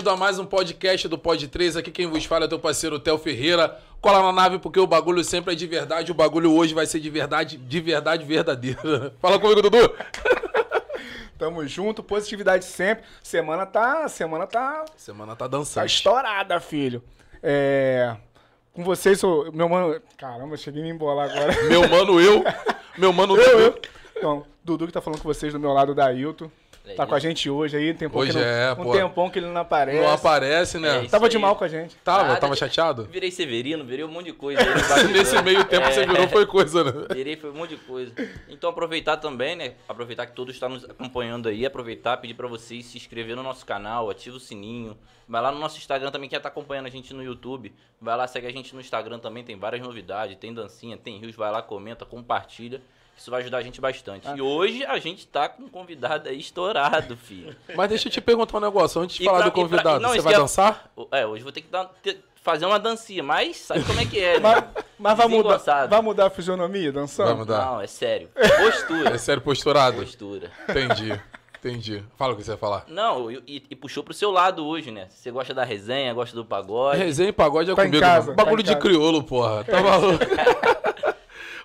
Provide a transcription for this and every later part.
bem-vindo a mais um podcast do Pod 3. Aqui quem vos fala é teu parceiro Theo Ferreira. Cola na nave porque o bagulho sempre é de verdade. O bagulho hoje vai ser de verdade, de verdade verdadeira. Fala comigo, Dudu. Tamo junto, positividade sempre. Semana tá, semana tá. Semana tá dançando. Tá estourada, filho. É, com vocês, sou, meu mano. Caramba, cheguei a me embolar agora. meu mano, eu. Meu mano, eu. eu. Então, Dudu que tá falando com vocês do meu lado, da Ailton. É tá com a gente hoje aí, tem um hoje não, é, um tempão que ele não aparece. Não aparece, né? É tava aí. de mal com a gente. Tava, Nada, tava chateado? Virei Severino, virei um monte de coisa. Nesse meio tempo é, que você virou foi coisa, né? Virei foi um monte de coisa. Então aproveitar também, né? Aproveitar que todos estão nos acompanhando aí, aproveitar, pedir para vocês se inscrever no nosso canal, ativa o sininho. Vai lá no nosso Instagram também, quem tá acompanhando a gente no YouTube. Vai lá, segue a gente no Instagram também, tem várias novidades, tem dancinha, tem rios, vai lá, comenta, compartilha. Isso vai ajudar a gente bastante. Ah. E hoje a gente tá com um convidado aí estourado, filho. Mas deixa eu te perguntar um negócio. Antes de falar pra, do convidado, pra, não, você vai é- dançar? É, hoje vou ter que dar, ter, fazer uma dancinha, mas sabe como é que é, né? mas vai, mudar, vai mudar a fisionomia dançando? Vai mudar. Não, é sério. Postura. É sério, posturado? Postura. Entendi. Entendi. Fala o que você vai falar. Não, e, e, puxou pro seu lado hoje, né? Você gosta da resenha, gosta do pagode. Resenha e pagode é tá comigo. Casa, tá Bagulho tá de casa. crioulo, porra. Tá maluco.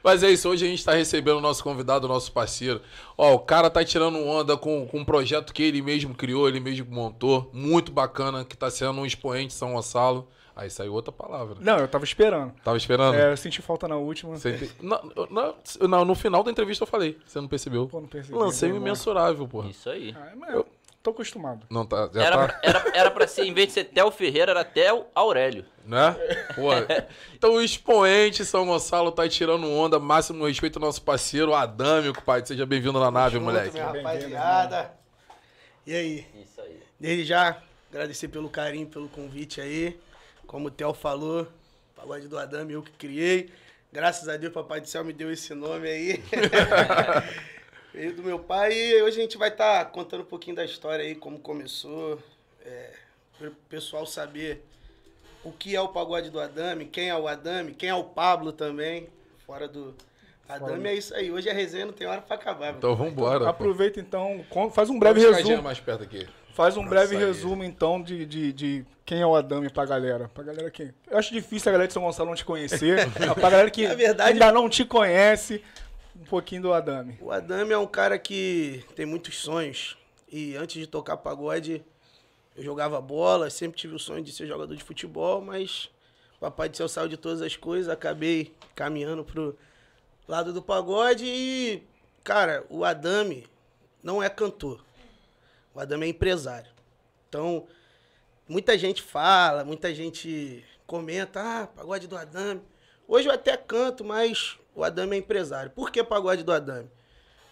Mas é isso, hoje a gente está recebendo o nosso convidado, o nosso parceiro. Ó, o cara tá tirando onda com, com um projeto que ele mesmo criou, ele mesmo montou, muito bacana, que está sendo um expoente São Gonçalo. Aí saiu outra palavra. Não, eu tava esperando. Tava esperando? É, eu senti falta na última. Te... Não, não, não, no final da entrevista eu falei. Você não percebeu? Pô, não percebi. Lancei o imensurável, porra. Isso aí. Ah, é mas... eu... Tô acostumado. Não tá, já era, tá? Era, era pra ser, em vez de ser Theo Ferreira, era Theo Aurélio. Né? Então o expoente São Gonçalo tá tirando onda, máximo respeito ao nosso parceiro o pai. Seja bem-vindo na nave, Junto, moleque. rapaziada. E aí? Isso aí. Desde já, agradecer pelo carinho, pelo convite aí. Como o Theo falou, falou de do Adame, eu que criei. Graças a Deus, Papai do Céu me deu esse nome aí. e do meu pai. E hoje a gente vai estar tá contando um pouquinho da história aí, como começou, é, para o pessoal saber o que é o pagode do Adame, quem é o Adame, quem é o Pablo também, fora do. Adame é isso aí. Hoje a resenha não tem hora para acabar. Então vamos embora. Então aproveita então, faz um breve resumo. mais perto aqui. Faz um breve resumo, então, de, de, de, quem é o Adame pra galera. Pra galera quem? Eu acho difícil a galera de São Gonçalo não te conhecer. pra galera que verdade, ainda não te conhece um pouquinho do Adame. O Adame é um cara que tem muitos sonhos. E antes de tocar pagode, eu jogava bola, sempre tive o sonho de ser jogador de futebol, mas o papai do céu saiu de todas as coisas, acabei caminhando pro lado do pagode e, cara, o Adame não é cantor. O Adame é empresário. Então, muita gente fala, muita gente comenta, ah, pagode do Adame. Hoje eu até canto, mas o Adame é empresário. Por que pagode do Adame?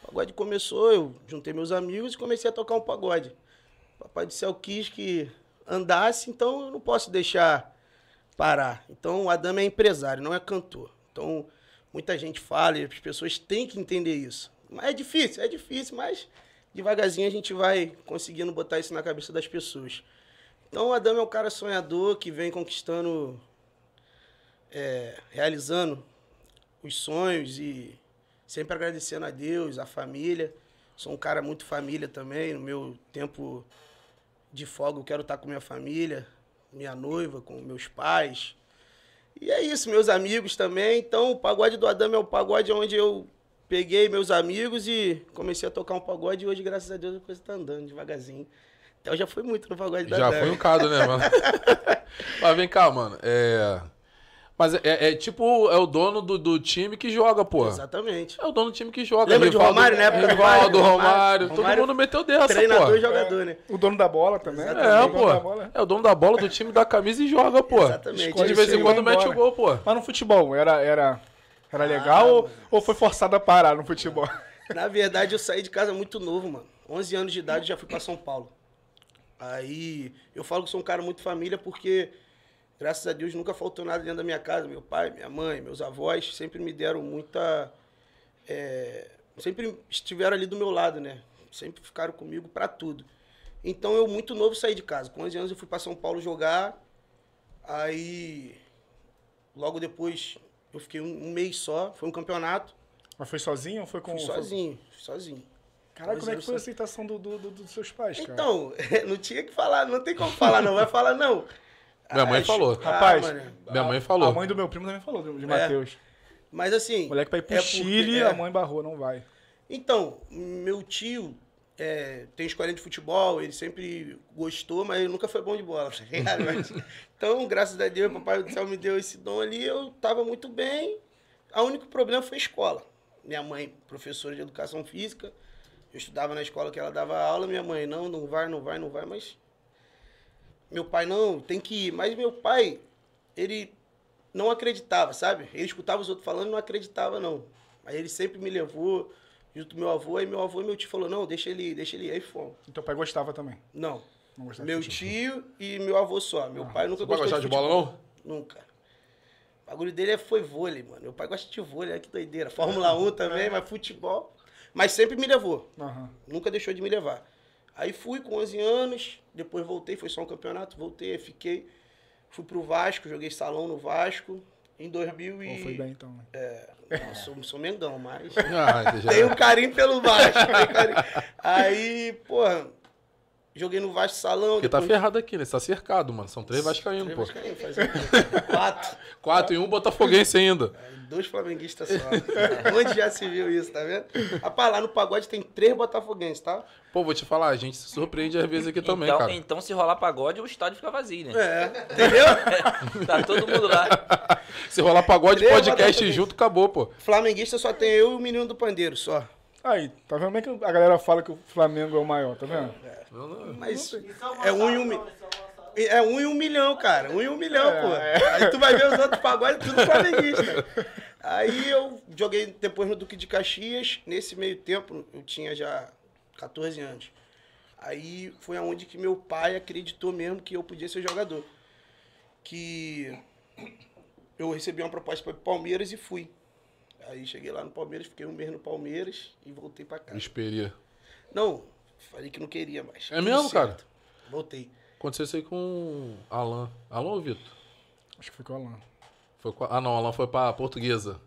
O pagode começou, eu juntei meus amigos e comecei a tocar um pagode. O papai do céu quis que andasse, então eu não posso deixar parar. Então o Adame é empresário, não é cantor. Então muita gente fala e as pessoas têm que entender isso. Mas é difícil, é difícil, mas devagarzinho a gente vai conseguindo botar isso na cabeça das pessoas. Então o Adame é um cara sonhador que vem conquistando, é, realizando os sonhos e sempre agradecendo a Deus, a família. Sou um cara muito família também. No meu tempo de folga, eu quero estar com minha família, minha noiva, com meus pais. E é isso, meus amigos também. Então, o pagode do Adam é o pagode onde eu peguei meus amigos e comecei a tocar um pagode. E hoje, graças a Deus, a coisa está andando devagarzinho. Então, já fui muito no pagode do Adam. Já foi um bocado, né, mano? Mas vem cá, mano. É mas é, é, tipo, é o dono do, do time que joga, pô. Exatamente. É o dono do time que joga. Lembra Rivaldo, de Romário, né? Rivaldo, Romário, Romário, Romário, todo Romário mundo meteu dessa, treinador pô. Treinador e jogador, né? O dono da bola também. Né? É, é pô. Né? É o dono da bola, do time, da camisa e joga, pô. Exatamente. Escolhe de vez em quando mete o gol, pô. Mas no futebol, era, era, era legal ah, ou, ou foi forçado a parar no futebol? Na verdade, eu saí de casa muito novo, mano. 11 anos de idade já fui para São Paulo. Aí eu falo que sou um cara muito família porque graças a Deus nunca faltou nada dentro da minha casa. Meu pai, minha mãe, meus avós sempre me deram muita. É, sempre estiveram ali do meu lado, né? Sempre ficaram comigo para tudo. Então eu, muito novo, saí de casa. Com 11 anos eu fui para São Paulo jogar. Aí, logo depois, eu fiquei um, um mês só. Foi um campeonato. Mas foi sozinho ou foi com... Fui sozinho, sozinho. Caralho, como é que foi a aceitação do, do, do, dos seus pais, cara? Então, não tinha que falar, não tem como falar não. Vai falar, não, minha mãe falou. Ah, Rapaz, mano. minha ah, mãe falou. A mãe do meu primo também falou, de é. Matheus. Mas assim. O moleque pra ir pro é Chile, porque, é... a mãe barrou, não vai. Então, meu tio é, tem escolha de futebol, ele sempre gostou, mas ele nunca foi bom de bola. Tá então, graças a Deus, papai do céu me deu esse dom ali, eu tava muito bem. O único problema foi a escola. Minha mãe, professora de educação física, eu estudava na escola que ela dava aula, minha mãe, não, não vai, não vai, não vai, mas meu pai, não, tem que ir. Mas meu pai, ele não acreditava, sabe? Ele escutava os outros falando e não acreditava, não. Aí ele sempre me levou junto do meu avô, aí meu avô e meu tio falou, não, deixa ele ir, deixa ele Aí fomos. Então o pai gostava também? Não. não gostava meu tio e meu avô só. Meu ah, pai nunca gostou de, de bola, não? Nunca. O bagulho dele é foi vôlei, mano. Meu pai gosta de vôlei, olha que doideira. Fórmula 1 também, é. mas futebol. Mas sempre me levou. Uhum. Nunca deixou de me levar. Aí fui com 11 anos, depois voltei, foi só um campeonato, voltei, fiquei. Fui pro Vasco, joguei salão no Vasco. Em 2000 Bom, e... Foi bem, então. Né? É, não, sou, sou Mengão, mas... Ah, já... Tenho é. carinho pelo Vasco. Carinho. Aí, porra Joguei no Vasco Salão. Porque tá depois... tá ferrado aqui, né? Você tá cercado, mano. São três vascaínos, pô. Vascaíno, faz Quatro. Quatro e um botafoguense ainda. É, dois flamenguistas só. Onde já se viu isso, tá vendo? Rapaz, lá no pagode tem três botafoguenses, tá? Pô, vou te falar, a gente se surpreende às vezes aqui então, também, cara. Então, se rolar pagode, o estádio fica vazio, né? É. Entendeu? tá todo mundo lá. Se rolar pagode, três podcast junto, acabou, pô. Flamenguista só tem eu e o menino do pandeiro, só. Aí, tá vendo como é que a galera fala que o Flamengo é o maior, tá vendo? É. Mas é, é um e um milhão. É, é um e um milhão, cara. Um e um milhão, é. pô. É. Aí tu vai ver os outros pagodes, tudo flamenguista. Aí eu joguei depois no Duque de Caxias. Nesse meio tempo, eu tinha já 14 anos. Aí foi aonde que meu pai acreditou mesmo que eu podia ser jogador. Que eu recebi uma proposta para Palmeiras e fui. Aí cheguei lá no Palmeiras, fiquei um mês no Palmeiras e voltei pra cá. Esperia. Não, falei que não queria mais. É mesmo, certo. cara? Voltei. Aconteceu isso aí com Alan. Alan ou Vitor? Acho que foi com o Alan. Foi com... Ah, não, Alan foi pra Portuguesa.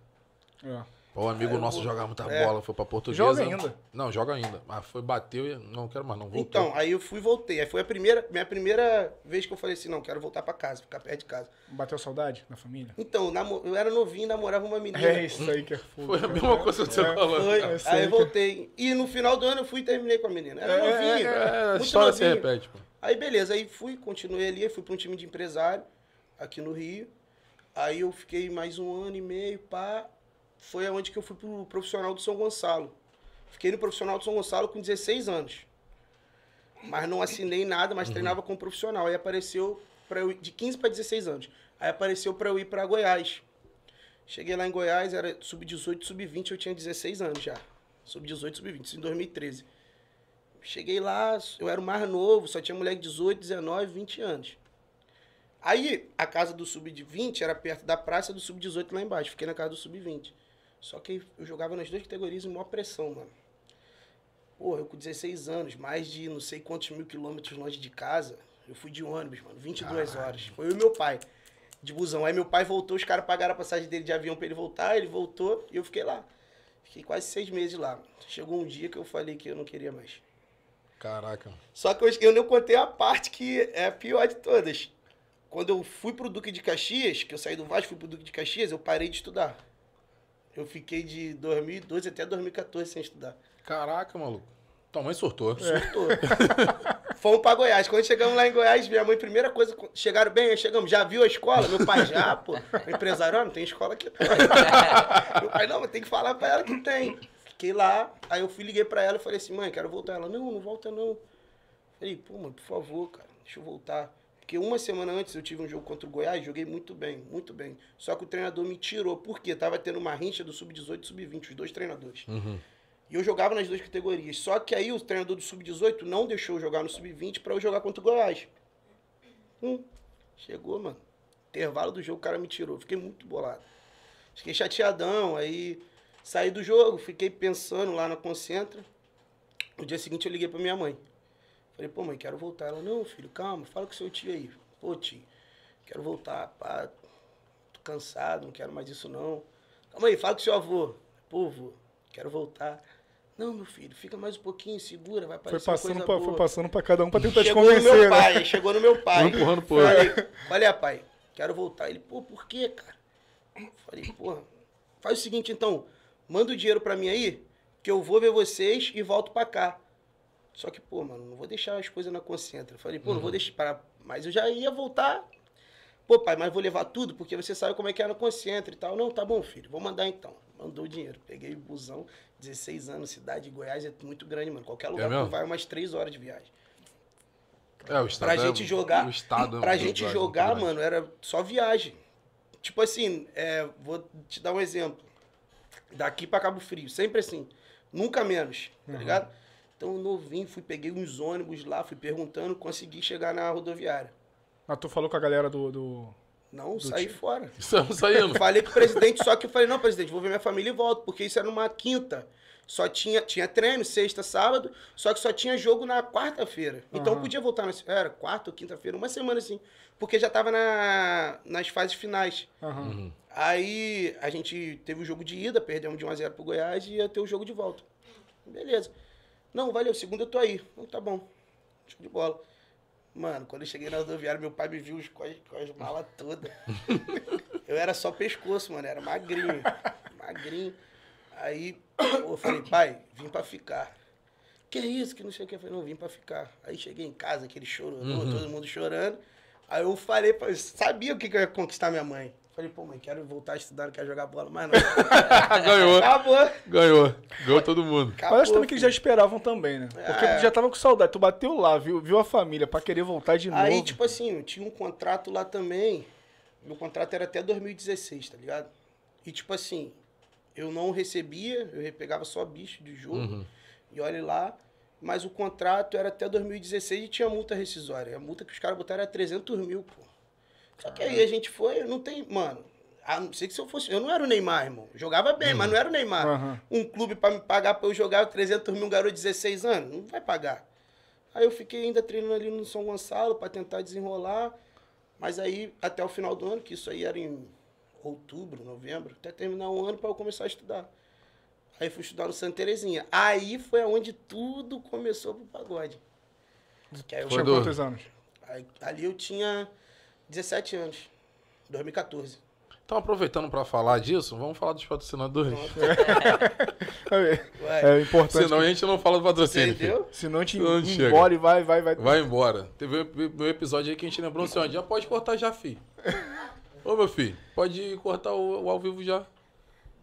É. O amigo nosso jogava muita é. bola, foi pra Portuguesa. Joga ainda. Não, joga ainda. Mas ah, foi, bateu e não quero mais, não. Voltou. Então, aí eu fui e voltei. Aí foi a primeira, minha primeira vez que eu falei assim, não, quero voltar pra casa, ficar perto de casa. Bateu saudade na família? Então, eu era novinho, namorava uma menina. É isso aí que é foda. Foi a mesma coisa que você é, falou. Foi. É, aí eu é- voltei. E no final do ano eu fui e terminei com a menina. Era é, é novinho. É, é, muito história novinho. se repete, pô. Aí beleza, aí fui, continuei ali, fui pra um time de empresário aqui no Rio. Aí eu fiquei mais um ano e meio, pá foi aonde que eu fui pro profissional do São Gonçalo. Fiquei no profissional do São Gonçalo com 16 anos. Mas não assinei nada, mas uhum. treinava como profissional. Aí apareceu para eu ir, de 15 para 16 anos. Aí apareceu para eu ir para Goiás. Cheguei lá em Goiás, era sub-18, sub-20, eu tinha 16 anos já. Sub-18, sub-20, isso em 2013. Cheguei lá, eu era o mais novo, só tinha mulher de 18, 19, 20 anos. Aí, a casa do sub-20 era perto da praça do sub-18 lá embaixo. Fiquei na casa do sub-20. Só que eu jogava nas duas categorias em maior pressão, mano. Porra, eu com 16 anos, mais de não sei quantos mil quilômetros longe de casa, eu fui de ônibus, mano, 22 Caralho. horas. Foi eu e meu pai, de busão. Aí meu pai voltou, os caras pagaram a passagem dele de avião pra ele voltar, ele voltou e eu fiquei lá. Fiquei quase seis meses lá. Chegou um dia que eu falei que eu não queria mais. Caraca. Só que eu, eu não contei a parte que é a pior de todas. Quando eu fui pro Duque de Caxias, que eu saí do Vasco, fui pro Duque de Caxias, eu parei de estudar. Eu fiquei de 2012 até 2014 sem estudar. Caraca, maluco. Tua mãe surtou. É. Surtou. Fomos pra Goiás. Quando chegamos lá em Goiás, minha mãe, primeira coisa, chegaram bem, chegamos, já viu a escola? Meu pai já, pô. O empresário, oh, não tem escola aqui. Meu pai, não, mas tem que falar pra ela que tem. Fiquei lá, aí eu fui, liguei pra ela e falei assim, mãe, quero voltar. Ela, não, não volta não. Falei, pô, mãe, por favor, cara, deixa eu voltar. Porque uma semana antes eu tive um jogo contra o Goiás, joguei muito bem, muito bem. Só que o treinador me tirou, porque tava tendo uma rincha do sub-18 e sub-20, os dois treinadores. Uhum. E eu jogava nas duas categorias. Só que aí o treinador do sub-18 não deixou eu jogar no sub-20 para eu jogar contra o Goiás. Hum, chegou, mano. Intervalo do jogo, o cara me tirou. Fiquei muito bolado. Fiquei chateadão, aí saí do jogo, fiquei pensando lá na Concentra. No dia seguinte eu liguei pra minha mãe. Falei, pô, mãe, quero voltar. Ela, não, filho, calma, fala com seu tio aí. Pô, tio, quero voltar, pá, tô cansado, não quero mais isso não. Calma aí, fala com seu avô. Pô, vô, quero voltar. Não, meu filho, fica mais um pouquinho, segura, vai aparecer foi passando coisa pra, boa. Foi passando pra cada um pra tentar chegou te convencer. Né? Chegou no meu pai, né? chegou no meu pai. empurrando pô. Falei, olha, é, pai, quero voltar. Ele, pô, por quê, cara? Falei, pô faz o seguinte então, manda o dinheiro pra mim aí, que eu vou ver vocês e volto pra cá. Só que, pô, mano, não vou deixar as coisas na concentra. Falei, pô, uhum. não vou uhum. deixar para Mas eu já ia voltar. Pô, pai, mas vou levar tudo, porque você sabe como é que era é na concentra e tal. Não, tá bom, filho, vou mandar então. Mandou o dinheiro. Peguei o busão, 16 anos, cidade de Goiás é muito grande, mano. Qualquer lugar é vai, é umas 3 horas de viagem. É, o estado pra é, gente jogar, o estado é pra é gente jogar, mano, era só viagem. Tipo assim, é, vou te dar um exemplo. Daqui para Cabo Frio, sempre assim, nunca menos, tá uhum. ligado? Então, novinho, fui, peguei uns ônibus lá, fui perguntando, consegui chegar na rodoviária. Mas tu falou com a galera do. do... Não, do saí fora. Estamos saindo. falei com o presidente, só que eu falei, não, presidente, vou ver minha família e volto, porque isso era numa quinta. Só tinha, tinha treino, sexta, sábado, só que só tinha jogo na quarta-feira. Uhum. Então eu podia voltar, na, era quarta ou quinta-feira, uma semana assim, porque já tava na, nas fases finais. Uhum. Aí a gente teve o jogo de ida, perdemos de 1x0 pro Goiás e ia ter o jogo de volta. Beleza. Não, valeu, segunda eu tô aí. Não, tá bom. Show de bola. Mano, quando eu cheguei na rodoviária, meu pai me viu com as, com as malas todas. eu era só pescoço, mano, era magrinho. Magrinho. Aí eu falei, pai, vim pra ficar. Que é isso? Que não sei o que. Eu falei, não, vim pra ficar. Aí cheguei em casa, aquele choro, uhum. todo mundo chorando. Aí eu falei, pai, eu sabia o que, que eu ia conquistar minha mãe. Falei, pô, mãe, quero voltar a estudar, não quero jogar bola mais não. Ganhou. Acabou. Ganhou. Ganhou todo mundo. Acabou, acho também filho. que eles já esperavam também, né? Porque é. já tava com saudade. Tu bateu lá, viu, viu a família, pra querer voltar de Aí, novo. Aí, tipo assim, eu tinha um contrato lá também. Meu contrato era até 2016, tá ligado? E, tipo assim, eu não recebia, eu pegava só bicho de jogo. Uhum. E olha lá, mas o contrato era até 2016 e tinha multa rescisória. A multa que os caras botaram era 300 mil, pô. Só que aí a gente foi, não tem. Mano, a não ser que se eu fosse. Eu não era o Neymar, irmão. Jogava bem, mas não era o Neymar. Uhum. Um clube para me pagar para eu jogar 300 mil, um garoto de 16 anos, não vai pagar. Aí eu fiquei ainda treinando ali no São Gonçalo para tentar desenrolar. Mas aí, até o final do ano, que isso aí era em outubro, novembro, até terminar um ano para eu começar a estudar. Aí fui estudar no Santa Terezinha. Aí foi aonde tudo começou pro pagode. Que aí eu foi quantos anos? Aí, ali eu tinha 17 anos, 2014. Então, aproveitando para falar disso, vamos falar dos patrocinadores. É, é importante. Senão que... a gente não fala do patrocínio. Entendeu? Senão a gente embora e vai, vai, vai. Vai embora. Teve um episódio aí que a gente lembrou assim, ó, já pode cortar já, fi. Ô, meu filho, pode cortar o, o ao vivo já.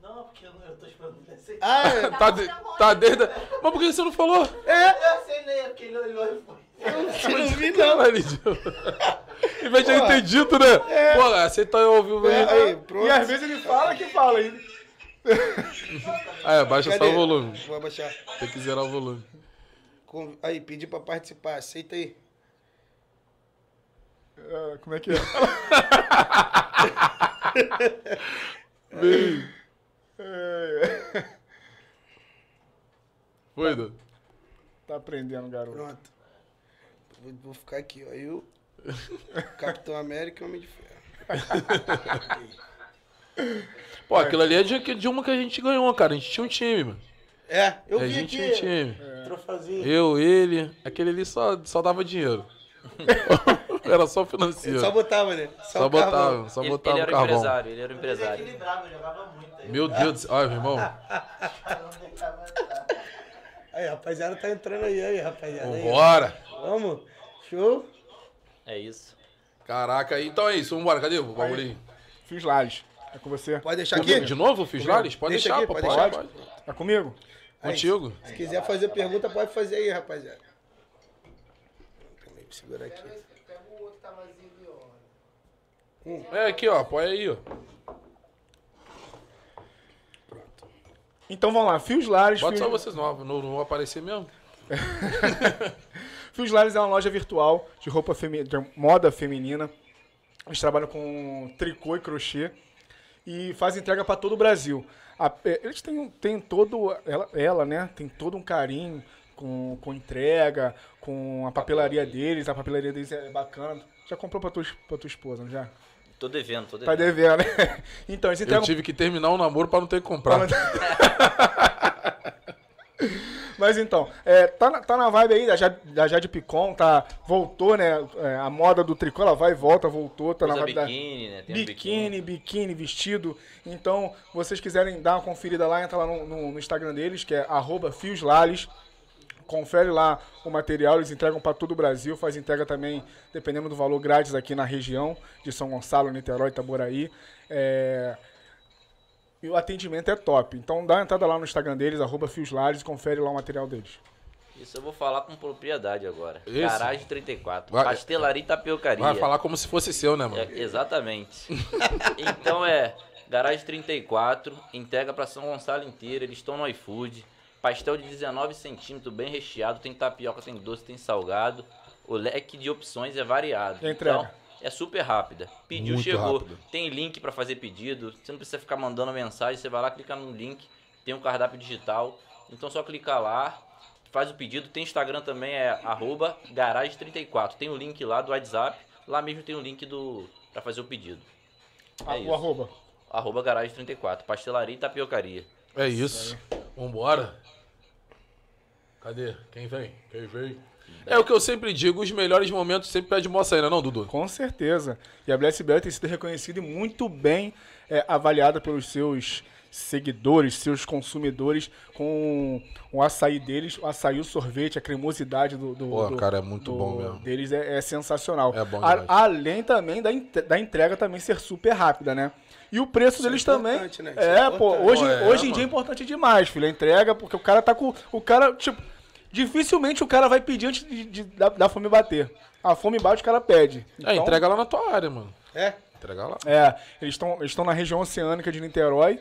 Não, porque eu, não, eu tô esperando descer. Ah, tá, tá, de, tá desde... Mas por que você não falou? É. Eu acenei né? Porque ele olhou e foi. Eu não, não vi, não. Tipo, em vez de ele ter dito, né? É. Pô, você tá ouvindo é, aí, né? E às vezes ele fala que fala ainda. Ah, abaixa é, baixa só o volume. Vou abaixar. Tem que zerar o volume. Aí, pedi pra participar, aceita aí. É, como é que é? Bem... É. Foi, tá, tá aprendendo, garoto. Pronto vou ficar aqui, ó. Eu, Capitão América e Homem de Ferro. Pô, aquilo ali é de, de uma que a gente ganhou, cara. A gente tinha um time, mano. É, eu a gente Tinha um time. É. Eu, ele. Aquele ali só, só dava dinheiro. era só financeiro. Ele só botava, né? Só, só botava, só botava ele, ele era empresário, ele era empresário. Ele equilibrava, jogava muito. Aí. Meu Deus do céu. Olha, meu irmão. aí, rapaziada, tá entrando aí, aí, rapaziada. Vambora! Aí, Vamos? Show? É isso. Caraca, então é isso. Vambora, cadê o bagulhinho? Fiz lares. É com você. Pode deixar aqui? De novo, fiz lares? Pode Deixa deixar, aqui, pode Deixar. Pode. É comigo? Aí, é Contigo. Se quiser fazer pergunta, pode fazer aí, rapaziada. Também segurar aqui. Hum. É aqui, ó. Põe aí, ó. Pronto. Então vamos lá, fios lares. Bota fios... só vocês novos, não, não aparecer mesmo? Fios Lives é uma loja virtual de roupa femi de moda feminina. Eles trabalham com tricô e crochê e faz entrega para todo o Brasil. A, é, eles têm, têm todo. Ela, ela, né? Tem todo um carinho com, com entrega, com a papelaria deles. A papelaria deles é bacana. Já comprou para tua, tua esposa, já? Tô devendo, tô devendo. Tá devendo, né? Então, eles entregam... Eu tive que terminar o um namoro para não ter que comprar. Mas então, é, tá, na, tá na vibe aí da Jade, da Jade Picon, tá, voltou, né? É, a moda do tricô, ela vai e volta, voltou, tá Usa na vibe biquíni, da... né? Tem biquíni, biquíni, biquíni, vestido. Então, vocês quiserem dar uma conferida lá, entra lá no, no, no Instagram deles, que é fioslales confere lá o material, eles entregam para todo o Brasil, faz entrega também, dependendo do valor, grátis aqui na região de São Gonçalo, Niterói, Itaboraí. É, e o atendimento é top. Então dá uma entrada lá no Instagram deles, arroba Fiuslares, e confere lá o material deles. Isso eu vou falar com propriedade agora. Isso. Garagem 34. Vai, pastelaria e tapiocaria. Vai falar como se fosse seu, né, mano? É, exatamente. então é, Garagem 34, entrega para São Gonçalo inteira, eles estão no iFood. Pastel de 19 centímetros, bem recheado, tem tapioca, tem doce, tem salgado. O leque de opções é variado. Entrega. Então, é super rápida. Pediu, Muito chegou. Rápido. Tem link para fazer pedido. Você não precisa ficar mandando mensagem. Você vai lá, clica no link. Tem um cardápio digital. Então só clicar lá, faz o pedido. Tem Instagram também, é garage34. Tem o um link lá do WhatsApp. Lá mesmo tem o um link do para fazer o pedido. É o isso. arroba. Arroba garage34. Pastelaria e tapiocaria. É isso. Vambora. Cadê? Quem vem? Quem vem? É o que eu sempre digo, os melhores momentos sempre pede moça ainda não, Dudu? Com certeza. E a Bless Bell tem sido reconhecida e muito bem é, avaliada pelos seus seguidores, seus consumidores, com o açaí deles, o açaí, o sorvete, a cremosidade do. do Pô, do, cara, é muito do, bom mesmo. Deles é, é sensacional. É bom. A, além também da, da entrega também ser super rápida, né? E o preço Isso é deles é também. Né? É, é pô, hoje, pô, é, hoje em mano. dia é importante demais, filho. A entrega, porque o cara tá com. O cara, tipo, dificilmente o cara vai pedir antes de, de, da, da fome bater. A fome bate, o cara pede. É, então, é, entrega lá na tua área, mano. É. Entrega lá. É, eles estão na região oceânica de Niterói,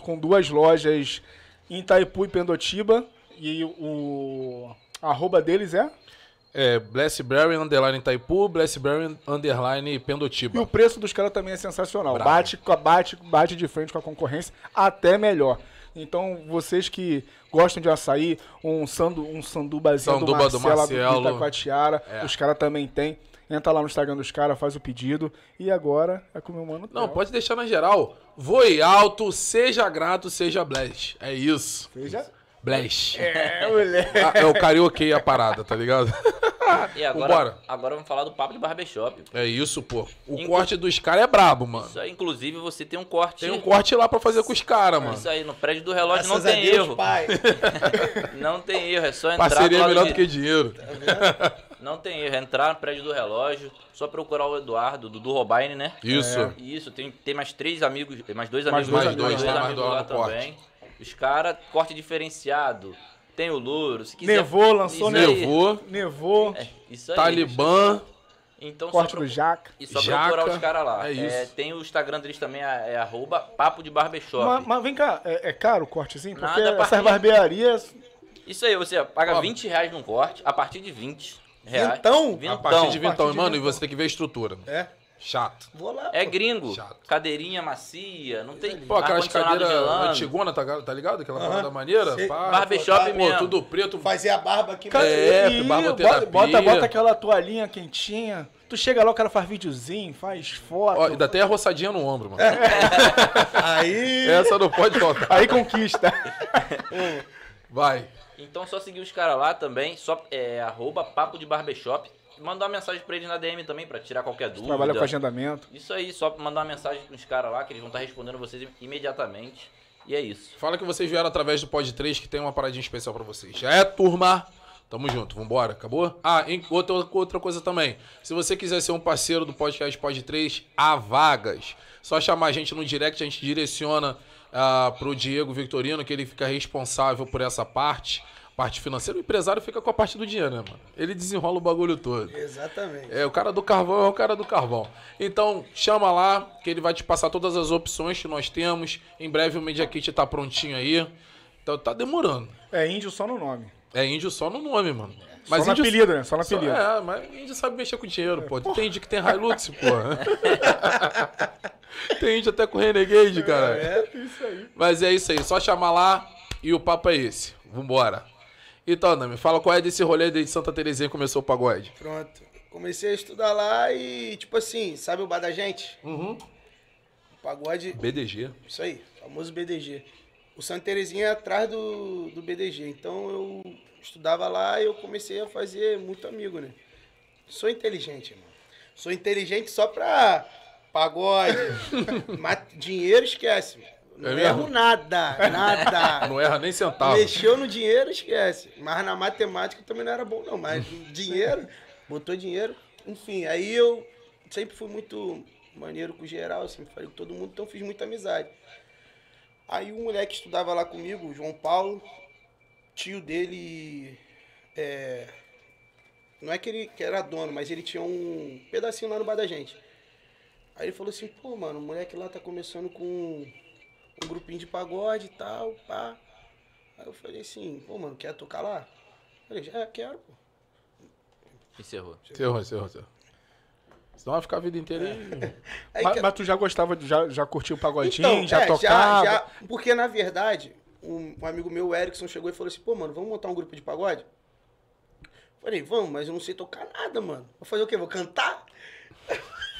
com duas lojas em Itaipu e Pendotiba. E o arroba deles é? É, Blessberry underline Itaipu, Blessberry underline Pendotiba. E o preço dos caras também é sensacional. Bate, bate, bate de frente com a concorrência, até melhor. Então, vocês que gostam de açaí, um, sandu, um sandubazinho Sanduba do Marcelo, do Marcelo. Do Itacoatiara, é. os caras também tem. Entra lá no Instagram dos caras, faz o pedido. E agora é com o meu mano. Não, pode deixar na geral. Voe alto, seja grato, seja blessed. É isso. Seja Blash, É, moleque. Ah, é o karaokê a parada, tá ligado? E agora, agora vamos falar do papo de barbershop. É isso, pô. O Inclu... corte dos caras é brabo, mano. Isso aí, inclusive, você tem um corte. Tem um corte lá pra fazer com os caras, é mano. Isso aí, no prédio do relógio Graças não tem Deus, erro. Pai. não tem erro, é só entrar. Parceria é melhor do que dinheiro. não tem erro, é entrar no prédio do relógio, só procurar o Eduardo, do, do Robaine, né? Isso. É. Isso, tem, tem mais três amigos, mais dois mais amigos, dois, mais dois, dois, dois, dois, dois, amigos lá também. Os caras, corte diferenciado. Tem o louro. Se quiser, nevou, lançou Nevou. Nevou. É, isso aí. Talibã. Então, corte pro... do Jaca. E só Jaca, procurar os caras lá. É isso. É, tem o Instagram deles também, é, é arroba papo de barbershop. Mas, mas vem cá, é, é caro o cortezinho? Assim? Porque Nada essas barbearias... Isso aí, você paga Ó, 20 reais num corte, a partir de 20 reais. Então? A partir de 20, mano, e você tem que ver a estrutura. É? Chato. Vou lá. É pô. gringo. Chato. Cadeirinha macia, não tem. Pô, aquelas cadeiras antigona, tá, tá ligado? Aquela uhum. da maneira. Sei. Pá, Barbershop pô, mesmo. tudo preto. Fazer a barba aqui. Cara, é, e... bota, bota, bota aquela toalhinha quentinha. Tu chega lá, o cara faz videozinho, faz foto. Ó, ainda tem a roçadinha no ombro, mano. Aí. Essa não pode tocar. Aí conquista. Vai. Então só seguir os caras lá também, só é, arroba papo de barbershop mandar uma mensagem pra ele na DM também, pra tirar qualquer dúvida. Trabalha com agendamento. Isso aí, só mandar uma mensagem pros caras lá, que eles vão estar tá respondendo vocês imediatamente. E é isso. Fala que vocês vieram através do Pod 3, que tem uma paradinha especial para vocês. Já é, turma! Tamo junto, vambora, acabou? Ah, outra, outra coisa também. Se você quiser ser um parceiro do podcast Pod 3, há vagas. Só chamar a gente no direct, a gente direciona uh, pro Diego Victorino, que ele fica responsável por essa parte parte financeira, o empresário fica com a parte do dinheiro, né, mano? Ele desenrola o bagulho todo. Exatamente. É, o cara do carvão é o cara do carvão. Então, chama lá, que ele vai te passar todas as opções que nós temos. Em breve o Media Kit tá prontinho aí. Então tá demorando. É índio só no nome. É índio só no nome, mano. Mas só índio, no apelido, né? Só no apelido. Só, é, mas índio sabe mexer com dinheiro, pô. Tem índio que tem Hilux, pô. tem índio até com Renegade, cara. É, é, isso aí. Mas é isso aí. Só chamar lá e o papo é esse. Vambora. Então, Nami, fala qual é desse rolê desde Santa Terezinha que começou o pagode. Pronto. Comecei a estudar lá e, tipo assim, sabe o bar da gente? Uhum. O pagode. BDG. Isso aí, famoso BDG. O Santa Terezinha é atrás do, do BDG. Então eu estudava lá e eu comecei a fazer muito amigo, né? Sou inteligente, mano. Sou inteligente só pra pagode. dinheiro esquece, mano. Não é erro nada, nada. Não erra nem centavo. Mexeu no dinheiro, esquece. Mas na matemática também não era bom, não. Mas dinheiro, botou dinheiro. Enfim, aí eu sempre fui muito maneiro com geral, sempre assim, falei com todo mundo, então fiz muita amizade. Aí um moleque estudava lá comigo, o João Paulo, tio dele. É, não é que ele que era dono, mas ele tinha um pedacinho lá no bar da gente. Aí ele falou assim, pô, mano, o moleque lá tá começando com um grupinho de pagode e tal, pá. Aí eu falei assim, pô, mano, quer tocar lá? Eu falei, já é, quero, pô. Encerrou. Encerrou, encerrou, encerrou. Senão vai ficar a vida inteira é. aí. aí é mas, que... mas, tu já gostava, já, já curtiu o pagodinho, então, já é, tocava? Já, já, porque, na verdade, um, um, amigo meu, o Erickson, chegou e falou assim, pô, mano, vamos montar um grupo de pagode? Falei, vamos, mas eu não sei tocar nada, mano. Vou fazer o quê? Vou cantar?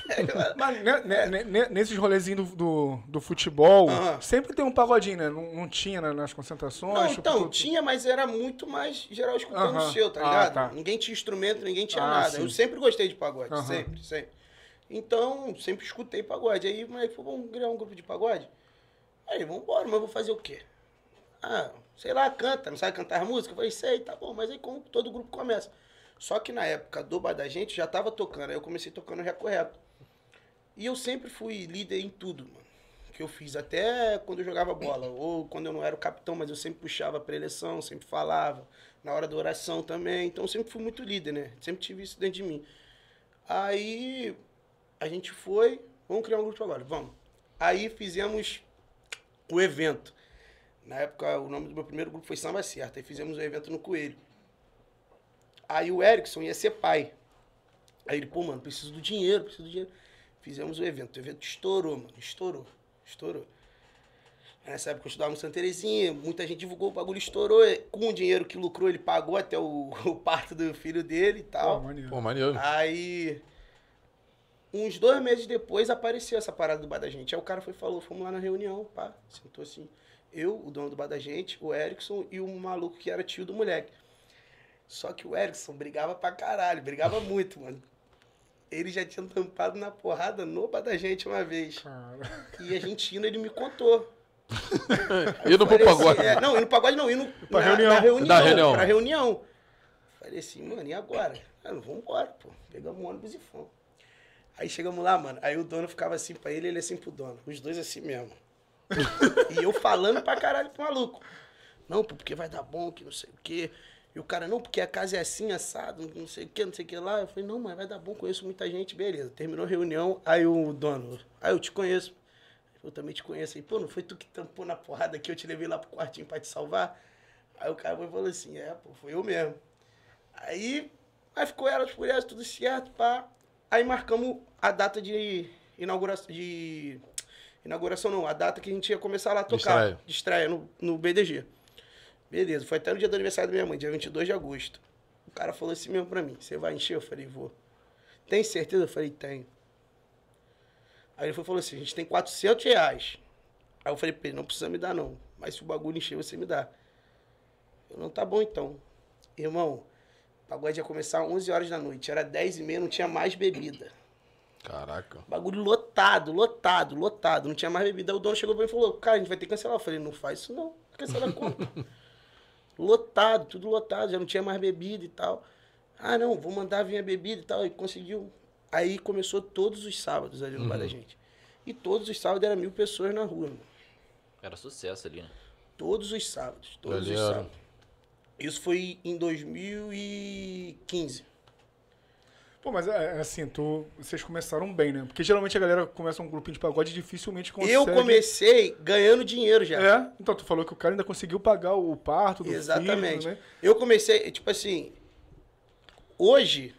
Mas né, né, nesses rolezinhos do, do, futebol, sempre tem um pagodinho, né? Não, não tinha né, nas concentrações? Não, tipo, então, tinha, mas era muito mais geral escutando uhum. o seu, tá ah, ligado? Ah, tá. Ninguém tinha instrumento, ninguém tinha ah, nada. Sim. Eu sempre gostei de pagode, sempre, sempre. Então, sempre escutei pagode. Aí, mas vamos criar um grupo de pagode? Aí, vambora, mas eu vou fazer o quê? Ah, sei lá, canta, não sabe cantar música? Eu falei, sei, tá bom, mas aí como todo grupo começa. Só que na época do Bar da Gente já tava tocando, aí eu comecei tocando recorreto. E eu sempre fui líder em tudo, mano, que eu fiz. Até quando eu jogava bola, ou quando eu não era o capitão, mas eu sempre puxava pra eleição sempre falava, na hora da oração também. Então eu sempre fui muito líder, né? Sempre tive isso dentro de mim. Aí a gente foi, vamos criar um grupo agora, vamos. Aí fizemos o evento. Na época, o nome do meu primeiro grupo foi Samba Certa. Aí fizemos o um evento no Coelho. Aí o Erickson ia ser pai. Aí ele, pô, mano, preciso do dinheiro, preciso do dinheiro. Fizemos o evento. O evento estourou, mano. Estourou. Estourou. Nessa época eu estudava no Santa Terezinha, muita gente divulgou, o bagulho estourou. É, com o dinheiro que lucrou, ele pagou até o, o parto do filho dele e tal. Pô, maneiro. Pô, maneiro. Aí, uns dois meses depois, apareceu essa parada do Bar da Gente. Aí o cara foi falou, fomos lá na reunião, pá. Sentou assim, eu, o dono do Bar da Gente, o Erickson e o maluco que era tio do moleque. Só que o Erickson brigava pra caralho, brigava muito, mano ele já tinha tampado na porrada noba da gente uma vez. Cara. E a gente indo, ele me contou. e no falei, assim, pagode? É, não, e no pagode não, e no, pra na, reunião. Na reunião, da reunião. Pra reunião. Falei assim, mano, e agora? Mano, ah, vambora, pô. Pegamos um ônibus e fomos. Aí chegamos lá, mano. Aí o dono ficava assim pra ele, ele assim pro dono. Os dois assim mesmo. e eu falando pra caralho pro maluco. Não, porque vai dar bom, que não sei o quê. E o cara, não, porque a casa é assim, assado, não sei o que, não sei o que lá. Eu falei, não, mas vai dar bom, conheço muita gente, beleza. Terminou a reunião, aí o dono, aí ah, eu te conheço. Eu também te conheço. Aí, pô, não foi tu que tampou na porrada que eu te levei lá pro quartinho pra te salvar? Aí o cara falou assim, é, pô, foi eu mesmo. Aí, aí ficou ela por elas, tudo certo, pá. Aí marcamos a data de inauguração, de... Inauguração não, a data que a gente ia começar lá a tocar. De estreia, de estreia no, no BDG. Beleza, foi até no dia do aniversário da minha mãe, dia 22 de agosto. O cara falou assim mesmo pra mim: Você vai encher? Eu falei: Vou. Tem certeza? Eu falei: Tenho. Aí ele falou assim: A gente tem 400 reais. Aí eu falei pra ele: Não precisa me dar, não. Mas se o bagulho encher, você me dá. Eu não tá bom então. Irmão, o bagulho ia começar às 11 horas da noite. Era 10 e meia, não tinha mais bebida. Caraca. Bagulho lotado, lotado, lotado. Não tinha mais bebida. Aí o dono chegou pra mim e falou: Cara, a gente vai ter que cancelar. Eu falei: Não faz isso não. Cancela a conta. lotado, tudo lotado, já não tinha mais bebida e tal. Ah, não, vou mandar vir a bebida e tal. E conseguiu. Aí começou todos os sábados ali no uhum. bar da uhum. gente. E todos os sábados era mil pessoas na rua, mano. Era sucesso ali, né? Todos os sábados, todos os sábados. Isso foi em 2015. Pô, mas é, é assim, tu, vocês começaram bem, né? Porque geralmente a galera começa um grupinho de pagode e dificilmente consegue. Eu comecei ganhando dinheiro já. É? Então, tu falou que o cara ainda conseguiu pagar o parto do Exatamente. Filho, né? Eu comecei, tipo assim. Hoje,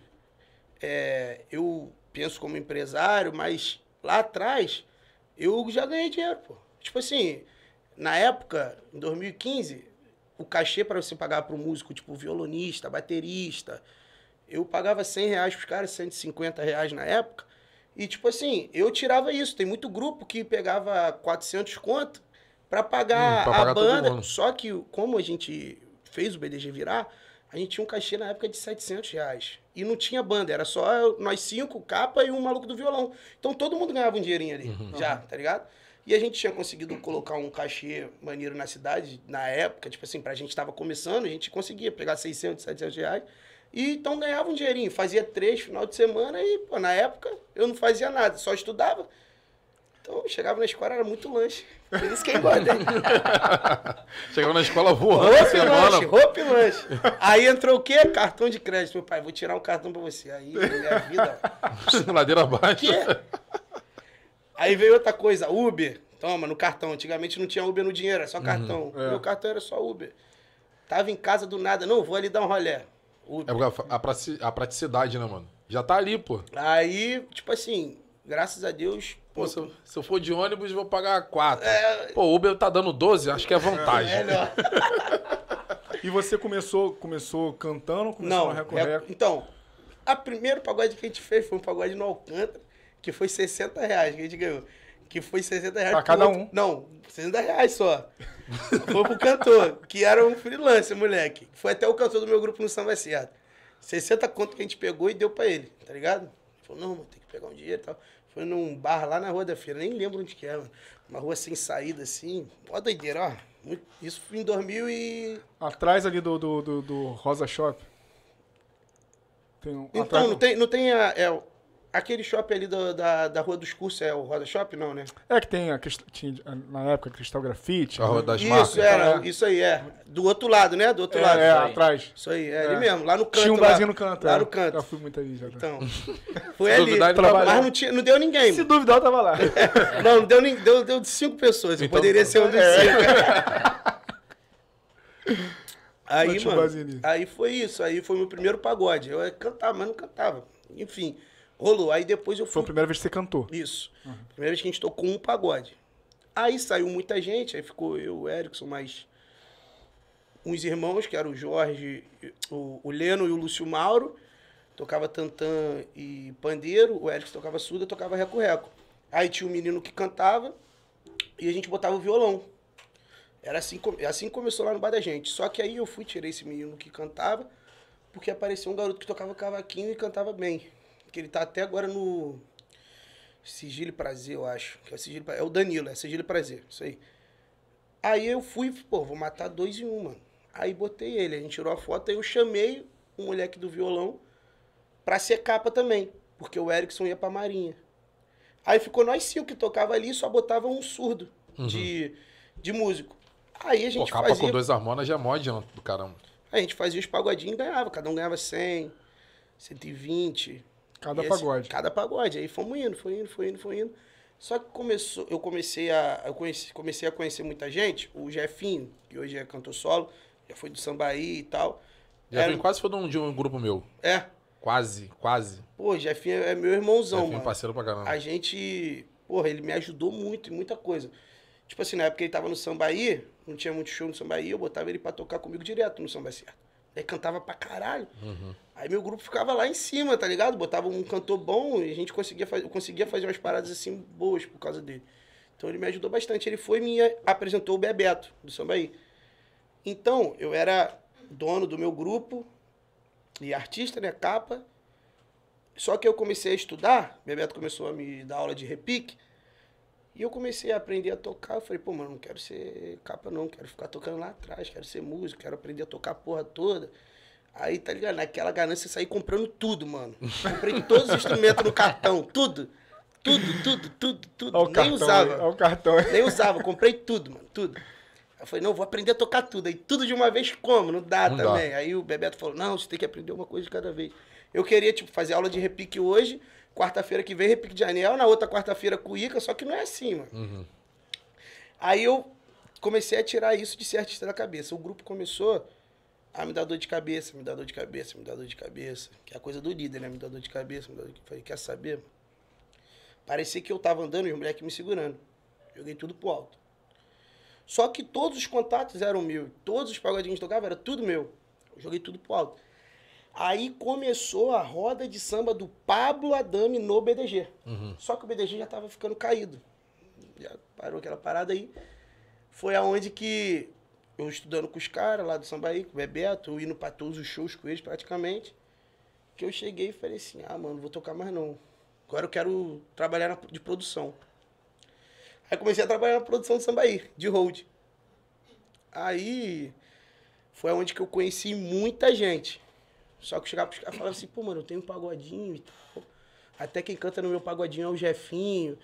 é, eu penso como empresário, mas lá atrás, eu já ganhei dinheiro, pô. Tipo assim, na época, em 2015, o cachê para você pagar para músico, tipo violonista, baterista eu pagava 100 reais pros caras, 150 reais na época. E, tipo assim, eu tirava isso. Tem muito grupo que pegava 400 conto para pagar, hum, pagar, a banda. Só que, como a gente fez o BDG virar, a gente tinha um cachê na época de 700 reais. E não tinha banda, era só nós cinco, capa e um maluco do violão. Então todo mundo ganhava um dinheirinho ali, uhum. já, tá ligado? E a gente tinha conseguido colocar um cachê maneiro na cidade, na época, tipo assim, pra gente tava começando, a gente conseguia pegar 600, 700 reais. E então ganhava um dinheirinho, fazia três final de semana e, pô, na época eu não fazia nada, só estudava. Então, chegava na escola, era muito lanche. Por isso que é engorda. Chegava na escola voando. Roupa e lanche, roupa e lanche. Aí entrou o quê? Cartão de crédito. Meu pai, vou tirar um cartão pra você. Aí, minha vida... Ladeira abaixo. Aí veio outra coisa, Uber. Toma, no cartão. Antigamente não tinha Uber no dinheiro, era só uhum. cartão. Uhum, é. Meu cartão era só Uber. Tava em casa do nada. Não, vou ali dar um rolé. É a, a praticidade, né, mano? Já tá ali, pô. Aí, tipo assim, graças a Deus. Pô, se, eu, se, eu, for de ônibus, vou pagar 4. É... Pô, Uber tá dando 12, acho que é vantagem. É, melhor. e você começou, começou cantando, começou Não, recorrer. Então, a primeiro pagode que a gente fez foi um pagode no Alcântara, que foi 60 reais que a gente ganhou que foi 60 reais. Pra cada outro. um. Não, 60 reais só. foi pro cantor, que era um freelancer, moleque. Foi até o cantor do meu grupo no Samba Certo. 60 conto que a gente pegou e deu pra ele, tá ligado? Ele falou, não, mano, tem que pegar um dinheiro e tal. Foi num bar lá na Rua da Feira, nem lembro onde que era, Uma rua sem saída, assim. Ó doideira, ó. Isso em 2000 e... Atrás ali do, do, do, do Rosa Shop. Um... então, atrás... não tem, não tem a, é, Aquele shopping ali do, da, da Rua dos Cursos é o Roda Shop, não, né? É que tem a tinha, ah, na época Cristal Grafite. A Rua né? das isso, Era, é. Né? Isso aí, é. Do outro lado, né? Do outro é, lado. É, isso atrás. Isso aí, é, é, ali mesmo, lá no canto. Tinha um barzinho no canto. Lá é. no canto. Já fui muito ali já. Né? Então, foi ali. Duvidar, mas não, tinha, não deu ninguém. Se duvidar, eu tava lá. não, não deu, deu, deu de cinco pessoas. Então, poderia então, ser um dos é. cinco. aí, mano, aí foi isso. Aí foi meu primeiro pagode. Eu cantava, mas não cantava. Enfim... Rolou. Aí depois eu fui. Foi a primeira vez que você cantou? Isso. Uhum. Primeira vez que a gente tocou um pagode. Aí saiu muita gente, aí ficou eu, o Erickson, mais uns irmãos, que eram o Jorge, o, o Leno e o Lúcio Mauro. Tocava tantã e pandeiro, o Erickson tocava surda, tocava reco-reco. Aí tinha um menino que cantava e a gente botava o violão. Era assim, é assim começou lá no bar da gente. Só que aí eu fui, tirei esse menino que cantava, porque apareceu um garoto que tocava cavaquinho e cantava bem que ele tá até agora no Sigilo e Prazer, eu acho. Que é, Sigilo, é o Danilo, é Sigilo e Prazer, isso aí. Aí eu fui, pô, vou matar dois em um, mano. Aí botei ele, a gente tirou a foto, aí eu chamei o moleque do violão pra ser capa também, porque o Erickson ia pra Marinha. Aí ficou nós cinco que tocava ali, só botava um surdo uhum. de, de músico. Aí a gente Pô, capa fazia... com dois harmonas já é mó do caramba. Aí a gente fazia os pagodinhos e ganhava, cada um ganhava 100, 120, Cada esse, pagode. Cada pagode. Aí fomos indo, foi indo, foi indo, foi indo. Só que começou, eu comecei a eu conheci, comecei a conhecer muita gente. O Jefinho, que hoje é cantor solo, já foi do Sambaí e tal. Jefinho quase foi de um, de um grupo meu. É. Quase, quase. Pô, Jefinho é, é meu irmãozão, Jefinho mano. parceiro pra caramba. A gente, porra, ele me ajudou muito em muita coisa. Tipo assim, na época ele tava no Sambaí, não tinha muito show no Sambaí, eu botava ele pra tocar comigo direto no Sambaí Certo. Aí né, cantava pra caralho. Uhum. Aí meu grupo ficava lá em cima, tá ligado? Botava um cantor bom e a gente conseguia, faz... conseguia fazer umas paradas assim boas por causa dele. Então ele me ajudou bastante. Ele foi e me apresentou o Bebeto, do Sambaí. Então, eu era dono do meu grupo e artista, né? Capa. Só que eu comecei a estudar, Bebeto começou a me dar aula de repique. E eu comecei a aprender a tocar. Eu falei, pô, mano, não quero ser capa, não. Quero ficar tocando lá atrás, quero ser músico, quero aprender a tocar a porra toda. Aí, tá ligado? Naquela ganância, eu saí comprando tudo, mano. Comprei todos os instrumentos no cartão, tudo. Tudo, tudo, tudo, tudo. Olha Nem cartão, usava. Olha o cartão. Nem usava, comprei tudo, mano, tudo. Eu falei, não, vou aprender a tocar tudo. Aí tudo de uma vez como? Não dá não também. Dá. Aí o Bebeto falou, não, você tem que aprender uma coisa de cada vez. Eu queria, tipo, fazer aula de repique hoje, Quarta-feira que vem, repique de anel. Na outra quarta-feira, cuíca. Só que não é assim, mano. Uhum. Aí eu comecei a tirar isso de ser artista da cabeça. O grupo começou a me dar dor de cabeça, me dar dor de cabeça, me dar dor de cabeça. Que é a coisa do líder, né? Me dar dor de cabeça, me dar dor de... Falei, quer saber? Parecia que eu tava andando e os moleques me segurando. Joguei tudo pro alto. Só que todos os contatos eram meus. Todos os pagodinhos que tocavam era tudo meu. joguei tudo pro alto. Aí começou a roda de samba do Pablo Adame no BDG. Uhum. Só que o BDG já estava ficando caído. Já parou aquela parada aí. Foi aonde que eu estudando com os caras lá do Sambaí, com o Bebeto, eu indo para todos os shows com eles praticamente, que eu cheguei e falei assim, ah, mano, não vou tocar mais não. Agora eu quero trabalhar na, de produção. Aí comecei a trabalhar na produção do Sambaí, de hold. Aí foi onde que eu conheci muita gente. Só que chegava pros caras e falava assim, pô, mano, eu tenho um pagodinho e tal. Até quem canta no meu pagodinho é o Jefinho.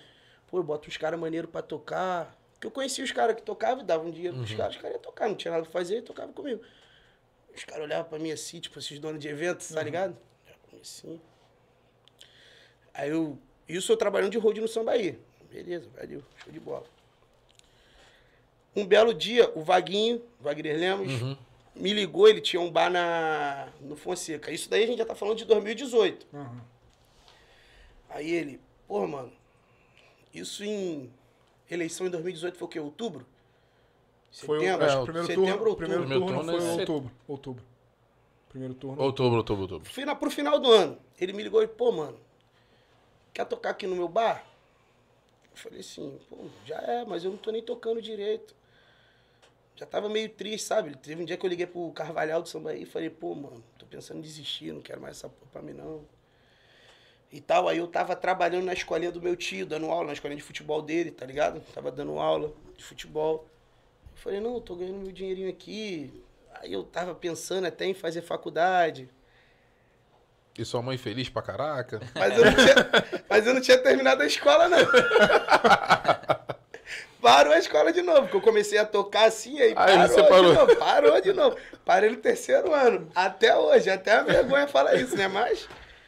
Pô, eu boto uns caras maneiro pra tocar. Porque eu conhecia os caras que tocavam e davam dinheiro pros uhum. caras, os caras iam tocar, não tinha nada pra fazer, tocava comigo. Os caras olhavam pra mim assim, tipo, esses donos de eventos, tá uhum. tá ligado? Assim. Aí eu. Isso eu trabalhando de road no Sambaí. Beleza, valeu, show de bola. Um belo dia, o Vaguinho, Wagner Lemos, uhum me ligou, ele tinha um bar na, no Fonseca. Isso daí a gente já tá falando de 2018. Uhum. Aí ele, pô, mano, isso em eleição em 2018 foi o quê? Outubro? Foi o é, acho que primeiro setembro, turno, outubro. Primeiro turno, turno foi é set... outubro, outubro. Primeiro turno. Outubro, outubro, outubro. Fui pro final do ano. Ele me ligou e, pô, mano, quer tocar aqui no meu bar? Eu falei assim, pô, já é, mas eu não tô nem tocando direito já tava meio triste, sabe? Teve um dia que eu liguei pro Carvalhal do Samba aí e falei, pô, mano, tô pensando em desistir, não quero mais essa porra pra mim, não. E tal, aí eu tava trabalhando na escolinha do meu tio, dando aula, na escolinha de futebol dele, tá ligado? Tava dando aula de futebol. Eu falei, não, tô ganhando meu dinheirinho aqui. Aí eu tava pensando até em fazer faculdade. E sua mãe feliz pra caraca? Mas eu não tinha, mas eu não tinha terminado a escola, não. parou a escola de novo, porque eu comecei a tocar assim, aí, aí parou você parou. de novo, parou de novo. Parei no terceiro ano, até hoje, até a vergonha falar isso, né? Mas...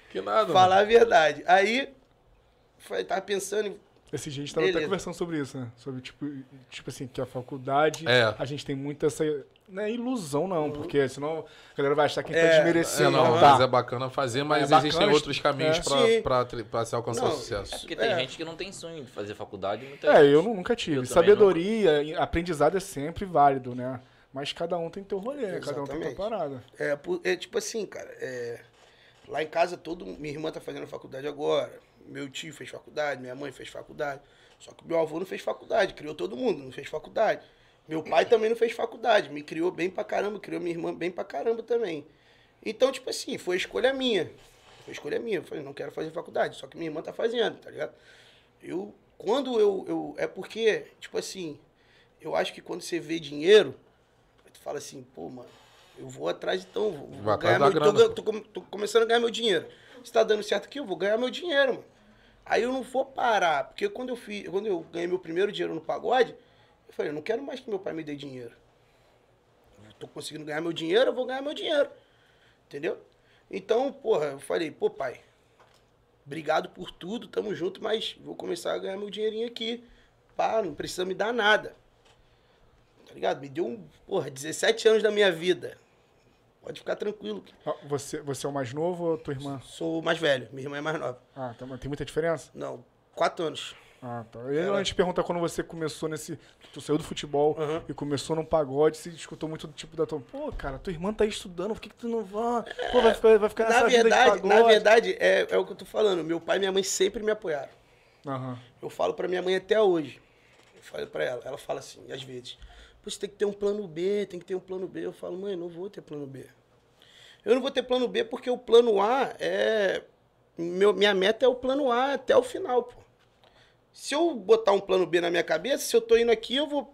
Que nada. Falar mano. a verdade. Aí, foi, tava pensando em esse gente estava até conversando sobre isso, né? Sobre, tipo, tipo assim, que a faculdade, é. a gente tem muita essa. Não é ilusão, não, uhum. porque senão a galera vai achar que a gente tá é, tá desmerecendo. É, não, não, tá. mas é bacana fazer, mas é existem outros é. caminhos é. para se alcançar não, o sucesso. É porque tem é. gente que não tem sonho de fazer faculdade. é, gente. eu nunca tive. Eu Sabedoria, nunca. aprendizado é sempre válido, né? Mas cada um tem teu rolê, Exatamente. cada um tem tua parada. É, é, tipo assim, cara, lá em casa todo. Minha irmã tá fazendo faculdade agora meu tio fez faculdade, minha mãe fez faculdade. Só que meu avô não fez faculdade, criou todo mundo, não fez faculdade. Meu pai também não fez faculdade, me criou bem pra caramba, criou minha irmã bem pra caramba também. Então, tipo assim, foi escolha minha. Foi escolha minha. Eu falei, não quero fazer faculdade, só que minha irmã tá fazendo, tá ligado? Eu, quando eu, eu. É porque, tipo assim, eu acho que quando você vê dinheiro, tu fala assim, pô, mano, eu vou atrás então, vou, vou ganhar meu, tô, tô, tô, começando a ganhar meu dinheiro. Se tá dando certo aqui, eu vou ganhar meu dinheiro, mano. Aí eu não vou parar, porque quando eu, fui, quando eu ganhei meu primeiro dinheiro no pagode, eu falei, eu não quero mais que meu pai me dê dinheiro. Eu tô conseguindo ganhar meu dinheiro, eu vou ganhar meu dinheiro. Entendeu? Então, porra, eu falei, pô, pai, obrigado por tudo, tamo junto, mas vou começar a ganhar meu dinheirinho aqui. Pá, não precisa me dar nada. Tá ligado? Me deu, porra, 17 anos da minha vida. Pode ficar tranquilo. Você, você é o mais novo ou tua irmã? Sou o mais velho. Minha irmã é mais nova. Ah, tá, tem muita diferença? Não, quatro anos. Ah, tá. E ela... a gente pergunta quando você começou nesse. Tu saiu do futebol uhum. e começou num pagode, se escutou muito do tipo da tua. Pô, cara, tua irmã tá estudando, por que, que tu não vai? Pô, vai ficar, vai ficar nessa na verdade, vida Na verdade, é, é o que eu tô falando. Meu pai e minha mãe sempre me apoiaram. Uhum. Eu falo pra minha mãe até hoje. Eu falo pra ela. Ela fala assim, às vezes. Pô, você tem que ter um plano B, tem que ter um plano B. Eu falo, mãe, não vou ter plano B. Eu não vou ter plano B porque o plano A é. Meu, minha meta é o plano A até o final, pô. Se eu botar um plano B na minha cabeça, se eu tô indo aqui, eu vou.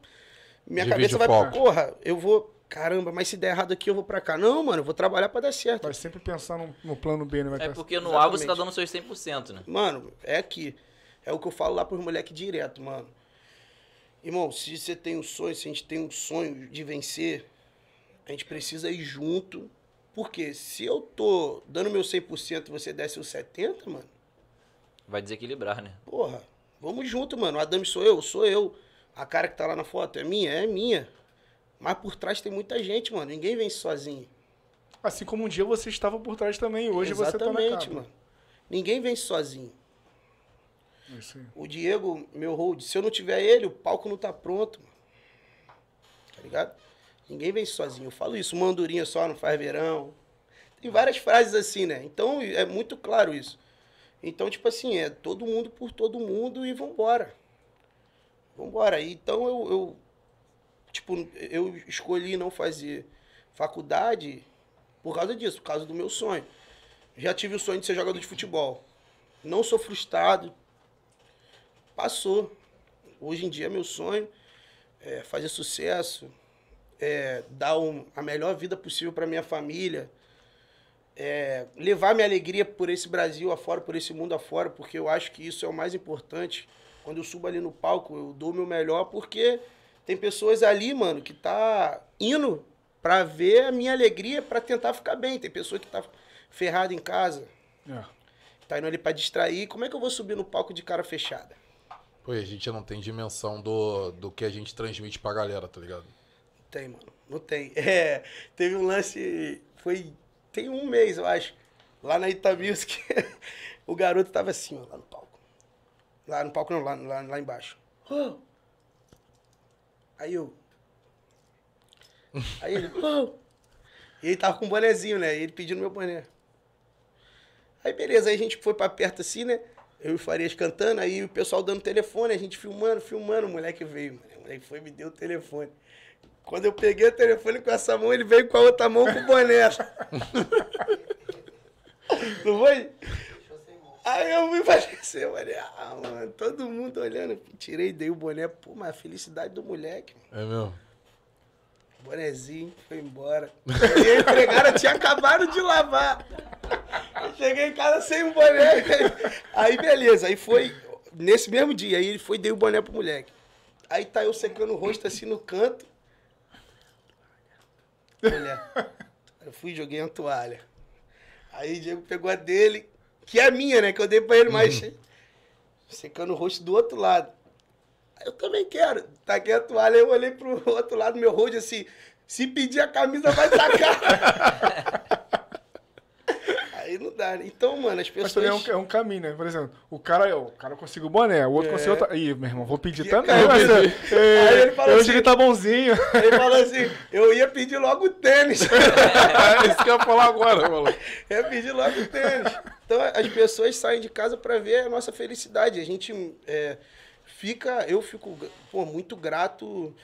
Minha Divide cabeça vai pra porra, eu vou. Caramba, mas se der errado aqui, eu vou pra cá. Não, mano, eu vou trabalhar pra dar certo. Vai sempre pensar no, no plano B, né? é porque no A você tá dando seus 100%, né? Mano, é aqui. É o que eu falo lá pros moleques direto, mano. Irmão, se você tem um sonho, se a gente tem um sonho de vencer, a gente precisa ir junto. Porque se eu tô dando meu 100% e você desce os 70, mano. Vai desequilibrar, né? Porra, vamos junto, mano. O Dami sou eu, sou eu. A cara que tá lá na foto é minha? É minha. Mas por trás tem muita gente, mano. Ninguém vence sozinho. Assim como um dia você estava por trás também, hoje Exatamente, você tá na Exatamente, mano. Ninguém vence sozinho. É o Diego, meu hold, se eu não tiver ele, o palco não tá pronto. Tá ligado? Ninguém vem sozinho. Eu falo isso, mandurinha só não faz verão. Tem várias frases assim, né? Então é muito claro isso. Então, tipo assim, é todo mundo por todo mundo e vambora. Vambora. Então eu, eu tipo, eu escolhi não fazer faculdade por causa disso, por causa do meu sonho. Já tive o sonho de ser jogador de futebol. Não sou frustrado, Passou. Hoje em dia, meu sonho é fazer sucesso, é dar um, a melhor vida possível para minha família, é levar minha alegria por esse Brasil afora, por esse mundo afora, porque eu acho que isso é o mais importante. Quando eu subo ali no palco, eu dou o meu melhor, porque tem pessoas ali, mano, que tá indo para ver a minha alegria, para tentar ficar bem. Tem pessoa que tá ferrada em casa, é. tá indo ali para distrair. Como é que eu vou subir no palco de cara fechada? Pô, a gente não tem dimensão do, do que a gente transmite pra galera, tá ligado? Não tem, mano. Não tem. É, teve um lance. Foi. Tem um mês, eu acho. Lá na Ita Music, o garoto tava assim, ó, lá no palco. Lá no palco não, lá, lá, lá embaixo. Aí eu. Aí ele. E ele tava com um bonezinho, né? E ele pedindo meu boné. Aí beleza, aí a gente foi pra perto assim, né? eu e o Farias cantando, aí o pessoal dando telefone, a gente filmando, filmando, o moleque veio, o moleque foi me deu o telefone. Quando eu peguei o telefone com essa mão, ele veio com a outra mão com o boné. Não foi? Aí eu me pareceu, mano. Ah, mano, todo mundo olhando. Tirei, dei o boné. Pô, mas a felicidade do moleque. É mesmo? Bonezinho, foi embora. E entregaram, tinha acabado de lavar. Cheguei em casa sem o boné. Aí beleza, aí foi nesse mesmo dia, aí ele foi e dei o boné pro moleque. Aí tá eu secando o rosto assim no canto. Olha, eu fui e joguei a toalha. Aí o Diego pegou a dele, que é a minha, né? Que eu dei pra ele, mas uhum. secando o rosto do outro lado. eu também quero. Taquei a toalha, eu olhei pro outro lado, meu rosto assim, se pedir a camisa vai sacar. mudar. Então, mano, as pessoas. Mas também é um, é um caminho, né? Por exemplo, o cara, o cara conseguiu o boné, o outro é. conseguiu outra. Ih, meu irmão, vou pedir também. mas, eu, eu, é, é, aí ele falou assim, tá bonzinho. Ele falou assim: eu ia pedir logo o tênis. é isso que eu ia falar agora, maluco. Eu ia pedir logo o tênis. Então, as pessoas saem de casa para ver a nossa felicidade. A gente é, fica. Eu fico pô, muito grato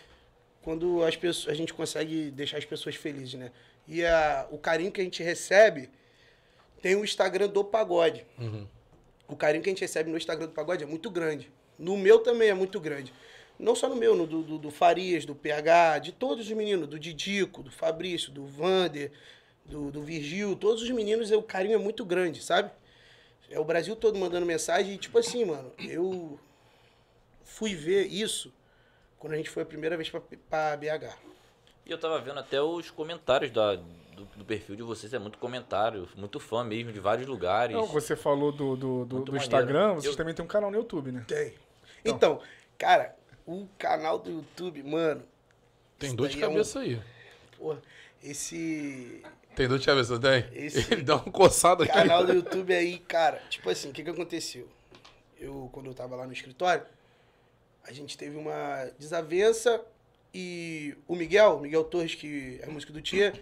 quando as pessoas, a gente consegue deixar as pessoas felizes, né? E a, o carinho que a gente recebe tem o Instagram do Pagode. Uhum. O carinho que a gente recebe no Instagram do Pagode é muito grande. No meu também é muito grande. Não só no meu, no do, do, do Farias, do PH, de todos os meninos, do Didico, do Fabrício, do Vander, do, do Virgil, todos os meninos, o carinho é muito grande, sabe? É o Brasil todo mandando mensagem e, tipo assim, mano, eu fui ver isso quando a gente foi a primeira vez pra, pra BH. E eu tava vendo até os comentários da, do, do, perfil de vocês é muito comentário, muito fã mesmo, de vários lugares. Não, você falou do, do, do, do Instagram, vocês eu... também tem um canal no YouTube, né? Tem. Então, então cara, o canal do YouTube, mano. Tem dor de cabeça é um... aí. Porra, esse. Tem dor de cabeça, tem? Esse... Ele dá um coçado aqui. canal do YouTube aí, cara, tipo assim, o que, que aconteceu? Eu, quando eu tava lá no escritório, a gente teve uma desavença e o Miguel, Miguel Torres, que é músico do Tia,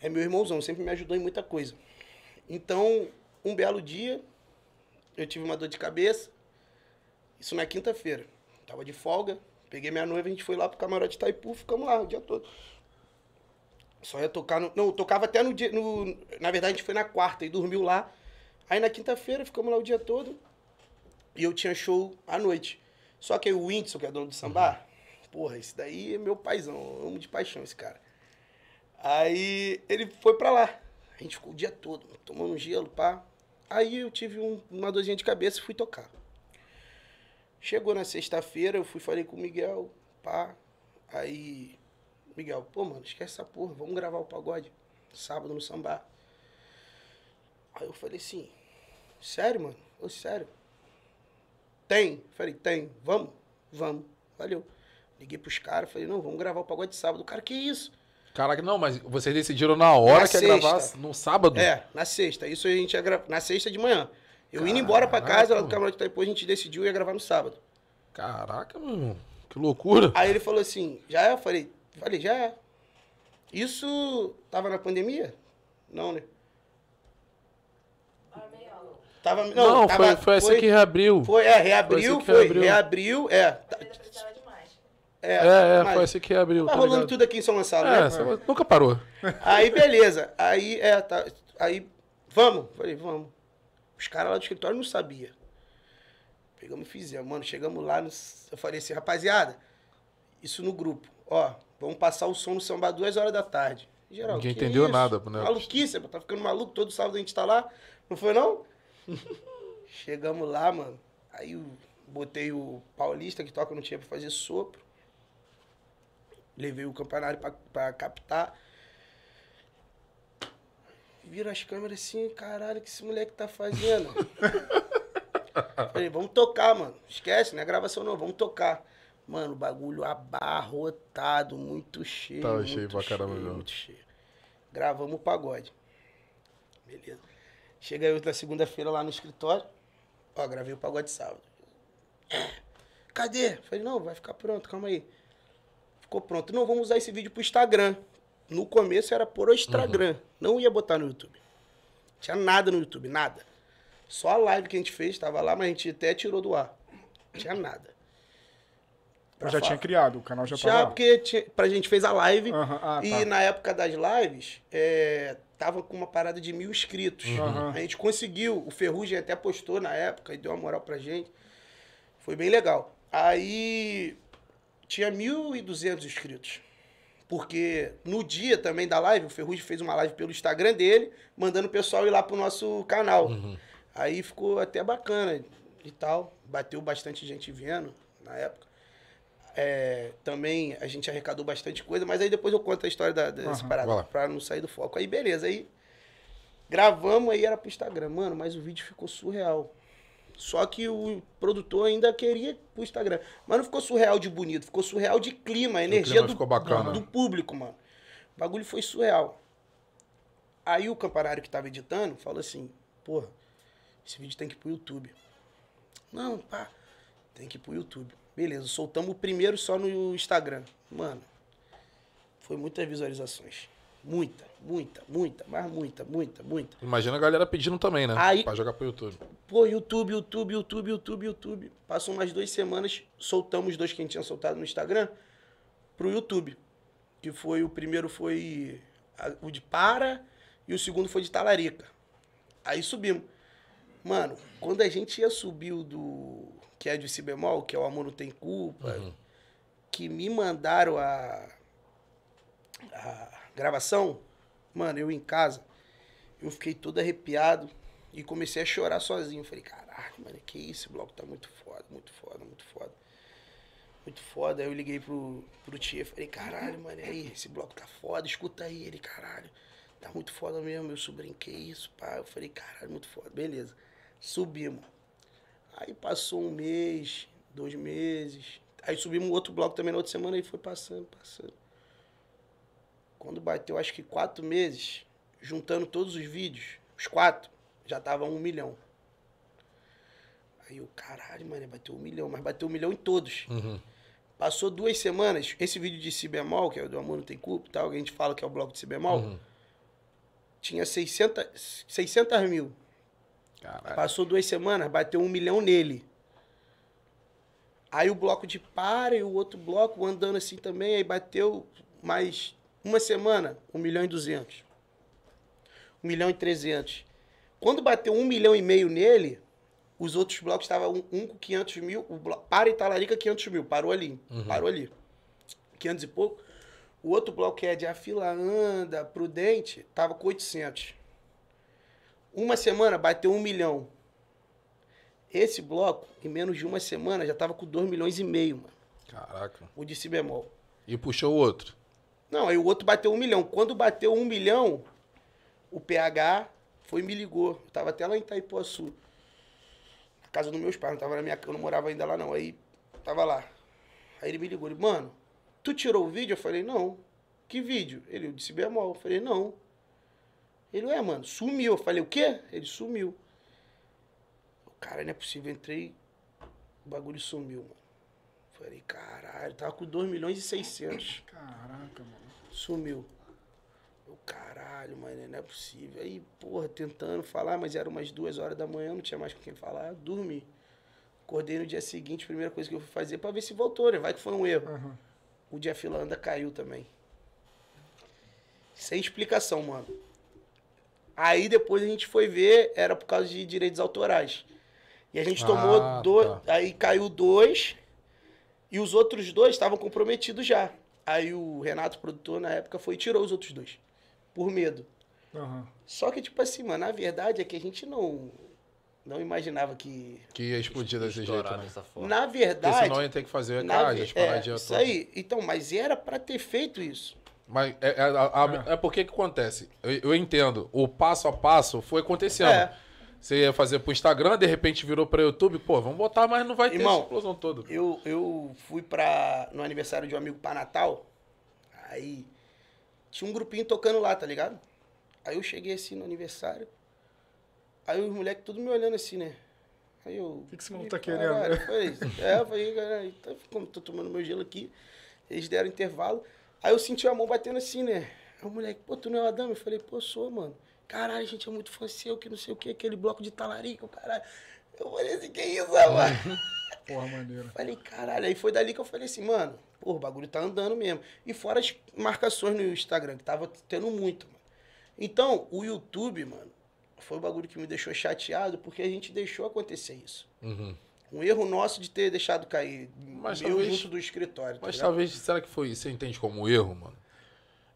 é meu irmãozão, sempre me ajudou em muita coisa. Então, um belo dia, eu tive uma dor de cabeça, isso na quinta-feira. Tava de folga, peguei minha noiva, a gente foi lá pro camarote Taipu, ficamos lá o dia todo. Só ia tocar no. Não, tocava até no dia. No, na verdade, a gente foi na quarta e dormiu lá. Aí na quinta-feira ficamos lá o dia todo. E eu tinha show à noite. Só que aí o Whindersson, que é dono do samba, uhum. Ah, porra, esse daí é meu paizão. Eu amo de paixão esse cara. Aí ele foi pra lá. A gente ficou o dia todo, tomando um gelo, pá. Aí eu tive um, uma dorzinha de cabeça e fui tocar. Chegou na sexta-feira, eu fui falei com o Miguel, pá. Aí, Miguel, pô, mano, esquece essa porra, vamos gravar o pagode. Sábado no samba. Aí eu falei assim, sério, mano? Ô, sério? Tem? Falei, tem. Vamos? Vamos. Valeu. Liguei pros caras, falei, não, vamos gravar o pagode de sábado. O cara, que isso? Caraca, não, mas vocês decidiram na hora na que sexta. ia gravar no sábado? É, na sexta. Isso a gente ia gravar na sexta de manhã. Eu Caraca. indo embora pra casa, lá do camarote depois tá a gente decidiu ia gravar no sábado. Caraca, mano, que loucura. Aí ele falou assim, já é? Eu falei, falei, já é. Isso tava na pandemia? Não, né? Ah, tava, não, não tava, foi, foi, foi essa que reabriu. Foi, é, reabriu, foi, reabriu. reabriu é. É, é, é, mas... foi esse assim que abriu. Tá, tá rolando ligado? tudo aqui em São Lançado, é, né? Nunca parou. Aí, beleza. Aí, é, tá. Aí, vamos. Falei, vamos. Os caras lá do escritório não sabiam. Pegamos e fizemos, mano. Chegamos lá, no... eu falei assim, rapaziada, isso no grupo. Ó, vamos passar o som no samba às duas horas da tarde. Geral, Ninguém entendeu isso? nada, né? Maluquice, tá ficando maluco, todo sábado a gente tá lá. Não foi, não? Chegamos lá, mano. Aí eu botei o paulista que toca no tinha pra fazer sopro. Levei o campanário pra, pra captar. Viram as câmeras assim, caralho, o que esse moleque tá fazendo? Falei, vamos tocar, mano. Esquece, não é gravação não, vamos tocar. Mano, bagulho abarrotado, muito cheio. Tava muito cheio pra caramba, cheio, Muito cheio. Gravamos o pagode. Beleza. Chega eu na segunda-feira lá no escritório. Ó, gravei o pagode sábado. Cadê? Falei, não, vai ficar pronto, calma aí. Ficou pronto. Não, vamos usar esse vídeo pro Instagram. No começo era por o Instagram. Uhum. Não ia botar no YouTube. tinha nada no YouTube, nada. Só a live que a gente fez, estava lá, mas a gente até tirou do ar. tinha nada. Pra já falar. tinha criado, o canal já, já Já, porque tinha, pra gente fez a live. Uhum. Ah, e tá. na época das lives, é, tava com uma parada de mil inscritos. Uhum. A gente conseguiu. O Ferrugem até postou na época e deu uma moral pra gente. Foi bem legal. Aí tinha 1.200 inscritos. Porque no dia também da live, o Ferrugem fez uma live pelo Instagram dele, mandando o pessoal ir lá pro nosso canal. Uhum. Aí ficou até bacana e tal. Bateu bastante gente vendo na época. É, também a gente arrecadou bastante coisa, mas aí depois eu conto a história da, dessa uhum, parada, pra não sair do foco. Aí beleza, aí gravamos, aí era pro Instagram. Mano, mas o vídeo ficou surreal. Só que o produtor ainda queria pro Instagram. Mas não ficou surreal de bonito, ficou surreal de clima, a energia clima do, do, do, público, mano. O bagulho foi surreal. Aí o camparário que tava editando falou assim, porra, esse vídeo tem que ir pro YouTube. Não, pá, tem que ir pro YouTube. Beleza, soltamos o primeiro só no Instagram. Mano, foi muitas visualizações. Muita, muita, muita, mas muita, muita, muita. Imagina a galera pedindo também, né? Aí, pra jogar pro YouTube. Pô, YouTube, YouTube, YouTube, YouTube, YouTube. Passou umas duas semanas, soltamos dois que a gente tinha soltado no Instagram pro YouTube. Que foi, o primeiro foi o de Para e o segundo foi de Talarica. Aí subimos. Mano, quando a gente ia subir o do. que é de si bemol, que é o Amor Não Tem Culpa, uhum. que me mandaram a, a gravação, mano, eu em casa, eu fiquei todo arrepiado e comecei a chorar sozinho. Falei, caraca, mano, que isso, esse bloco tá muito foda, muito foda, muito foda. Muito foda. Aí eu liguei pro, pro e falei, caralho, mano, aí, esse bloco tá foda, escuta aí. Ele, caralho, tá muito foda mesmo, meu sobrinho, que isso, pá. Eu falei, caralho, muito foda, beleza. Subimos. Aí passou um mês, dois meses. Aí subimos outro bloco também na outra semana e foi passando, passando. Quando bateu, acho que quatro meses, juntando todos os vídeos, os quatro, já tava um milhão. Aí eu, caralho, mano, é, bateu um milhão, mas bateu um milhão em todos. Uhum. Passou duas semanas, esse vídeo de Si bemol, que é o do Amor Não Tem Culpa e tal, que a gente fala que é o bloco de Si bemol, uhum. tinha 600, 600 mil. Caralho. Passou duas semanas, bateu um milhão nele. Aí o bloco de para e o outro bloco andando assim também, aí bateu mais uma semana, 1 milhão e 200. 1 milhão e 300. Quando bateu 1 milhão e meio nele, os outros blocos estavam um, um, com 500 mil, o bloco, para Italarica 500 mil, parou ali, uhum. parou ali. 500 e pouco. O outro bloco é de Afila, Anda, Prudente, estava com 800. Uma semana bateu 1 milhão. Esse bloco, em menos de uma semana, já estava com 2 milhões e meio, mano. Caraca. O de si bemol. E puxou o outro? Não, aí o outro bateu um milhão. Quando bateu um milhão, o PH foi e me ligou. Eu tava até lá em Itaipuaçu. Na casa dos meus pais, não tava na minha eu não morava ainda lá não. Aí tava lá. Aí ele me ligou, ele, mano, tu tirou o vídeo? Eu falei, não. Que vídeo? Ele, eu disse bemol. Eu falei, não. Ele, é, mano, sumiu. Eu falei, o quê? Ele sumiu. Cara, não é possível. Eu entrei, o bagulho sumiu, mano. Falei, caralho, tava com 2 milhões e 600. Caraca, mano. Sumiu. Eu, caralho, mano, não é possível. Aí, porra, tentando falar, mas era umas duas horas da manhã, não tinha mais com quem falar, dormi. Acordei no dia seguinte, primeira coisa que eu fui fazer pra ver se voltou, né? Vai que foi um erro. Uhum. O dia filanda caiu também. Sem explicação, mano. Aí depois a gente foi ver, era por causa de direitos autorais. E a gente ah, tomou dois. Tá. Aí caiu dois. E os outros dois estavam comprometidos já. Aí o Renato, produtor, na época, foi e tirou os outros dois. Por medo. Uhum. Só que, tipo assim, mano, a verdade é que a gente não. Não imaginava que. Que ia explodir desse jeito, né? Na verdade. Porque senão ia ter que fazer na... cajas, é, parar é, Isso aí. Então, mas era para ter feito isso. Mas é, é, é. é. porque que acontece? Eu, eu, entendo. O passo a passo foi acontecendo. É. Você ia fazer pro Instagram, de repente virou pra YouTube. Pô, vamos botar, mas não vai ter Irmão, essa explosão toda. Eu, eu fui pra. no aniversário de um amigo pra Natal. Aí. Tinha um grupinho tocando lá, tá ligado? Aí eu cheguei assim no aniversário. Aí os moleques tudo me olhando assim, né? Aí eu. O que, que esse maluco tá querendo? Cara, né? foi é, eu falei, cara, então, como tô tomando meu gelo aqui. Eles deram intervalo. Aí eu senti a mão batendo assim, né? Aí o moleque, pô, tu não é o Adão? Eu falei, pô, sou, mano. Caralho, a gente, é muito fã seu, que não sei o que, aquele bloco de talarico, caralho. Eu falei assim, que isso, mano? Porra, maneiro. Falei, caralho. Aí foi dali que eu falei assim, mano, porra, o bagulho tá andando mesmo. E fora as marcações no Instagram, que tava tendo muito, mano. Então, o YouTube, mano, foi o bagulho que me deixou chateado, porque a gente deixou acontecer isso. Uhum. Um erro nosso de ter deixado cair mas eu talvez, junto do escritório. Tá mas ligado? talvez, será que foi, você entende como um erro, mano?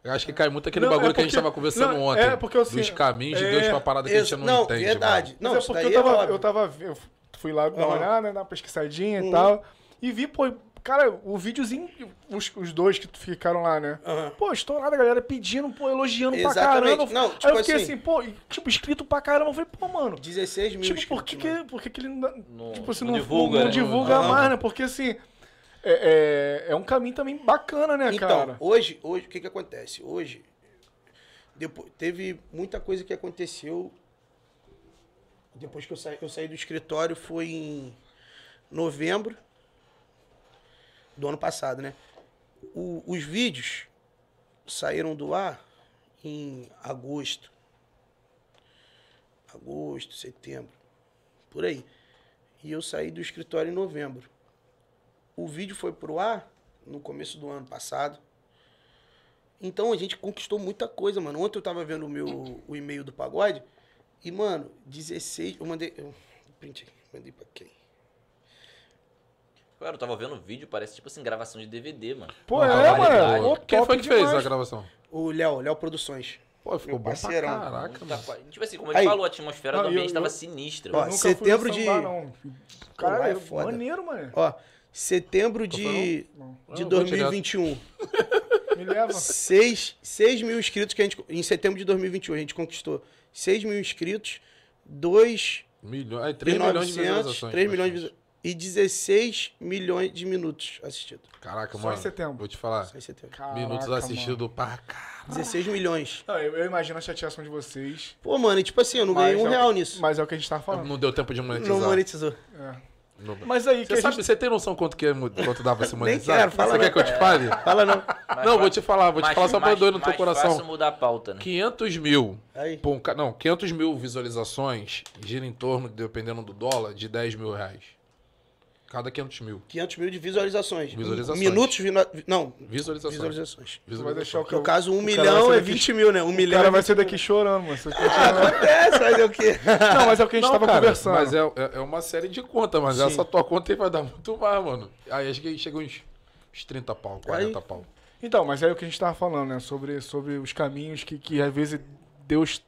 Eu acho que cai muito aquele não, bagulho é porque, que a gente tava conversando não, ontem. É porque, assim, dos caminhos de é, Deus pra parada que a gente não, não entende. Verdade. Mano. Não, Mas é porque eu tava, é eu tava. Eu fui lá dar uma olhada, né, dar uma pesquisadinha uhum. e tal. E vi, pô, Cara, o videozinho, os, os dois que ficaram lá, né? Uhum. Pô, estourada, galera pedindo, pô, elogiando Exatamente. pra caramba. Não, tipo Aí eu fiquei assim, assim pô, tipo, escrito pra caramba. Eu falei, pô, mano. 16 mil. Tipo, por que, que, por que, que ele não, não, tipo, assim, não, divulga, não, né? divulga mais, né? Porque assim é, é, é, um caminho também bacana, né, então, cara? Então, hoje, hoje, o que que acontece? Hoje, depois, teve muita coisa que aconteceu depois que eu saí, eu saí do escritório, foi em novembro do ano passado, né? O, os vídeos saíram do ar em agosto. Agosto, setembro, por aí. E eu saí do escritório em novembro. O vídeo foi pro ar no começo do ano passado. Então a gente conquistou muita coisa, mano. Ontem eu tava vendo o meu o e-mail do pagode e, mano, 16, eu mandei, eu printei, mandei para quem? Cara, eu tava vendo o vídeo, parece tipo assim, gravação de DVD, mano. Pô, Uma é, mano. O Quem foi que demais. fez a gravação? O Léo, Léo Produções. Pô, ficou bom caraca, mano. Tipo assim, como ele Aí. falou, a atmosfera não, do ambiente eu, eu... tava sinistra. Ó, setembro de... Cara Caralho, é foda. maneiro, mano. Ó, Setembro de, ah, de 2021. Me leva. 6, 6 mil inscritos que a gente. Em setembro de 2021, a gente conquistou 6 mil inscritos, 2 milhões, é, 3 milhões de visualizações. 3 milhões de e 16 milhões de minutos assistidos. Caraca, mano. Só em setembro. Vou te falar. Só em setembro. Caraca, minutos assistidos para caralho. 16 milhões. Não, eu, eu, imagino a chateação de vocês. Pô, mano, e tipo assim, eu não mas ganhei um é, real nisso. Mas é o que a gente tava falando. Não deu tempo de monetizar. Não monetizou. É. Não... Mas aí você que sabe, gente... Você tem noção quanto, que é, quanto dá pra se monetizar? Nem quero, fala você não. quer que eu te fale? É. Fala não. Mas não, vou te falar, vou mais, te falar só pra doer no teu coração. Fácil mudar a pauta, né? 500 mil. Aí. Um, não, 500 mil visualizações gira em torno, dependendo do dólar, de 10 mil reais. Cada 500 mil. 500 mil de visualizações. Visualizações. Minutos, vina... não. Visualizações. Visualizações. visualizações. Vai deixar o cara... No caso, um o milhão é 20 mil, né? Um o milhão. O cara é vai ser daqui chorando, mano. Ah, acontece, fazer o quê? Não, mas é o que a gente não, tava cara, conversando. Mas é, é, é uma série de contas, mas Sim. essa tua conta aí vai dar muito mais, mano. Aí acho que chega uns, uns 30 pau, 40 aí... pau. Então, mas é o que a gente tava falando, né? Sobre, sobre os caminhos que, que às vezes Deus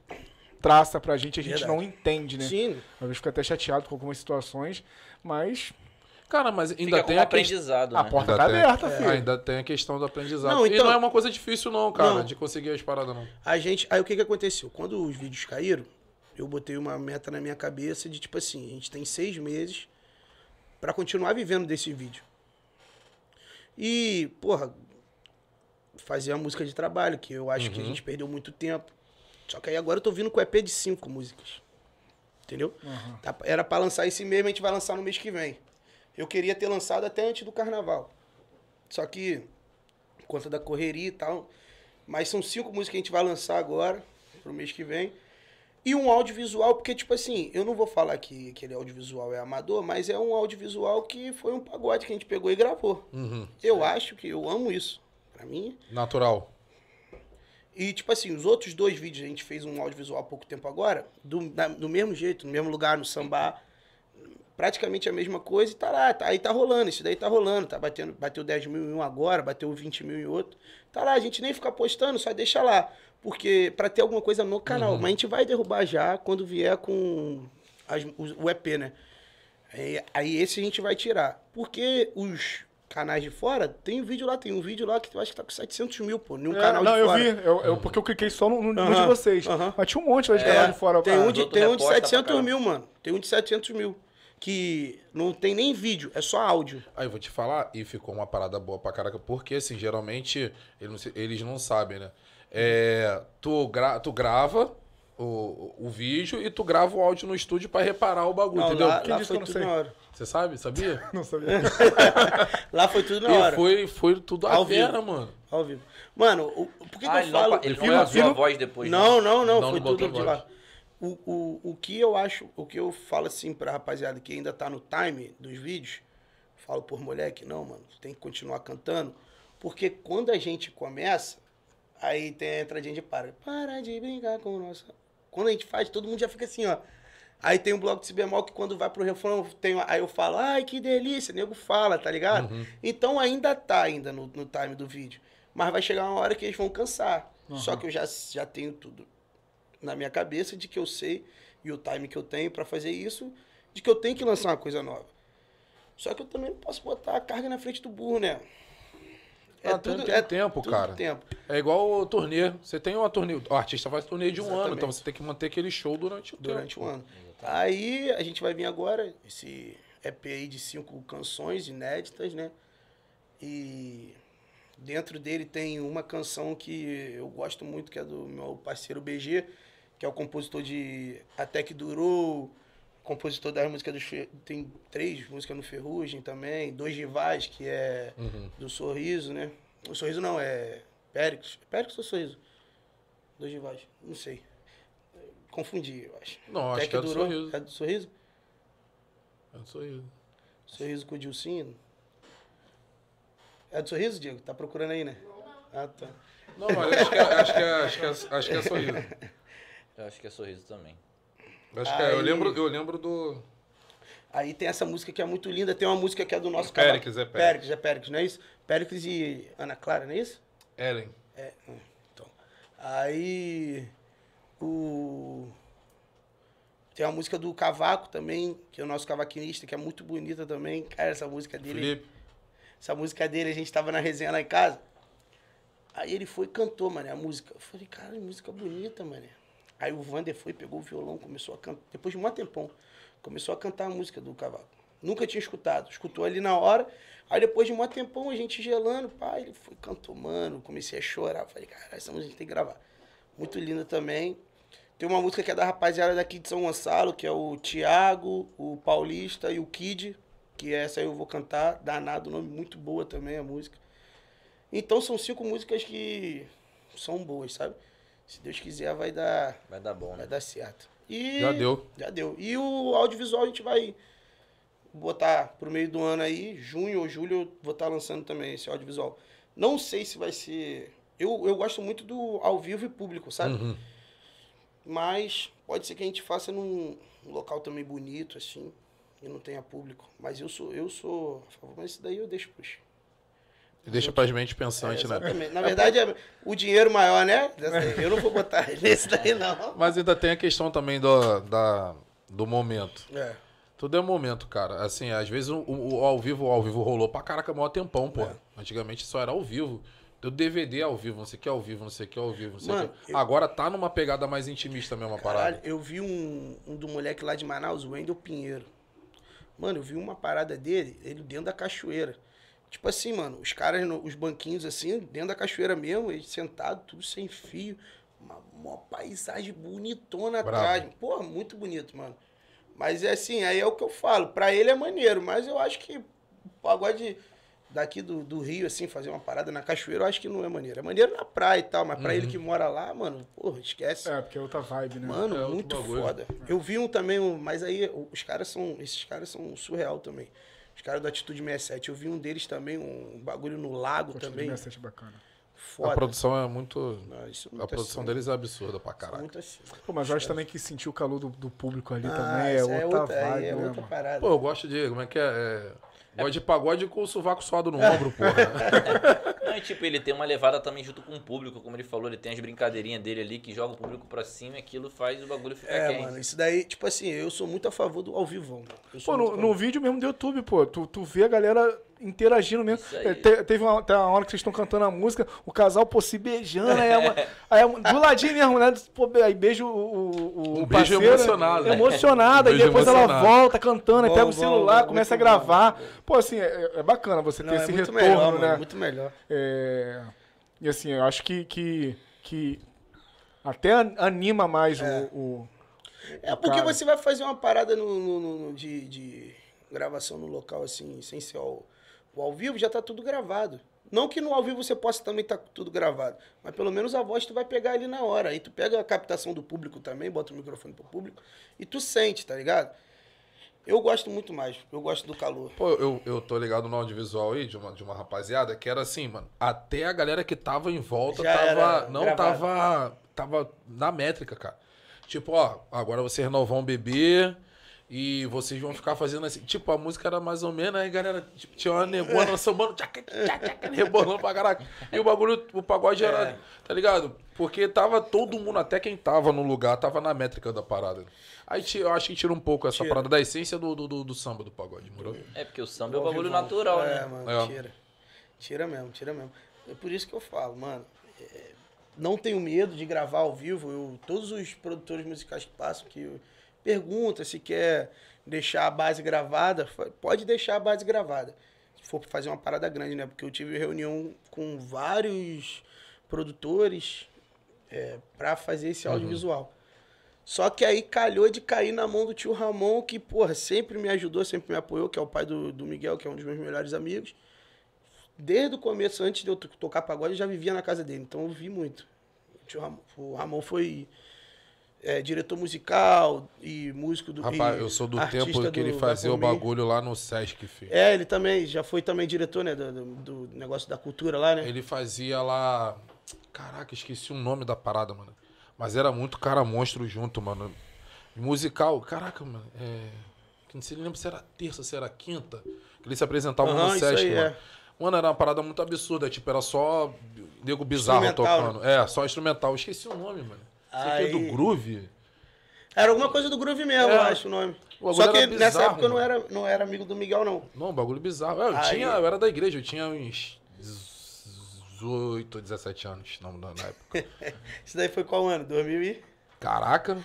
traça pra gente, e a gente Verdade. não entende, né? Sim. Às vezes fica até chateado com algumas situações, mas Cara, mas ainda Fica tem a aprendizado. Que... Né? A porta ainda tá tem, aberta, é. filho. Ainda tem a questão do aprendizado. Não, então... E não então é uma coisa difícil, não, cara, não. de conseguir as paradas, não. A gente. Aí o que, que aconteceu? Quando os vídeos caíram, eu botei uma meta na minha cabeça de tipo assim: a gente tem seis meses para continuar vivendo desse vídeo. E, porra, fazer a música de trabalho, que eu acho uhum. que a uhum. gente perdeu muito tempo. Só que aí agora eu tô vindo com EP de cinco músicas. Entendeu? Uhum. Tá, era para lançar esse mês, a gente vai lançar no mês que vem. Eu queria ter lançado até antes do carnaval. Só que, por conta da correria e tal. Mas são cinco músicas que a gente vai lançar agora, pro mês que vem. E um audiovisual, porque, tipo assim, eu não vou falar que aquele audiovisual é amador, mas é um audiovisual que foi um pagode que a gente pegou e gravou. Uhum, eu acho que eu amo isso. para mim. Natural. E, tipo assim, os outros dois vídeos, a gente fez um audiovisual há pouco tempo agora, do, do mesmo jeito, no mesmo lugar, no samba praticamente a mesma coisa e tá lá, tá, aí tá rolando, isso daí tá rolando, tá batendo, bateu 10 mil em um agora, bateu 20 mil em outro, tá lá, a gente nem fica postando, só deixa lá, porque para ter alguma coisa no canal, uhum. mas a gente vai derrubar já quando vier com as, o, o, EP, né? Aí, aí esse a gente vai tirar, porque os canais de fora, tem um vídeo lá, tem um vídeo lá que eu acho que tá com 700 mil, pô, nenhum é, canal não, de fora. Não, eu vi, eu, eu, porque eu cliquei só no, no uh de vocês, uh mas tinha um monte lá de é, canal de fora. Tem um de, tem um de 700 mil, mano, tem um de 700 mil que não tem nem vídeo, é só áudio. Aí eu vou te falar, e ficou uma parada boa pra caraca, porque assim, geralmente eles não sabem, né? É, tu, gra tu grava o, o vídeo e tu grava o áudio no estúdio para reparar o bagulho, não, entendeu? Lá, Quem lá disse foi que eu não tudo sei? hora. Você sabe? Sabia? não sabia. lá foi tudo na e hora. Foi, foi tudo à Vera, mano. Ao vivo. Mano, o, por que, ah, que eu ele falo? a ele voz depois. Né? Não, né? não, não, não, foi não tudo de lá o, o, o que eu acho, o que eu falo assim pra rapaziada que ainda tá no time dos vídeos, falo por moleque, não, mano, tem que continuar cantando, porque quando a gente começa, aí tem, a entradinha de para. Para de brincar com o nosso. Quando a gente faz, todo mundo já fica assim, ó. Aí tem um bloco de si bemol que quando vai pro refrão, tem, aí eu falo, ai, que delícia, o nego fala, tá ligado? Uhum. Então ainda tá ainda no, no time do vídeo. Mas vai chegar uma hora que eles vão cansar. Uhum. Só que eu já, já tenho tudo na minha cabeça de que eu sei e o time que eu tenho para fazer isso, de que eu tenho que lançar uma coisa nova. Só que eu também não posso botar a carga na frente do burro, né? É ah, tudo tem é tempo, tudo cara. Tempo. É igual o turnê. Você tem uma turnê, o artista faz turnê de um Exatamente. ano, então você tem que manter aquele show durante o durante tempo. um ano. Aí a gente vai vir agora esse EP aí de cinco canções inéditas, né? E dentro dele tem uma canção que eu gosto muito que é do meu parceiro BG, que é o compositor de Até Que Durou, compositor das músicas do tem três músicas no Ferrugem também, dois rivais que é uhum. do Sorriso, né? O Sorriso não é Péricles, Péricles ou Sorriso? Dois rivais, não sei. Confundi, eu acho. Não, Até acho que, é durou, do Sorriso. É do Sorriso? É do Sorriso. Sorriso com o Dilcino. É do Sorriso, Diego? Tá procurando aí, né? Não. Ah, tá. Não, mas acho que é, acho que é, acho que é, acho que é Sorriso. Eu acho que é sorriso também. Acho Aí... que é, eu lembro, eu lembro do. Aí tem essa música que é muito linda, tem uma música que é do nosso cara. Pericles, é Pericles. é Pericles, não é isso? Pericles e Ana Clara, não é isso? Ellen. É, hum, então. Aí. O. Tem uma música do Cavaco também, que é o nosso cavaquinista, que é muito bonita também. Cara, essa música dele. Felipe. Essa música dele, a gente tava na resenha lá em casa. Aí ele foi e cantou, mano, a música. Eu falei, cara, música bonita, mano. Aí o Vander foi, pegou o violão, começou a cantar. Depois de um tempão, começou a cantar a música do cavaco. Nunca tinha escutado. Escutou ali na hora. Aí depois de um tempão, a gente gelando, pai, ele foi, cantou, mano. Comecei a chorar. Falei, cara, essa música a gente tem que gravar. Muito linda também. Tem uma música que é da rapaziada daqui de São Gonçalo, que é o Tiago, o Paulista e o Kid, que essa eu vou cantar. Danado, nome muito boa também a música. Então são cinco músicas que são boas, sabe? Se Deus quiser, vai dar. Vai dar bom, Vai né? dar certo. E já deu. Já deu. E o audiovisual a gente vai botar pro meio do ano aí, junho ou julho, eu vou estar tá lançando também esse audiovisual. Não sei se vai ser. Eu, eu gosto muito do ao vivo e público, sabe? Uhum. Mas pode ser que a gente faça num, local também bonito, assim, e não tenha público. Mas eu sou, eu sou a favor, mas isso daí eu deixo pros e deixa para as mentes pensantes, é, né? Na verdade, é o dinheiro maior, né? Eu não vou botar nesse daí, não. Mas ainda tem a questão também do, da, do momento. É. Tudo é momento, cara. Assim, às vezes o, o ao vivo, o ao vivo rolou pra caraca maior tempão, pô. É. Antigamente só era ao vivo. do DVD ao vivo, não sei o que ao vivo, não sei o que ao vivo, não sei Mano, que. Eu... Agora tá numa pegada mais intimista mesmo a parada. Eu vi um, um do moleque lá de Manaus, o Wendel Pinheiro. Mano, eu vi uma parada dele, ele dentro da cachoeira. Tipo assim, mano, os caras, no, os banquinhos assim, dentro da cachoeira mesmo, eles sentados, tudo sem fio. Uma, uma paisagem bonitona Bravo. atrás. Porra, muito bonito, mano. Mas é assim, aí é o que eu falo. Pra ele é maneiro, mas eu acho que o pagode daqui do, do Rio, assim, fazer uma parada na cachoeira, eu acho que não é maneiro. É maneiro na praia e tal, mas uhum. pra ele uhum. que mora lá, mano, porra, esquece. É, porque é outra vibe, né? Mano, é muito foda. Eu vi um também, mas aí os caras são. Esses caras são surreal também. Os caras do Atitude 67. Eu vi um deles também, um bagulho no lago Atitude também. 67 é bacana. Foda. A produção é muito. Não, isso é muito a produção assim. deles é absurda pra é caraca. Muito assim. Pô, mas eu acho é. também que sentir o calor do, do público ali ah, também é outra, é outra, vibe, é outra parada. Pô, eu gosto de. Como é que é? É Gosta de pagode com o sovaco suado no ombro, porra. não, e tipo, ele tem uma levada também junto com o público, como ele falou, ele tem as brincadeirinhas dele ali que joga o público pra cima e aquilo faz o bagulho ficar é, quente. É, mano, isso daí, tipo assim, eu sou muito a favor do ao vivo. Pô, no, no vídeo mesmo do YouTube, pô, tu, tu vê a galera interagindo mesmo. Te, teve uma, uma, hora que vocês estão cantando a música, o casal, pô, se beijando. Aí, é uma, aí é do ladinho mesmo, né? Pô, aí beijo o, o, o, o beijo emocionado. Né? Emocionada. Um e depois emocionado. ela volta cantando, aí pega o celular, bom, começa a gravar. Bom. Pô, assim, é, é, bacana você ter Não, é esse é retorno, melhor, né? Mano, muito melhor. É, e assim, eu acho que, que, que até anima mais é. o, o é porque cara. você vai fazer uma parada no, no, no de, de, gravação no local, assim, sem ser o, o ao vivo já está tudo gravado. Não que no ao vivo você possa também estar tá tudo gravado, mas pelo menos a voz tu vai pegar ali na hora. Aí tu pega a captação do público também, bota o microfone pro público e tu sente, tá ligado? Eu gosto muito mais, eu gosto do calor. Pô, eu, eu tô ligado no audiovisual aí de uma, de uma rapaziada que era assim, mano, até a galera que tava em volta Já tava. Não, gravado. tava. Tava na métrica, cara. Tipo, ó, agora vocês não vão beber e vocês vão ficar fazendo assim. Tipo, a música era mais ou menos, aí galera tipo, tinha uma negona sambando, tchaca, tchaca, rebolando pra caraca. E o bagulho, o pagode era, é. tá ligado? Porque tava todo mundo, até quem tava no lugar, tava na métrica da parada. Aí eu acho que tira um pouco essa tira. parada da essência do, do, do, do samba do pagode, morou? É, porque o samba é o bagulho natural, é, né? É, mano, tira. Tira mesmo, tira mesmo. É por isso que eu falo, mano. É, não tenho medo de gravar ao vivo. Eu, todos os produtores musicais que passam, que. Eu, Pergunta se quer deixar a base gravada. Pode deixar a base gravada. Se for fazer uma parada grande, né? Porque eu tive reunião com vários produtores é, para fazer esse uhum. audiovisual. Só que aí calhou de cair na mão do tio Ramon, que, porra, sempre me ajudou, sempre me apoiou, que é o pai do, do Miguel, que é um dos meus melhores amigos. Desde o começo, antes de eu tocar pagode, eu já vivia na casa dele, então eu vi muito. O, tio Ramon, o Ramon foi é, diretor musical e músico do Rapaz, eu sou do tempo que ele fazia o bagulho lá no Sesc, filho. É, ele também, já foi também diretor, né, do, do, negócio da cultura lá, né? Ele fazia lá. Caraca, esqueci o nome da parada, mano. Mas era muito cara monstro junto, mano. Musical, caraca, mano. É... Não sei, lembro se era terça, se era quinta. Que ele se apresentava uhum, no Sesc, aí, mano. É. Mano, era uma parada muito absurda, tipo, era só nego bizarro tocando. Né? É, só instrumental. esqueci o nome, mano. Aí... Isso é do Groove? Era alguma coisa do Groove mesmo, é. eu acho o nome. O Só que bizarro, nessa época eu não era, não era amigo do Miguel, não. Não, bagulho bizarro. Eu, Aí... tinha, eu era da igreja, eu tinha uns 18, 17 anos não, na época. Isso daí foi qual ano? 2000 e... Caraca.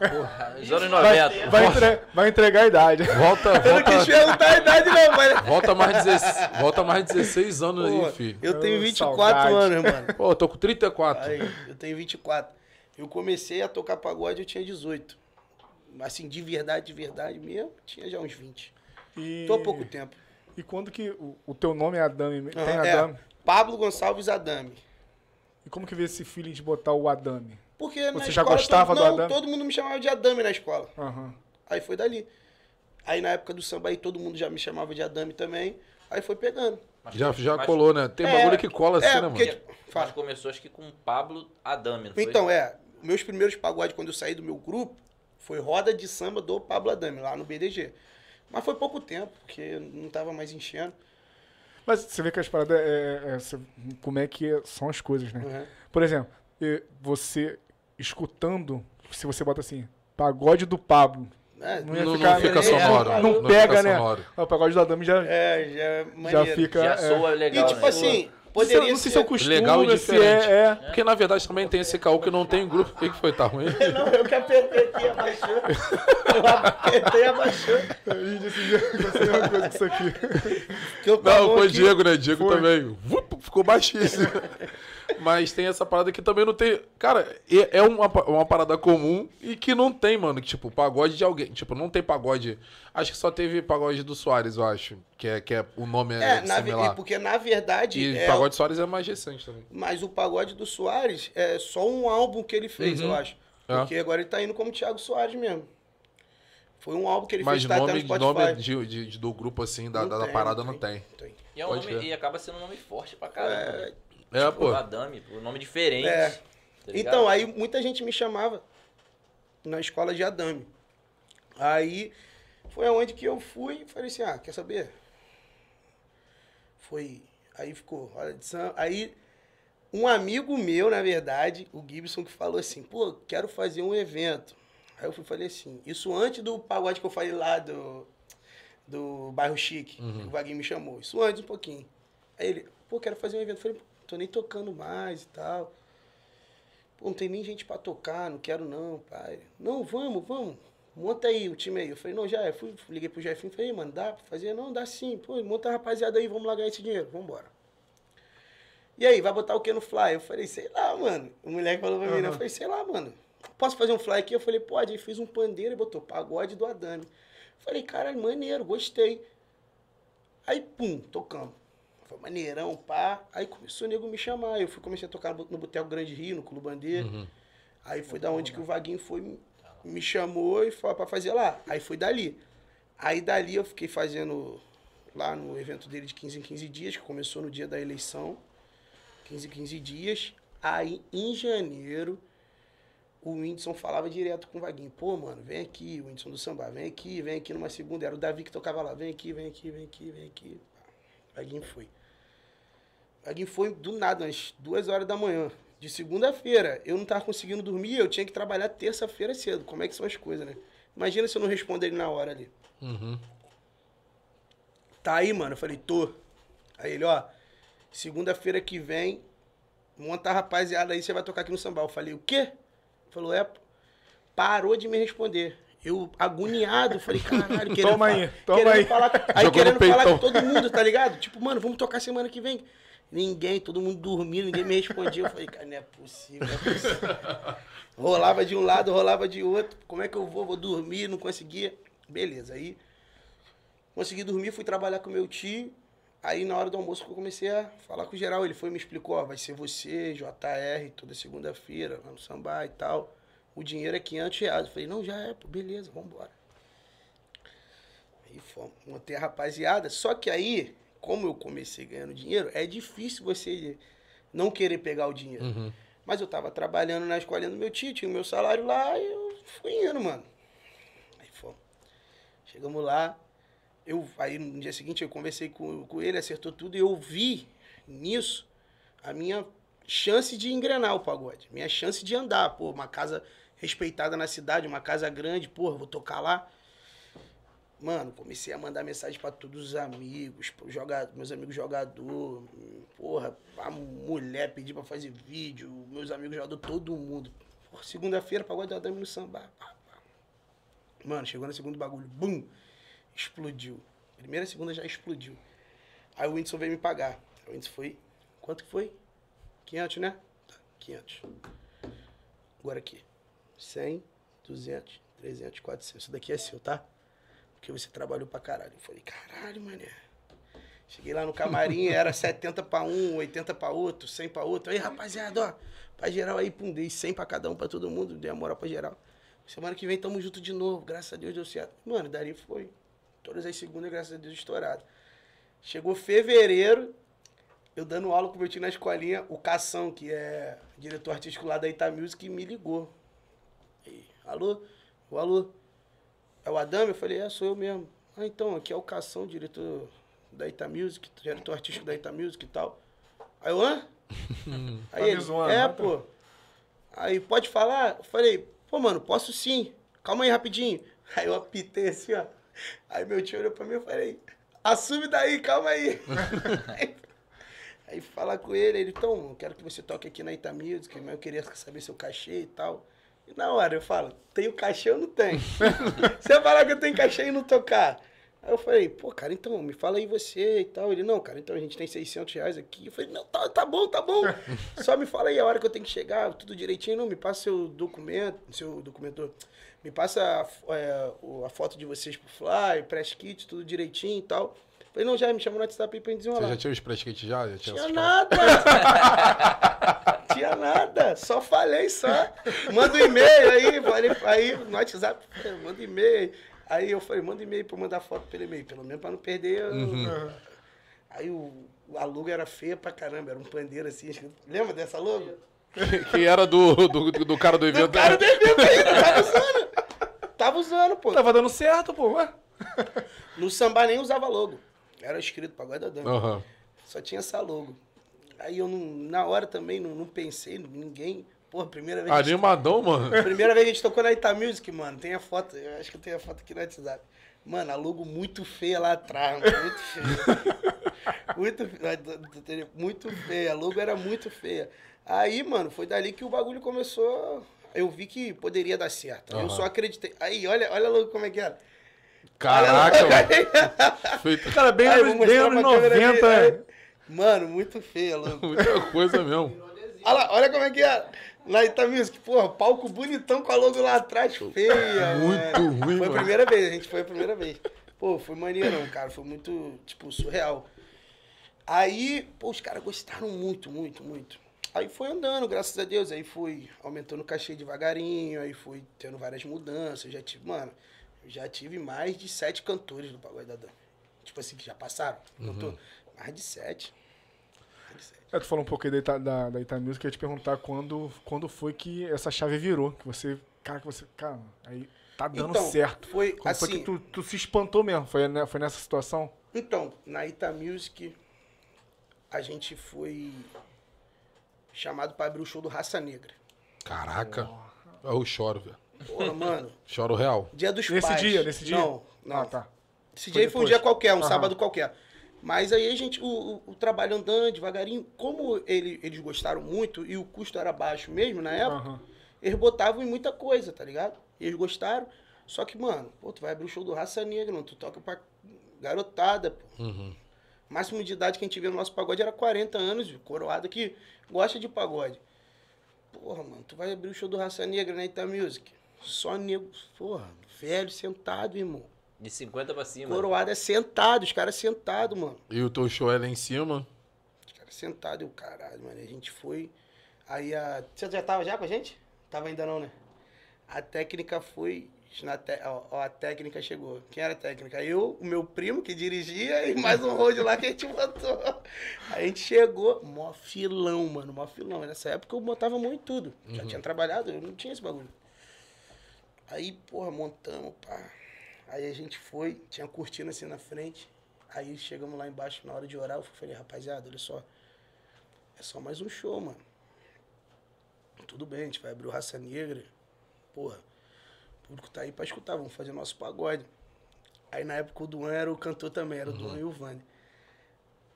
Porra, os anos 90. Vai, vai, entre, vai, entregar a idade. Volta, volta. Eu não quis perguntar a idade, não, mas... Volta mais 16, volta mais 16 anos Pô, aí, filho. Eu tenho 24 Saudade. anos, mano. Pô, eu tô com 34. Aí, eu tenho 24. Eu comecei a tocar pagode, eu tinha 18. Assim, de verdade, de verdade mesmo, tinha já uns 20. E... Tô há pouco tempo. E quando que o, o teu nome é Adame? Uhum, tem Adame? É, Pablo Gonçalves Adame. E como que veio esse feeling de botar o Adame? Porque Você na Você já gostava todo, do não, Adame? todo mundo me chamava de Adame na escola. Uhum. Aí foi dali. Aí na época do samba aí todo mundo já me chamava de Adame também. Aí foi pegando. Mas, já já mas, colou, né? Tem é, bagulho que cola é, assim, né, mano? Mas começou acho que com Pablo Adame, não foi? Então, é meus primeiros pagodes, quando eu saí do meu grupo, foi roda de samba do Pablo Adame, lá no BDG. Mas foi pouco tempo, porque não estava mais enchendo. Mas você vê que as paradas. É, é, é como é que são as coisas, né? Uhum. Por exemplo, você escutando, se você bota assim, pagode do Pablo. É, não, não, ficar, não, fica né? sonoro. Não, não, não pega, né? Sonoro. O pagode do Adame já, é, já, é já, fica. Já é. soa legal. E tipo né? assim, Poderia é- não sei se é costume, legal e é- diferente. É, é, Porque na verdade também tem esse caô que não tem grupo. O que, que foi? Tá ruim? Não, eu que apertei aqui e abaixou. Eu apertei e abaixou. E disse, Diego, eu sei uma coisa com isso aqui. não, foi aqui. Diego, né? Diego foi. também. ficou baixíssimo. Mas tem essa parada que também não tem. Cara, é uma, uma parada comum e que não tem, mano. Que, tipo, pagode de alguém. Tipo, não tem pagode. Acho que só teve pagode do Soares, eu acho. Que é, que é o nome é, é similar. Na, porque na verdade. E é, pagode do Soares é mais recente também. Mas o pagode do Soares é só um álbum que ele fez, uhum. eu acho. É. Porque é. agora ele tá indo como Thiago Soares mesmo. Foi um álbum que ele Mas fez nome, tá até no nome é de, de, de, do grupo, assim, da, da, tem, parada, não tem. Não tem. E, é um nome, e, acaba sendo um nome forte pra caramba. É, é, tipo, pô. Adame, pô, nome diferente. É. Tá então, aí muita gente me chamava na escola de Adame. Aí foi aonde que eu fui e falei assim, ah, quer saber? Foi. Aí ficou hora de samba. Aí um amigo meu, na verdade, o Gibson, que falou assim, pô, quero fazer um evento. Aí eu fui falei assim, isso antes do pagode que eu falei lá do, do bairro Chique, uhum. que o Vaguinho me chamou. Isso antes um pouquinho. Aí ele, pô, quero fazer um evento. Eu falei, tô nem tocando mais e tal. Pô, não tem nem gente para tocar, não quero não, pai. Não, vamos, vamos. Monta aí o time aí. Eu falei, não, já é. Fui, liguei pro Jefinho e falei, mano, dá pra fazer? Não, dá sim. Pô, monta a rapaziada aí, vamos lá ganhar esse dinheiro, vambora. E aí, vai botar o que no fly? Eu falei, sei lá, mano. O moleque falou pra mim, uhum. né? Eu falei, sei lá, mano. Posso fazer um fly aqui? Eu falei, pode. Aí fiz um pandeiro e botou pagode do Adame. Eu falei, cara, maneiro, gostei. Aí, pum, tocamos. Foi maneirão, pá. Aí começou o nego me chamar. Eu fui, comecei a tocar no Boteco Grande Rio, no Clube Bandeira. Uhum. Aí foi da onde que o Vaguinho foi, tá me chamou e foi pra fazer lá. Aí foi dali. Aí dali eu fiquei fazendo lá no evento dele de 15 em 15 dias, que começou no dia da eleição. 15 em 15 dias. Aí em janeiro o Whindersson falava direto com o Vaguinho. Pô, mano, vem aqui, o Whindersson do samba, vem aqui, vem aqui numa segunda. Era o Davi que tocava lá, vem aqui, vem aqui, vem aqui, vem aqui. Vaguinho foi. Alguém foi do nada, às duas horas da manhã. De segunda-feira, eu não tava conseguindo dormir, eu tinha que trabalhar terça-feira cedo. Como é que são as coisas, né? Imagina se eu não responder ele na hora ali. Uhum. Tá aí, mano. Eu falei, tô. Aí ele, ó, segunda-feira que vem, monta a rapaziada aí, você vai tocar aqui no samba. Eu falei, o quê? Ele falou, é. Parou de me responder. Eu, agoniado, falei, caralho, querendo, toma aí, toma querendo aí. falar. Aí querendo falar com todo mundo, tá ligado? Tipo, mano, vamos tocar semana que vem. Ninguém, todo mundo dormindo, ninguém me respondia. Eu falei, cara, não é possível, não é possível. rolava de um lado, rolava de outro. Como é que eu vou? Vou dormir, não conseguia. Beleza, aí consegui dormir, fui trabalhar com meu tio. Aí na hora do almoço que eu comecei a falar com o geral, ele foi me explicou, ó, vai ser você, JR, toda segunda-feira, lá no samba e tal. O dinheiro é 500 reais. Eu falei, não, já é, pô, beleza, vambora. Aí fomos, montei a rapaziada. Só que aí, como eu comecei ganhando dinheiro, é difícil você não querer pegar o dinheiro. Uhum. Mas eu tava trabalhando na escolinha do meu tio, tinha o meu salário lá e eu fui indo, mano. Aí fomos. Chegamos lá, eu, aí no dia seguinte eu conversei com, com ele, acertou tudo e eu vi nisso a minha chance de engrenar o pagode, minha chance de andar, pô, uma casa respeitada na cidade, uma casa grande, pô, vou tocar lá. Mano, comecei a mandar mensagem para todos os amigos, pro jogador, meus amigos jogador, porra, pra mulher, pedi pra fazer vídeo, meus amigos jogador, todo mundo. Segunda-feira, pagode da no samba. Mano, chegou no segundo bagulho, bum! Explodiu. Primeira segunda já explodiu. Aí o Whindersson veio me pagar. O Whindersson foi. Quanto que foi? 500, né? Tá, 500. Agora aqui. 100, 200, 300, 400. Isso daqui é seu, tá? Porque você trabalhou pra caralho. Eu falei, caralho, mané. Cheguei lá no camarim, era 70 pra um, 80 pra outro, 100 pra outro. Aí, rapaziada, ó, pra geral aí, pum, dei 100 pra cada um, pra todo mundo, dei a moral pra geral. Semana que vem tamo junto de novo, graças a Deus deu certo. Mano, dali foi. Todas as segundas, graças a Deus, estourado. Chegou fevereiro, eu dando aula com meu time na escolinha, o Cação, que é diretor artístico lá da Ita Music, me ligou. alô? O alô? É o Adame? Eu falei, é, sou eu mesmo. Ah, então, aqui é o Cação, diretor da Ita Music, diretor artístico da Ita Music e tal. Aí eu, hã? Aí tá ele, zoando, é, né, pô. Aí, pode falar? Eu falei, pô, mano, posso sim. Calma aí, rapidinho. Aí eu apitei assim, ó. Aí meu tio olhou pra mim e falei, assume daí, calma aí. aí, aí fala com ele, ele, então, quero que você toque aqui na Ita Music, mas eu queria saber seu cachê e tal. E na hora eu falo, tem o cachê ou não tem? você falar que eu tenho cachê e não tocar. Aí eu falei, pô, cara, então, me fala aí você e tal. Ele, não, cara, então a gente tem 600 reais aqui. Eu falei, não, tá, tá bom, tá bom. Só me fala aí a hora que eu tenho que chegar, tudo direitinho. Não, me passa seu documento, seu documentor. Me passa a, é, a foto de vocês pro Fly, press kit, tudo direitinho e tal. Falei, não, já me chamou no WhatsApp e pra desenrolar. Você já tinha os pré-skate já? já tinha, tinha nada. tinha nada. Só falei, só. Manda um e-mail aí. Falei, aí no WhatsApp, manda um e-mail. Aí eu falei, manda um e-mail pra mandar foto pelo e-mail. Pelo menos pra não perder. Uhum. Eu... Aí o, a logo era feia pra caramba. Era um pandeiro assim. Lembra dessa logo? que era do, do, do cara do evento. Do cara do evento ainda. Tava usando. Tava usando, pô. Tava dando certo, pô. No samba nem usava logo. Era inscrito para guarda-dama. Uhum. Só tinha essa logo. Aí eu, não, na hora também, não, não pensei, ninguém. Porra, primeira vez. Animadão, gente... mano. Primeira vez que a gente tocou na Ita Music, mano. Tem a foto, eu acho que eu tenho a foto aqui no WhatsApp. Mano, a logo muito feia lá atrás, mano, muito feia. muito, feia, muito feia, a logo era muito feia. Aí, mano, foi dali que o bagulho começou. Eu vi que poderia dar certo. Uhum. Eu só acreditei. Aí, olha, olha logo como é que era. Caraca, mano. Feito. Cara, bem Ai, anos, bem 90. É. É. Mano, muito feio, é louco. Muita coisa mesmo. olha, lá, olha como é que é. Na Itamisk, porra, palco bonitão com a logo lá atrás, feia. Muito mano. ruim, Foi a primeira vez, a gente foi a primeira vez. Pô, foi maneirão, cara. Foi muito, tipo, surreal. Aí, pô, os caras gostaram muito, muito, muito. Aí foi andando, graças a Deus. Aí fui aumentando o cachê devagarinho, aí fui tendo várias mudanças. Já tive, mano, já tive mais de sete cantores no Pagode da Dança. Tipo assim, que já passaram. Uhum. Mais de sete. Mais de sete. É, tu falou um pouquinho da Ita, da, da Ita Music, eu ia te perguntar quando, quando foi que essa chave virou, que você, cara, que você, cara, aí tá dando então, certo. Foi Como assim, foi que assim- tu, tu, se espantou mesmo? Foi, né, foi nessa situação? Então, na Ita Music, a gente foi chamado para abrir o show do Raça Negra. Caraca. Oh. Eu choro, velho. Porra, mano. Choro real. Dia dos nesse pais. Nesse dia, nesse dia? Não, não. Ah, tá. Esse dia foi um dia qualquer, um sábado qualquer. Mas aí a gente, o, o, trabalho andando devagarinho, como ele, eles gostaram muito e o custo era baixo mesmo na época, eles botavam em muita coisa, tá ligado? Eles gostaram. Só que, mano, pô, tu vai abrir o show do Raça Negra, não, tu toca pra garotada, pô. Uhum. Máximo de idade que a gente vê no nosso pagode era 40 anos, coroado que gosta de pagode. Porra, mano, tu vai abrir o show do Raça Negra na né, Ita Music. Só nego, porra, velho, sentado, irmão. De 50 pra cima. Coroado é sentado, os caras sentados, mano. E o teu show é lá em cima? Os caras sentados, o caralho, mano. A gente foi. Aí a. Você já tava já com a gente? Tava ainda não, né? A técnica foi. Na te... Ó, a técnica chegou. Quem era a técnica? Eu, o meu primo que dirigia e mais um road lá que a gente botou. A gente chegou, mó filão, mano, mó filão. Nessa época eu botava muito tudo. Já uhum. tinha trabalhado, eu não tinha esse bagulho. Aí, porra, montamos, pá. Aí a gente foi, tinha cortina assim na frente. Aí chegamos lá embaixo na hora de orar. Eu falei, rapaziada, olha só. É só mais um show, mano. Tudo bem, a gente vai abrir o Raça Negra. Porra, o público tá aí pra escutar, vamos fazer nosso pagode. Aí na época o Duan era o cantor também, era o Duan uhum. e o Vani.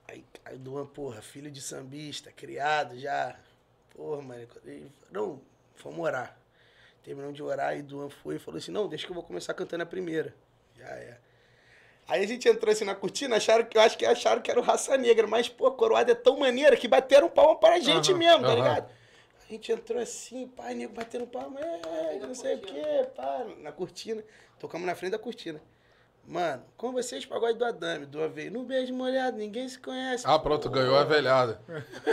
Aí, aí o Duan, porra, filho de sambista, criado já. Porra, mano. Não, vamos orar. Terminamos de orar e Duan foi e falou assim: Não, deixa que eu vou começar cantando a primeira. Já é. Aí a gente entrou assim na cortina, acharam que, eu acho que acharam que era o Raça Negra, mas, pô, a coroada é tão maneira que bateram palma pra gente uhum, mesmo, uhum. tá ligado? A gente entrou assim, pai, nego batendo palma, é, não sei o quê, pá, na cortina. Tocamos na frente da cortina. Mano, com vocês, pagode do Adame, do Aveio. No beijo molhado, ninguém se conhece. Ah, pronto, ganhou a velhada.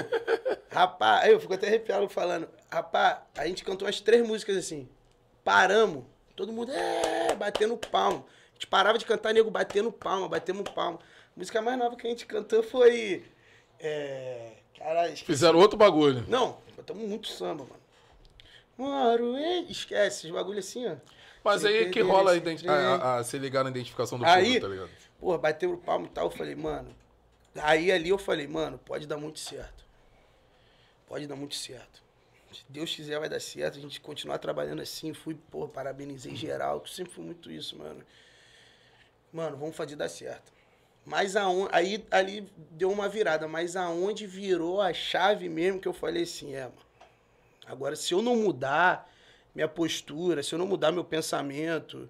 Rapaz, eu fico até arrepiado falando. Rapaz, a gente cantou umas três músicas assim. Paramos, todo mundo é, batendo palmo. A gente parava de cantar, nego, batendo palma, batendo palma. A música mais nova que a gente cantou foi. É. Caralho. Fizeram outro bagulho. Não, botamos muito samba, mano. Moro, hein? Esquece, os bagulhos assim, ó. Mas aí é que rola a, a, a, se ligar na identificação do aí, público, tá ligado? Porra, bateu o palmo e tal, eu falei, mano. Aí ali eu falei, mano, pode dar muito certo. Pode dar muito certo. Se Deus quiser, vai dar certo. A gente continuar trabalhando assim. Fui, porra, parabenizei geral. Eu sempre fui muito isso, mano. Mano, vamos fazer dar certo. Mas aonde, aí ali deu uma virada, mas aonde virou a chave mesmo que eu falei assim, é, mano. Agora se eu não mudar, minha postura, se eu não mudar meu pensamento.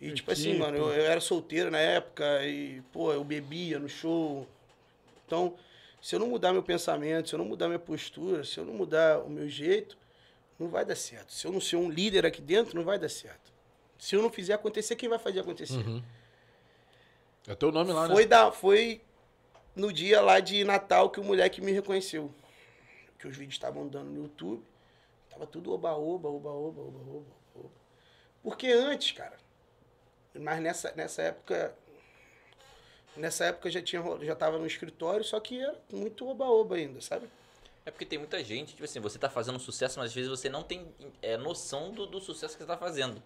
E, tipo, tipo assim, mano, eu, eu, era solteiro na época e, pô, eu bebia no show. Então, se eu não mudar meu pensamento, se eu não mudar minha postura, se eu não mudar o meu jeito, não vai dar certo. Se eu não ser um líder aqui dentro, não vai dar certo. Se eu não fizer acontecer, quem vai fazer acontecer? Uhum. É teu nome lá, né? foi né? Da, foi no dia lá de Natal que o moleque me reconheceu. Que os vídeos estavam andando no YouTube. Tava tudo oba-oba, oba-oba, oba-oba. Porque antes, cara, mas nessa, nessa época. Nessa época já, tinha, já tava no escritório, só que era muito oba-oba ainda, sabe? É porque tem muita gente, tipo assim, você tá fazendo sucesso, mas às vezes você não tem é, noção do, do sucesso que você tá fazendo.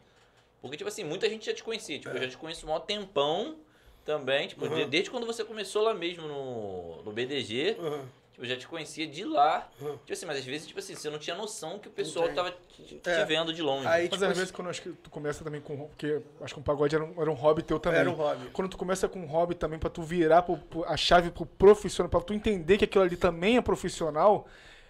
Porque, tipo assim, muita gente já te conhecia. Tipo, é. eu já te conheço um tempão também. Tipo, uhum. desde quando você começou lá mesmo no, no BDG. Uhum eu já te conhecia de lá. Hum. Tipo assim, mas às vezes, tipo assim, você não tinha noção que o pessoal Entendi. tava te, te é. vendo de longe. Aí, mas tipo às assim vezes quando acho que tu começa também com. Porque acho que um pagode era um, era um hobby teu também. Era um hobby. Quando tu começa com um hobby também, pra tu virar pro, pro, a chave pro profissional, pra tu entender que aquilo ali também é profissional,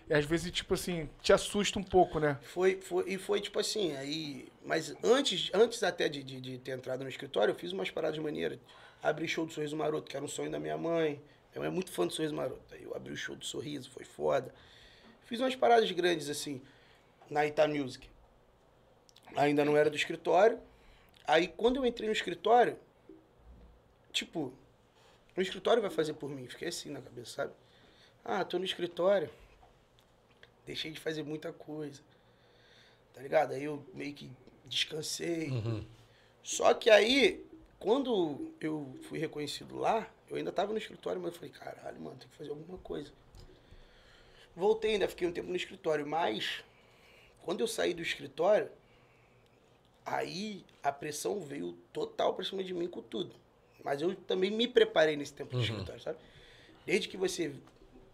e é, às vezes, tipo assim, te assusta um pouco, né? Foi, foi e foi tipo assim, aí. Mas antes, antes até de, de, de ter entrado no escritório, eu fiz umas paradas maneiras. Abri show do Sorriso Maroto, que era um sonho da minha mãe eu era é muito fã do Sorriso Maroto. Aí eu abri o show do Sorriso, foi foda. Fiz umas paradas grandes, assim, na Ita Music. Ainda não era do escritório. Aí quando eu entrei no escritório, tipo, o escritório vai fazer por mim. Fiquei assim na cabeça, sabe? Ah, tô no escritório. Deixei de fazer muita coisa. Tá ligado? Aí eu meio que descansei. Uhum. Só que aí, quando eu fui reconhecido lá, eu ainda tava no escritório, mas eu falei, caralho, mano, tem que fazer alguma coisa. Voltei, ainda fiquei um tempo no escritório, mas quando eu saí do escritório, aí a pressão veio total pra cima de mim com tudo. Mas eu também me preparei nesse tempo uhum. de escritório, sabe? Desde que você,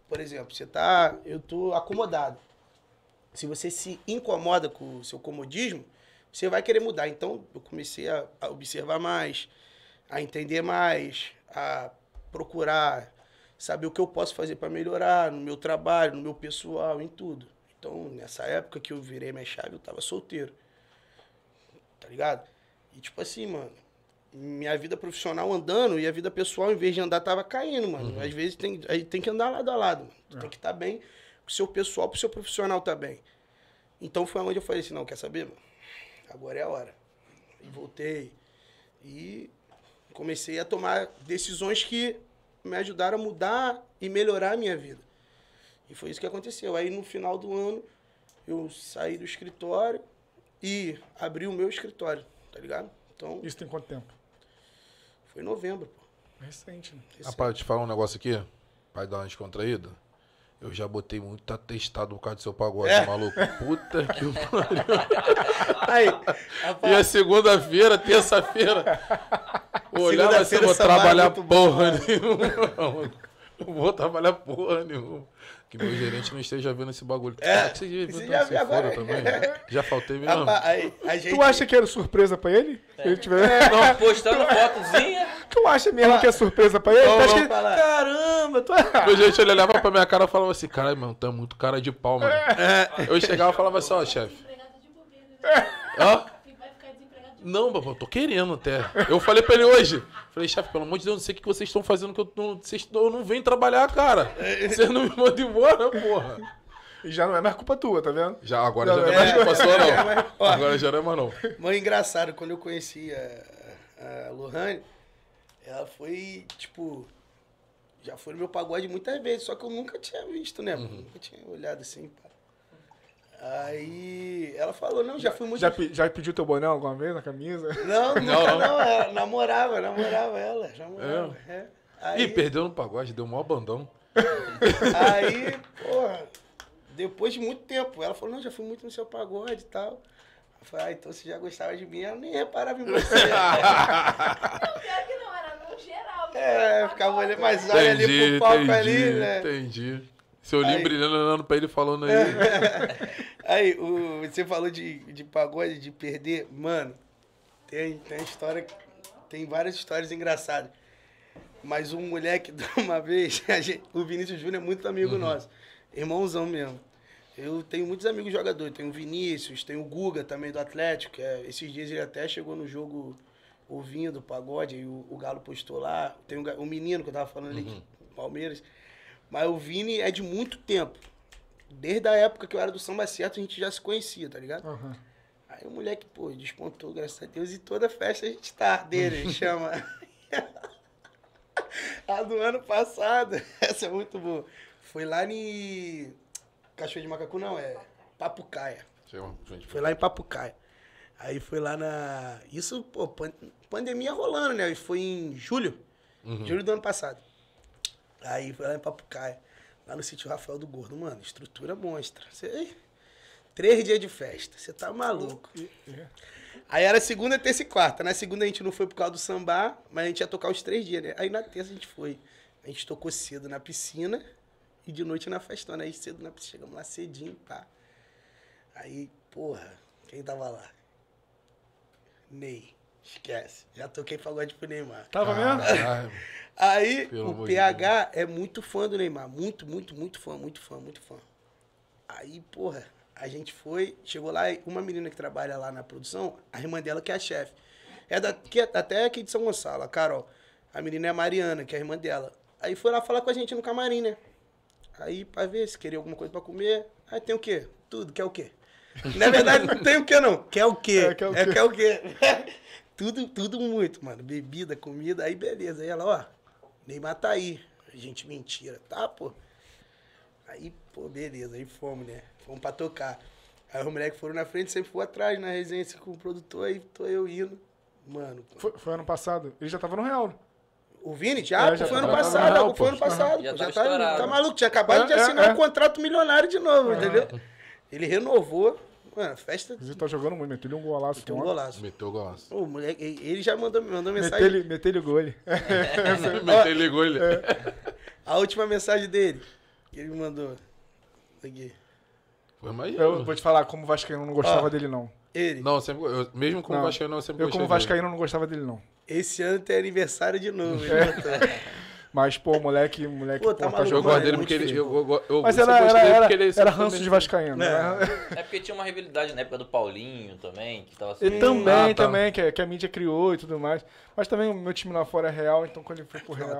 por exemplo, você tá, eu tô acomodado. Se você se incomoda com o seu comodismo, você vai querer mudar. Então eu comecei a, a observar mais, a entender mais, a procurar saber o que eu posso fazer para melhorar no meu trabalho, no meu pessoal, em tudo. Então, nessa época que eu virei minha chave, eu tava solteiro. Tá ligado? E tipo assim, mano, minha vida profissional andando e a vida pessoal, em vez de andar, tava caindo, mano. Uhum. Às vezes tem, aí tem que andar lado a lado, mano. Tu é. tem que estar tá bem pro seu pessoal, pro seu profissional tá bem. Então foi onde eu falei assim, não, quer saber, mano? Agora é a hora. E voltei. E comecei a tomar decisões que me ajudaram a mudar e melhorar a minha vida. E foi isso que aconteceu. Aí no final do ano eu saí do escritório e abri o meu escritório, tá ligado? Então, isso tem quanto tempo? Foi em novembro, pô. Recente, né? Recente. Rapaz, eu te falar um negócio aqui, pai dar uma descontraída. Eu já botei muito atestado por causa do seu pagode, é. maluco. Puta que pariu. Aí, e a segunda-feira, terça-feira. Olhava assim, eu vou é trabalhar porra nenhuma. não vou trabalhar porra nenhuma. Que meu gerente não esteja vendo esse bagulho. É, ah, você, você já viu agora. Também, né? Já faltei mesmo. Apa, aí, gente... Tu acha que era surpresa pra ele? É. ele tiver... É. Não, postando fotozinha. Tu acha mesmo que é surpresa pra ele? Não, não, Caramba, tu Meu gerente ele olhava pra minha cara e falava assim, caralho, mano, tá muito cara de pau, mano. É. Eu chegava e falava assim, ó, chefe. Ó. Não, eu tô querendo até. Eu falei pra ele hoje. Falei, chefe, pelo amor de Deus, não sei o que vocês estão fazendo, que eu não, vocês, eu não venho trabalhar, cara. Vocês não me mandam embora, porra. E já não é mais culpa tua, tá vendo? Já, agora não, já não é, é, mais culpa sua, não. agora já não é mais, não. Mãe engraçado, quando eu conheci a, a Lohane, ela foi, tipo, já foi no meu pagode muitas vezes, só que eu nunca tinha visto, né? Uhum. Nunca tinha olhado assim, pá. Aí ela falou, não, já fui muito. Já, já pediu teu boné alguma vez na camisa? Não, nunca, não, não. Ela, namorava, namorava ela, é? namorava. É. É. Aí, Ih, perdeu no pagode, deu um maior bandão. Aí, porra, depois de muito tempo, ela falou, não, já fui muito no seu pagode e tal. Eu falei, ah, então você já gostava de mim, ela nem reparava em você. Né? não, pior que não, era no geral. É, né? ficava olhando mais olha ali pro palco entendi, ali, né? Entendi. Seu olhinho aí, brilhando olhando pra ele falando aí. aí, o, você falou de, de pagode, de perder. Mano, tem, tem história. Tem várias histórias engraçadas. Mas um moleque, uma vez, gente, o Vinícius Júnior é muito amigo uhum. nosso. Irmãozão mesmo. Eu tenho muitos amigos jogadores. Tenho o Vinícius, tenho o Guga também do Atlético. É, esses dias ele até chegou no jogo ouvindo o pagode, e o, o Galo postou lá. Tem o, o menino que eu tava falando ali, uhum. Palmeiras. Mas o Vini é de muito tempo. Desde a época que eu era do Samba Certo, a gente já se conhecia, tá ligado? Uhum. Aí o moleque, pô, despontou, graças a Deus, e toda festa a gente tá dele, chama. a do ano passado, essa é muito boa. Foi lá em. Cachorro de Macacu, não, é. Papucaia. Foi lá em Papucaia. Aí foi lá na. Isso, pô, pandemia rolando, né? E foi em julho. Uhum. Julho do ano passado. Aí foi lá em Papucaia, lá no sítio Rafael do Gordo. Mano, estrutura monstra. Você... Três dias de festa, você tá maluco. É, é. Aí era segunda, terça e quarta. Na né? segunda a gente não foi por causa do samba, mas a gente ia tocar os três dias, né? Aí na terça a gente foi. A gente tocou cedo na piscina e de noite na festona. Aí cedo na piscina, chegamos lá cedinho, pá. Aí, porra, quem tava lá? Ney. Esquece. Já toquei pagode pro Neymar. Tava ah, mesmo? Aí Pelo o PH é muito fã do Neymar. Muito, muito, muito fã, muito fã, muito fã. Aí, porra, a gente foi, chegou lá, uma menina que trabalha lá na produção, a irmã dela que é a chefe. É da, que, é até aqui de São Gonçalo, a Carol. A menina é a Mariana, que é a irmã dela. Aí foi lá falar com a gente no camarim, né? Aí, pra ver se queria alguma coisa pra comer. Aí tem o quê? Tudo, quer o quê? Na verdade, não tem o quê, não. Quer o quê? É, quer o é, quê? É, quer o quê? tudo, tudo muito, mano. Bebida, comida, aí beleza. Aí ela, ó, Neymar tá aí. A gente, mentira, tá, pô? Aí, pô, beleza, aí fomos, né? Fomos pra tocar. Aí os moleques foram na frente, sempre foi atrás na resenha assim, com o produtor, aí tô eu indo. Mano. Foi, foi, ano passado? Ele já tava no Real. O Vini? Já, é, já foi, ano passado, real, foi ano passado. Já, já tá, tá maluco, tinha acabado é, de é, assinar é, um contrato milionário de novo, entendeu? Ele renovou. Mano, festa. Ele tá jogando muito, meteu um golaço. Meteu um golaço. Meteu golaço. O moleque, ele já mandou, mandou mensagem. Meteu-lhe gol. Ele. meteu-lhe gol. gole. É. A última mensagem dele, que ele me mandou. Aqui. Foi mais eu. vou te falar, como Vascaíno não gostava dele, não. Ele. Não, sempre, eu, mesmo como não. Vascaíno, eu sempre Eu, como Vascaíno, dele. não gostava dele, não. Esse ano tem aniversário de novo. Ele é. Mas, pô, moleque, moleque, pô, tá porra, tá maluco, eu gosto dele porque ele. Eu, eu, mas ela, era, ele é era ranço de Vascaíno. Né? É. é porque tinha uma rivalidade na época do Paulinho também, que tava subindo. E assim. também, ah, tá. também, que, é- que, a mídia criou e tudo mais. Mas também o meu time lá fora é real, então quando ele foi pro real.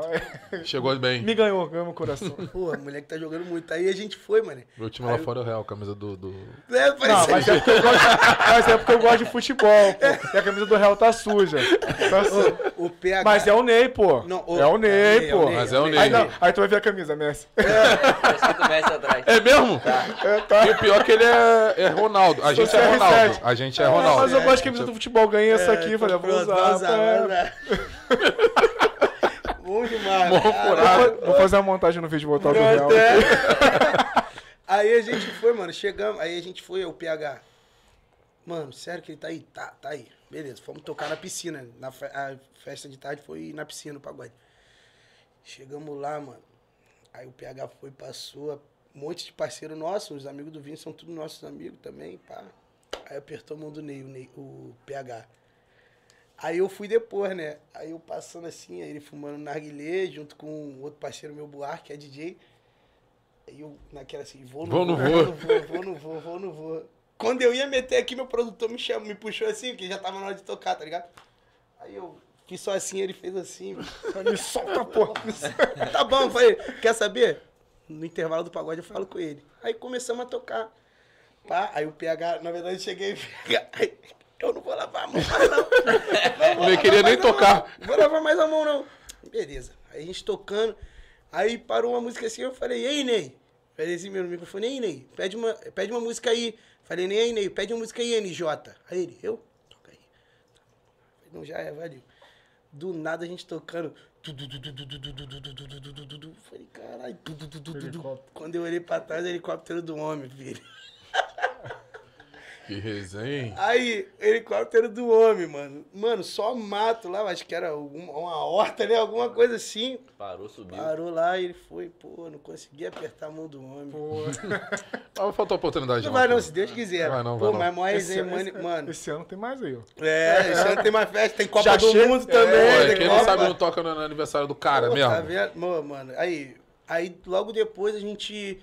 É... Chegou bem. Me ganhou, ganhou meu coração. Pô, o moleque tá jogando muito. Aí a gente foi, mano. Meu time lá aí... fora é o real, camisa do. do... É, Não, mas é, porque eu gosto, mas é porque eu gosto de futebol, pô. E a camisa do real tá suja. Tá suja. O PH. Mas é o Ney, pô. Não, o... É o Ney, é, é, é o Ney pô. Mas é o Ney. Aí, não, aí tu vai ver a camisa, Messi. É, é atrás. É mesmo? Tá. É, tá. E o pior é que ele é, é Ronaldo. A gente é, é Ronaldo. A gente é Ronaldo. Mas eu gosto que a camisa do futebol ganha essa aqui. Falei, vou usar. Tá? Né? Bom demais. Bom Vou fazer a montagem no vídeo e botar o do Real. Aí a gente foi, mano. Chegamos. Aí a gente foi, o PH. Mano, sério que ele tá aí? Tá, tá aí. Beleza, fomos tocar na piscina. Na fe a festa de tarde foi na piscina, no pagode. Chegamos lá, mano. Aí o PH foi, passou, um monte de parceiro nosso, os amigos do Vini são todos nossos amigos também, pá. Aí apertou a mão do Ney, o, Ney, o PH. Aí eu fui depois, né? Aí eu passando assim, ele fumando narguilé junto com outro parceiro meu, Buar, que é DJ. Aí eu naquela assim, vou, no vou, vou, vou, vou, no vou, vou, vou. Quando eu ia meter aqui, meu produtor me, chamou, me puxou assim, porque já tava na hora de tocar, tá ligado? Aí eu fiz só assim, ele fez assim. me solta, porra. tá bom, falei, quer saber? No intervalo do pagode eu falo com ele. Aí começamos a tocar. Pá, aí o PH, na verdade, eu cheguei aí, eu não vou lavar a mão mais, não. não nem queria nem tocar. Não vou lavar mais a mão, não. Beleza. Aí a gente tocando. Aí parou uma música assim, eu falei, ei, Ney. Falei assim, meu microfone, ei, Ney, pede uma, pede uma música aí. Falei, aí, Ney, pede uma música aí, NJ. Aí ele, eu? Toca aí. Falei, não, já é, valeu. Do nada a gente tocando. Falei, caralho. Quando eu olhei pra trás, helicóptero do homem, filho. Que resenha. Aí, helicóptero do homem, mano. Mano, só mato lá, acho que era uma horta, né? Alguma coisa assim. Parou, subiu. Parou lá e ele foi, pô, não consegui apertar a mão do homem. Pô. ah, faltou a oportunidade. Não, vai não, se Deus quiser. Vai não, vai pô, mas maior resenha, mano, Esse ano tem mais aí, ó. É, esse ano tem mais festa, tem Copa do Mundo também. É, quem não sabe não toca no, aniversário do cara tá mesmo. Tá vendo? mano, aí, aí logo depois a gente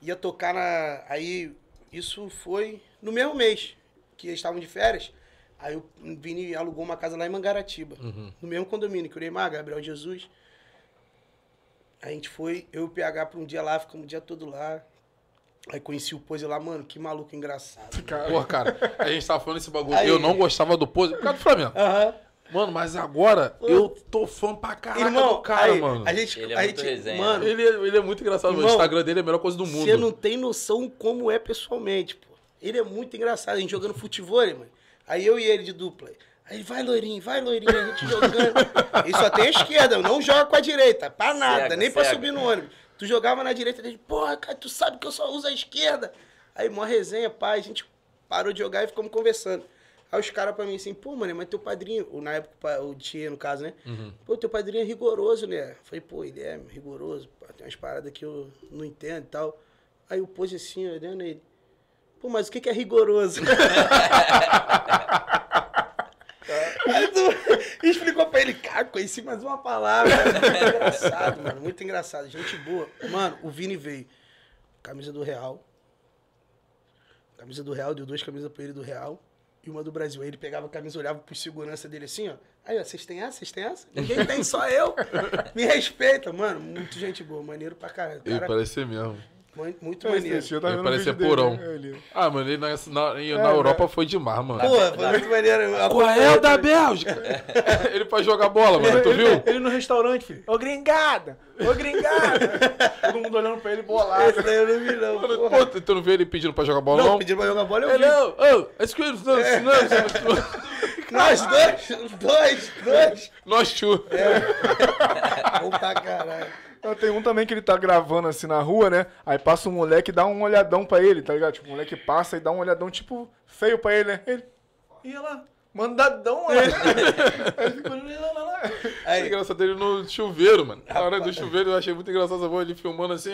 ia tocar na... Aí, isso foi no mesmo mês que eles estavam de férias, aí o Vini alugou uma casa lá em Mangaratiba, uhum. no mesmo condomínio que o Neymar, Gabriel Jesus. A gente foi, eu e o PH para um dia lá, ficamos o dia todo lá. Aí conheci o Pose lá, mano, que maluco engraçado. Cara. Porra, cara, a gente tava falando esse bagulho. Aí... Eu não gostava do Pose por causa do Flamengo. Aham. Uhum. Mano, mas agora Ô. eu tô fã pra caraca Irmão, do cara, aí, mano. A gente, ele é a muito gente, resenha. Mano, ele, é, ele é muito engraçado, Irmão, O Instagram dele é a melhor coisa do mundo. Você não tem noção como é pessoalmente, pô. Ele é muito engraçado, a gente jogando futebol, mano. Aí eu e ele de dupla. Aí vai, loirinho, vai, loirinho, a gente jogando. Isso só tem a esquerda, não joga com a direita, pra nada, cega, nem cega. pra subir no ônibus. Tu jogava na direita, ele, porra, cara, tu sabe que eu só uso a esquerda. Aí, mó resenha, pai, a gente parou de jogar e ficamos conversando. Aí os caras pra mim assim, pô, mano, mas teu padrinho, na época o Tia, no caso, né? Uhum. Pô, teu padrinho é rigoroso, né? falei, pô, ele é rigoroso, pô, tem umas paradas que eu não entendo e tal. Aí o pôs assim, olhando ele, Pô, mas o que, que é rigoroso? explicou pra ele, cara, conheci mais uma palavra. Muito engraçado, mano. Muito engraçado. Gente boa. Mano, o Vini veio. Camisa do Real. Camisa do Real, deu duas camisas pra ele do Real. E uma do Brasil. Aí ele pegava a camisa, olhava pro segurança dele assim, ó. Aí, ó, vocês têm essa? Vocês têm essa? Ninguém tem, só eu. Me respeita, mano. Muito gente boa, maneiro pra caralho. Cara... Ele parece ser mesmo. Muito, é, maneiro. Esse, eu ele parecia porão. Dele, né, ah, mano, ele na, na, é, na é, Europa é. foi demais, mano. Pô, foi muito maneiro. Qual é o da Bélgica? ele pra jogar bola, mano, tu viu? Ele no restaurante, filho. Ô, gringada! Ô, gringada! Todo mundo olhando pra ele bolado. Esse daí eu não vi, não. Mano, pô, tu não vê ele pedindo pra jogar bola, não? Não, pedindo pra jogar bola eu vi. Ele, Não, ô, oh, excuse me, não, não, não. Nós dois, dois, dois. Nós chu. É. Bom é pra caralho. tem um também que ele tá gravando assim na rua, né? Aí passa um moleque e dá um olhadão pra ele, tá ligado? Tipo, o moleque passa e dá um olhadão, tipo, feio pra ele, né? Ele. E ela. Mandadão, é. Aí ficou lá, lá, lá. Aí. Engraçado dele no chuveiro, mano. Na hora do chuveiro eu achei muito engraçado essa ele filmando assim.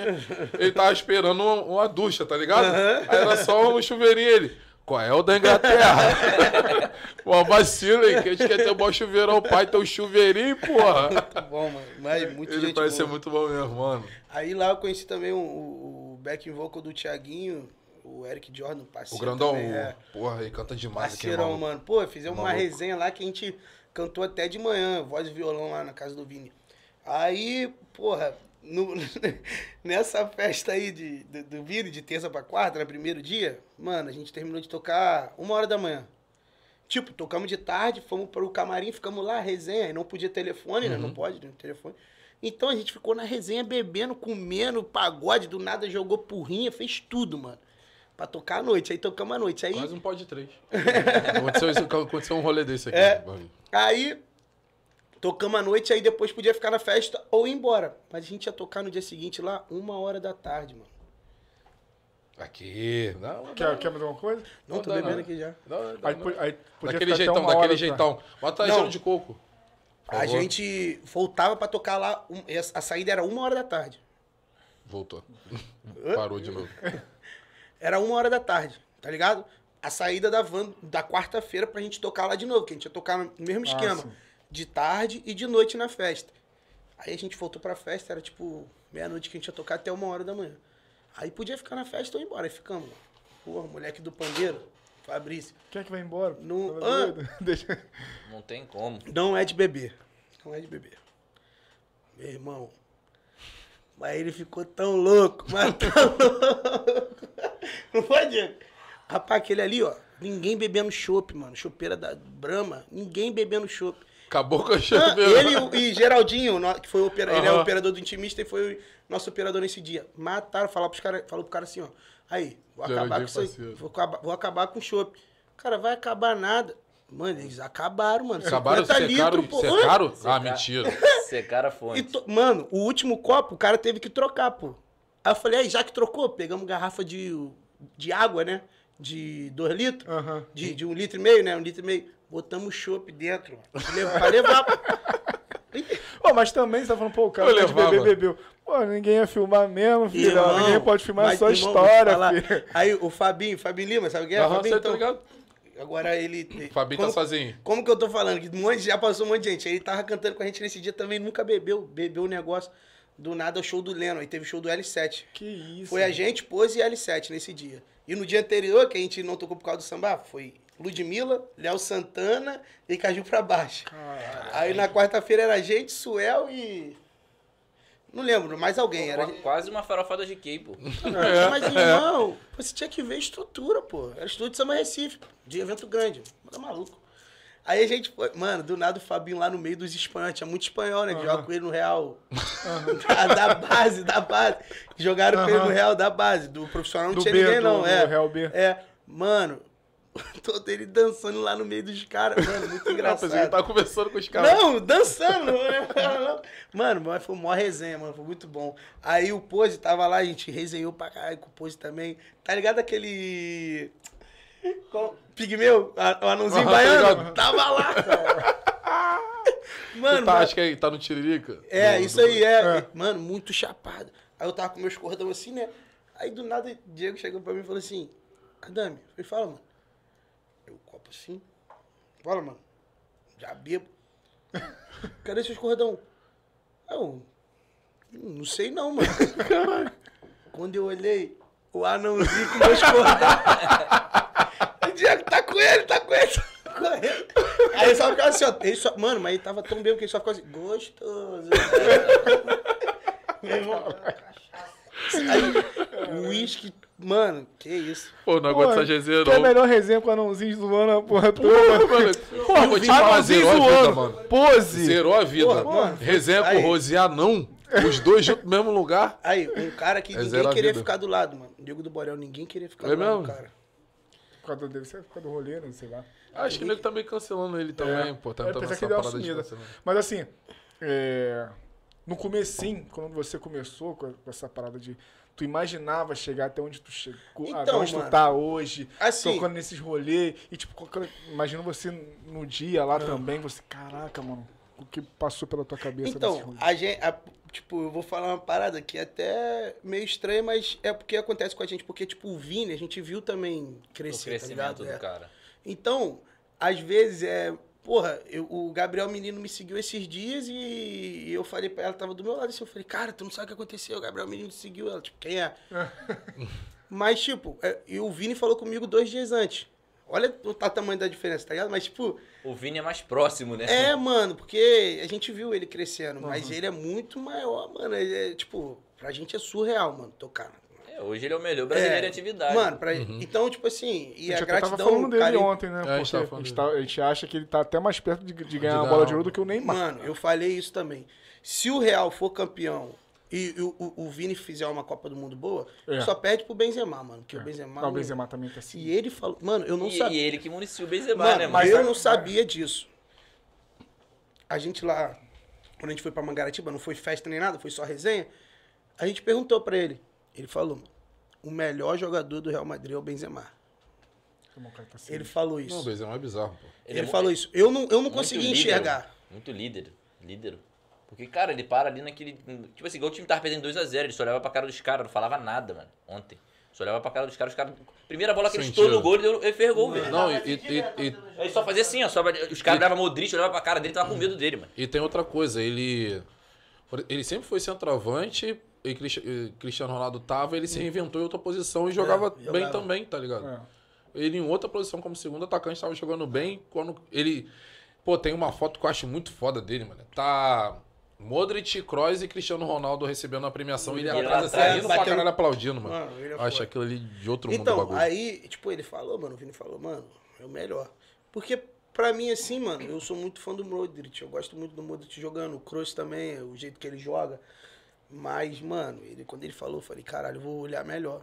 Ele tava esperando uma, uma ducha, tá ligado? Uhum. Aí era só um chuveirinho ele. Qual é o da Inglaterra? Uma vacila, hein? Que a gente quer ter um bom chuveirão, pai, tem um chuveirinho, porra. Muito bom, mano. Mas muito Ele parece ser muito bom mesmo, mano. Aí lá eu conheci também o, o back vocal do Thiaguinho, o Eric Jordan, parceiro. O grandão, também, é. porra, ele canta demais Parceirão, aqui, mano. Pô, fizemos uma resenha lá que a gente cantou até de manhã, voz e violão lá na casa do Vini. Aí, porra, no, nessa festa aí de, do, do de terça pra quarta, no né, primeiro dia, mano, a gente terminou de tocar uma hora da manhã. Tipo, tocamos de tarde, fomos pro camarim, ficamos lá, resenha, não podia telefone, né? Não uhum. pode, não né, telefone. Então a gente ficou na resenha bebendo, comendo, pagode, do nada jogou porrinha, fez tudo, mano. Pra tocar à noite, aí tocamos à noite. Aí... Quase um pode três. aconteceu, isso, aconteceu um rolê desse aqui. É, aí Tocamos a noite, aí depois podia ficar na festa ou ir embora. Mas a gente ia tocar no dia seguinte lá, uma hora da tarde, mano. Aqui. Não, quer, não. quer mais alguma coisa? Não, não tô bebendo aqui já. aí, aí daquele jeitão, daquele jeitão. Pra... Bota gelo de coco. A gente voltava pra tocar lá, um, a saída era uma hora da tarde. Voltou. Parou de novo. Era uma hora da tarde, tá ligado? A saída da van da quarta-feira pra gente tocar lá de novo, que a gente ia tocar no mesmo ah, esquema. Ah, de tarde e de noite na festa. Aí a gente voltou pra festa, era tipo meia-noite que a gente ia tocar até uma hora da manhã. Aí podia ficar na festa ou ir embora. Aí ficamos. Porra, moleque do pandeiro, Fabrício. Quem é que vai embora? No... Ah, não tem como. Não é de beber. Não é de beber, Meu irmão. Mas ele ficou tão louco, mas tão tá louco. Não pode. Rapaz, aquele ali, ó. Ninguém bebendo chopp, mano. Chopeira da Brama. Ninguém bebendo chopp. Acabou com a show ah, Ele e Geraldinho, que foi o opera, uhum. ele é o operador do intimista e foi o nosso operador nesse dia. Mataram, falaram pros cara, falou pro cara assim, ó. Aí, vou acabar com isso aí. Vou acabar, vou acabar com o show. Cara, vai acabar nada. Mano, eles acabaram, mano. Acabaram, secaram, é litros, secaram? Pô. É ah, mentira. secaram é a fonte. To... Mano, o último copo, o cara teve que trocar, pô. Aí eu falei, aí, já que trocou, pegamos garrafa de, de água, né? De dois litros. Uhum. De, de um litro e meio, né? Um litro e meio botamos chopp dentro. Pra levar. Pô, mas também você tá falando, pô, o cara tá de beber, bebeu. Pô, ninguém ia filmar mesmo, filho. Irmão, ninguém pode filmar é só história, filho. Aí o Fabinho, Fabinho Lima, sabe quem é? Aham, Fabinho, tá então, tá ligado? Agora ele. O Fabinho tá como, tá sozinho. Como que eu tô falando? Que um monte, já passou um monte de gente. Ele tava cantando com a gente nesse dia também, nunca bebeu, bebeu o negócio. Do nada, o show do Leno Aí teve show do L7. Que isso. Foi a gente, pôs e L7 nesse dia. E no dia anterior, que a gente não tocou por causa do samba, foi Ludmilla, Léo Santana e Caju pra baixo. Aí na quarta-feira era gente, Suel e. Não lembro, mais alguém. era... Quase uma farofada de quem, pô. É. Mas, é. irmão, você tinha que ver estrutura, pô. Era estúdio de Sama Recife, de evento grande. Tá maluco. Aí a gente foi, mano, do nada o Fabinho lá no meio dos espanhóis, tinha muito espanhol, né? Uhum. Joga com ele no Real. Uhum. Da, da, base, da base. Jogaram uhum. com ele no Real da base. Do profissional não do tinha B, ninguém, do, não. Do é. Real B. É. Mano, todo ele dançando lá no meio dos caras, mano, muito engraçado. ele tá tava conversando com os caras. Não, dançando, né? mano. mas foi uma resenha, mano, foi muito bom. Aí o Pose tava lá, a gente resenhou pra caralho com o Pose também. Tá ligado aquele... Pigmeu, o anãozinho uhum, baiano, tá tava lá. Tá, mano, tá, acho que aí tá no Tiririca. É, no, isso aí, é. é. Mano, muito chapado. Aí eu tava com meus cordão assim, né? Aí do nada, Diego chegou pra mim e falou assim: Adame, ele fala, mano, sim Fala, mano. Já bebo. Cadê seu cordão? Não, ah, não sei não, mano. Quando eu olhei, o anãozinho com me cordão. o Diego tá com ele, tá com ele. Tá com ele. Aí ele só ficava assim, ó. Ele só, mano, mas ele tava tão bem que ele só ficou assim, gostoso. Né? Meu irmão. Aí, uísque Mano, que isso. Pô, não aguento essa resenha, não. Que é a melhor resenha com o anãozinho zoando a porra toda. Pô, anãozinho vida, zoando. mano. Pose. Zerou a vida. Porra, mano. Resenha com o não Os dois juntos no mesmo lugar. Aí, um cara que é zero ninguém queria ficar do lado, mano. Diego do Borel, ninguém queria ficar É do lado do cara. Por causa dele, você ser por causa do rolê, né? Sei lá. Acho que ele tá meio cancelando ele também, é. pô. Tá é, tentando essa ele deu parada de Mas assim, é, no comecinho, quando você começou com essa parada de tu imaginava chegar até onde tu chegou, então, onde mano, tu tá hoje, assim, tocando nesses rolês. E, tipo, imagino você no dia lá não. também, você, caraca, mano, o que passou pela tua cabeça então, a gente, a, tipo, eu vou falar uma parada que é até meio estranha, mas é porque acontece com a gente, porque, tipo, o Vini, a gente viu também crescer, tá o crescimento tá ligado? do é. cara. Então, às vezes é Porra, eu, o Gabriel Menino me seguiu esses dias e eu falei pra ela, tava do meu lado, assim, eu falei, cara, tu não sabe o que aconteceu, o Gabriel Menino te seguiu, ela, tipo, quem é? Mas, tipo, é, e o Vini falou comigo dois dias antes. Olha o tamanho da diferença, tá ligado? Mas, tipo. O Vini é mais próximo, né? É, mano, porque a gente viu ele crescendo, uhum. mas ele é muito maior, mano. Ele é, tipo, pra gente é surreal, mano, tocar. Né? Hoje ele é o melhor brasileiro é, atividade. Mano, pra... uhum. então, tipo assim, e a, gente a gratidão... tava falando dele cara, ontem, né? É, a, gente tá, a, gente acha que ele tá até mais perto de, de ganhar a bola de ouro do que o Neymar. Mano, eu falei isso também. Se o Real for campeão e o, o, o Vini fizer uma Copa do Mundo boa, é. só perde pro Benzema, mano. Que é. o Benzema. Não, o Benzema também tá assim. E ele falou. Mano, eu não e, sabia. E ele que municiou o Benzema, mano, né, mano? eu não é- sabia disso. A gente lá, quando a gente foi pra Mangaratiba, não foi festa nem nada, foi só resenha. A gente perguntou pra ele. Ele falou, mano, o melhor jogador do Real Madrid é o Benzema. Ele falou isso. Não, o Benzema é bizarro, pô. Ele, ele é falou isso. Eu não, eu não consegui líder, enxergar. Muito líder. Líder. Porque, cara, ele para ali naquele. Tipo assim, igual o time tava perdendo 2x0, ele só olhava pra cara dos caras, não falava nada, mano, ontem. Só olhava pra cara dos caras, os caras. Primeira bola que ele estourou no gol, ele, ferrou, fez gol, velho. Não, e, e, assim, e, Ele só fazia assim, ó. Só, os caras davam Modric, olhavam pra cara dele, tava com medo dele, mano. E tem outra coisa, ele. Ele sempre foi centroavante e Cristiano Ronaldo tava, ele se hum. reinventou em outra posição e jogava, é, bem também, tá ligado? É. Ele em outra posição como segundo atacante tava jogando bem quando ele Pô, tem uma foto que eu acho muito foda dele, mano. Tá Modric, Kroos e Cristiano Ronaldo recebendo a premiação. Ele, ele atrás, assim, atrás, pra caralho aplaudindo, mano. mano ele é acho foi. aquilo ali de outro então, mundo. Então, aí, tipo, ele falou, mano, o Vini falou, mano, é o melhor. Porque, pra mim, assim, mano, eu sou muito fã do Modric. Eu gosto muito do Modric jogando. O Kroos também, o jeito que ele joga. Mas, mano, ele, quando ele falou, eu falei, caralho, eu vou olhar melhor.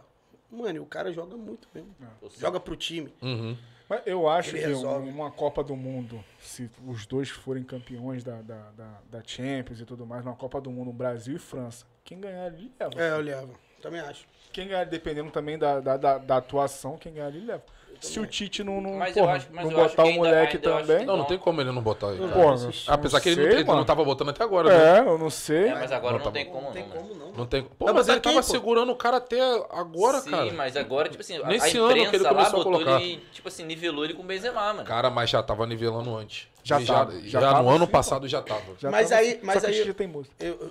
Mano, o cara joga muito mesmo. É. Joga pro time. Uhum. Mas eu acho ele que resolve. uma Copa do Mundo, se os dois forem campeões da, da, da, da Champions e tudo mais, numa Copa do Mundo, Brasil e França, quem ganhar ali leva. É, eu levo. Também acho. Quem ganhar, dependendo também da, da, da, da atuação, quem ganhar ali leva se o Tite não, não, mas porra, acho, não botar o moleque ainda, também. Não, não, tem como ele não botar ele. Apesar que ele sei, não, mano. tava botando até agora. Né? É, né? eu não sei. É, mas agora não, não tem como, né, não. Tem como, não. não tem... Pô, mas, ele tava segurando o cara até agora, Sim, cara. Sim, mas agora, tipo assim, Nesse a imprensa ano que ele começou a colocar. Ele, tipo assim, nivelou ele com o Benzema, mano. Cara, mas já tava nivelando antes. Já, já, já, no ano passado já tava. Mas aí, mas aí.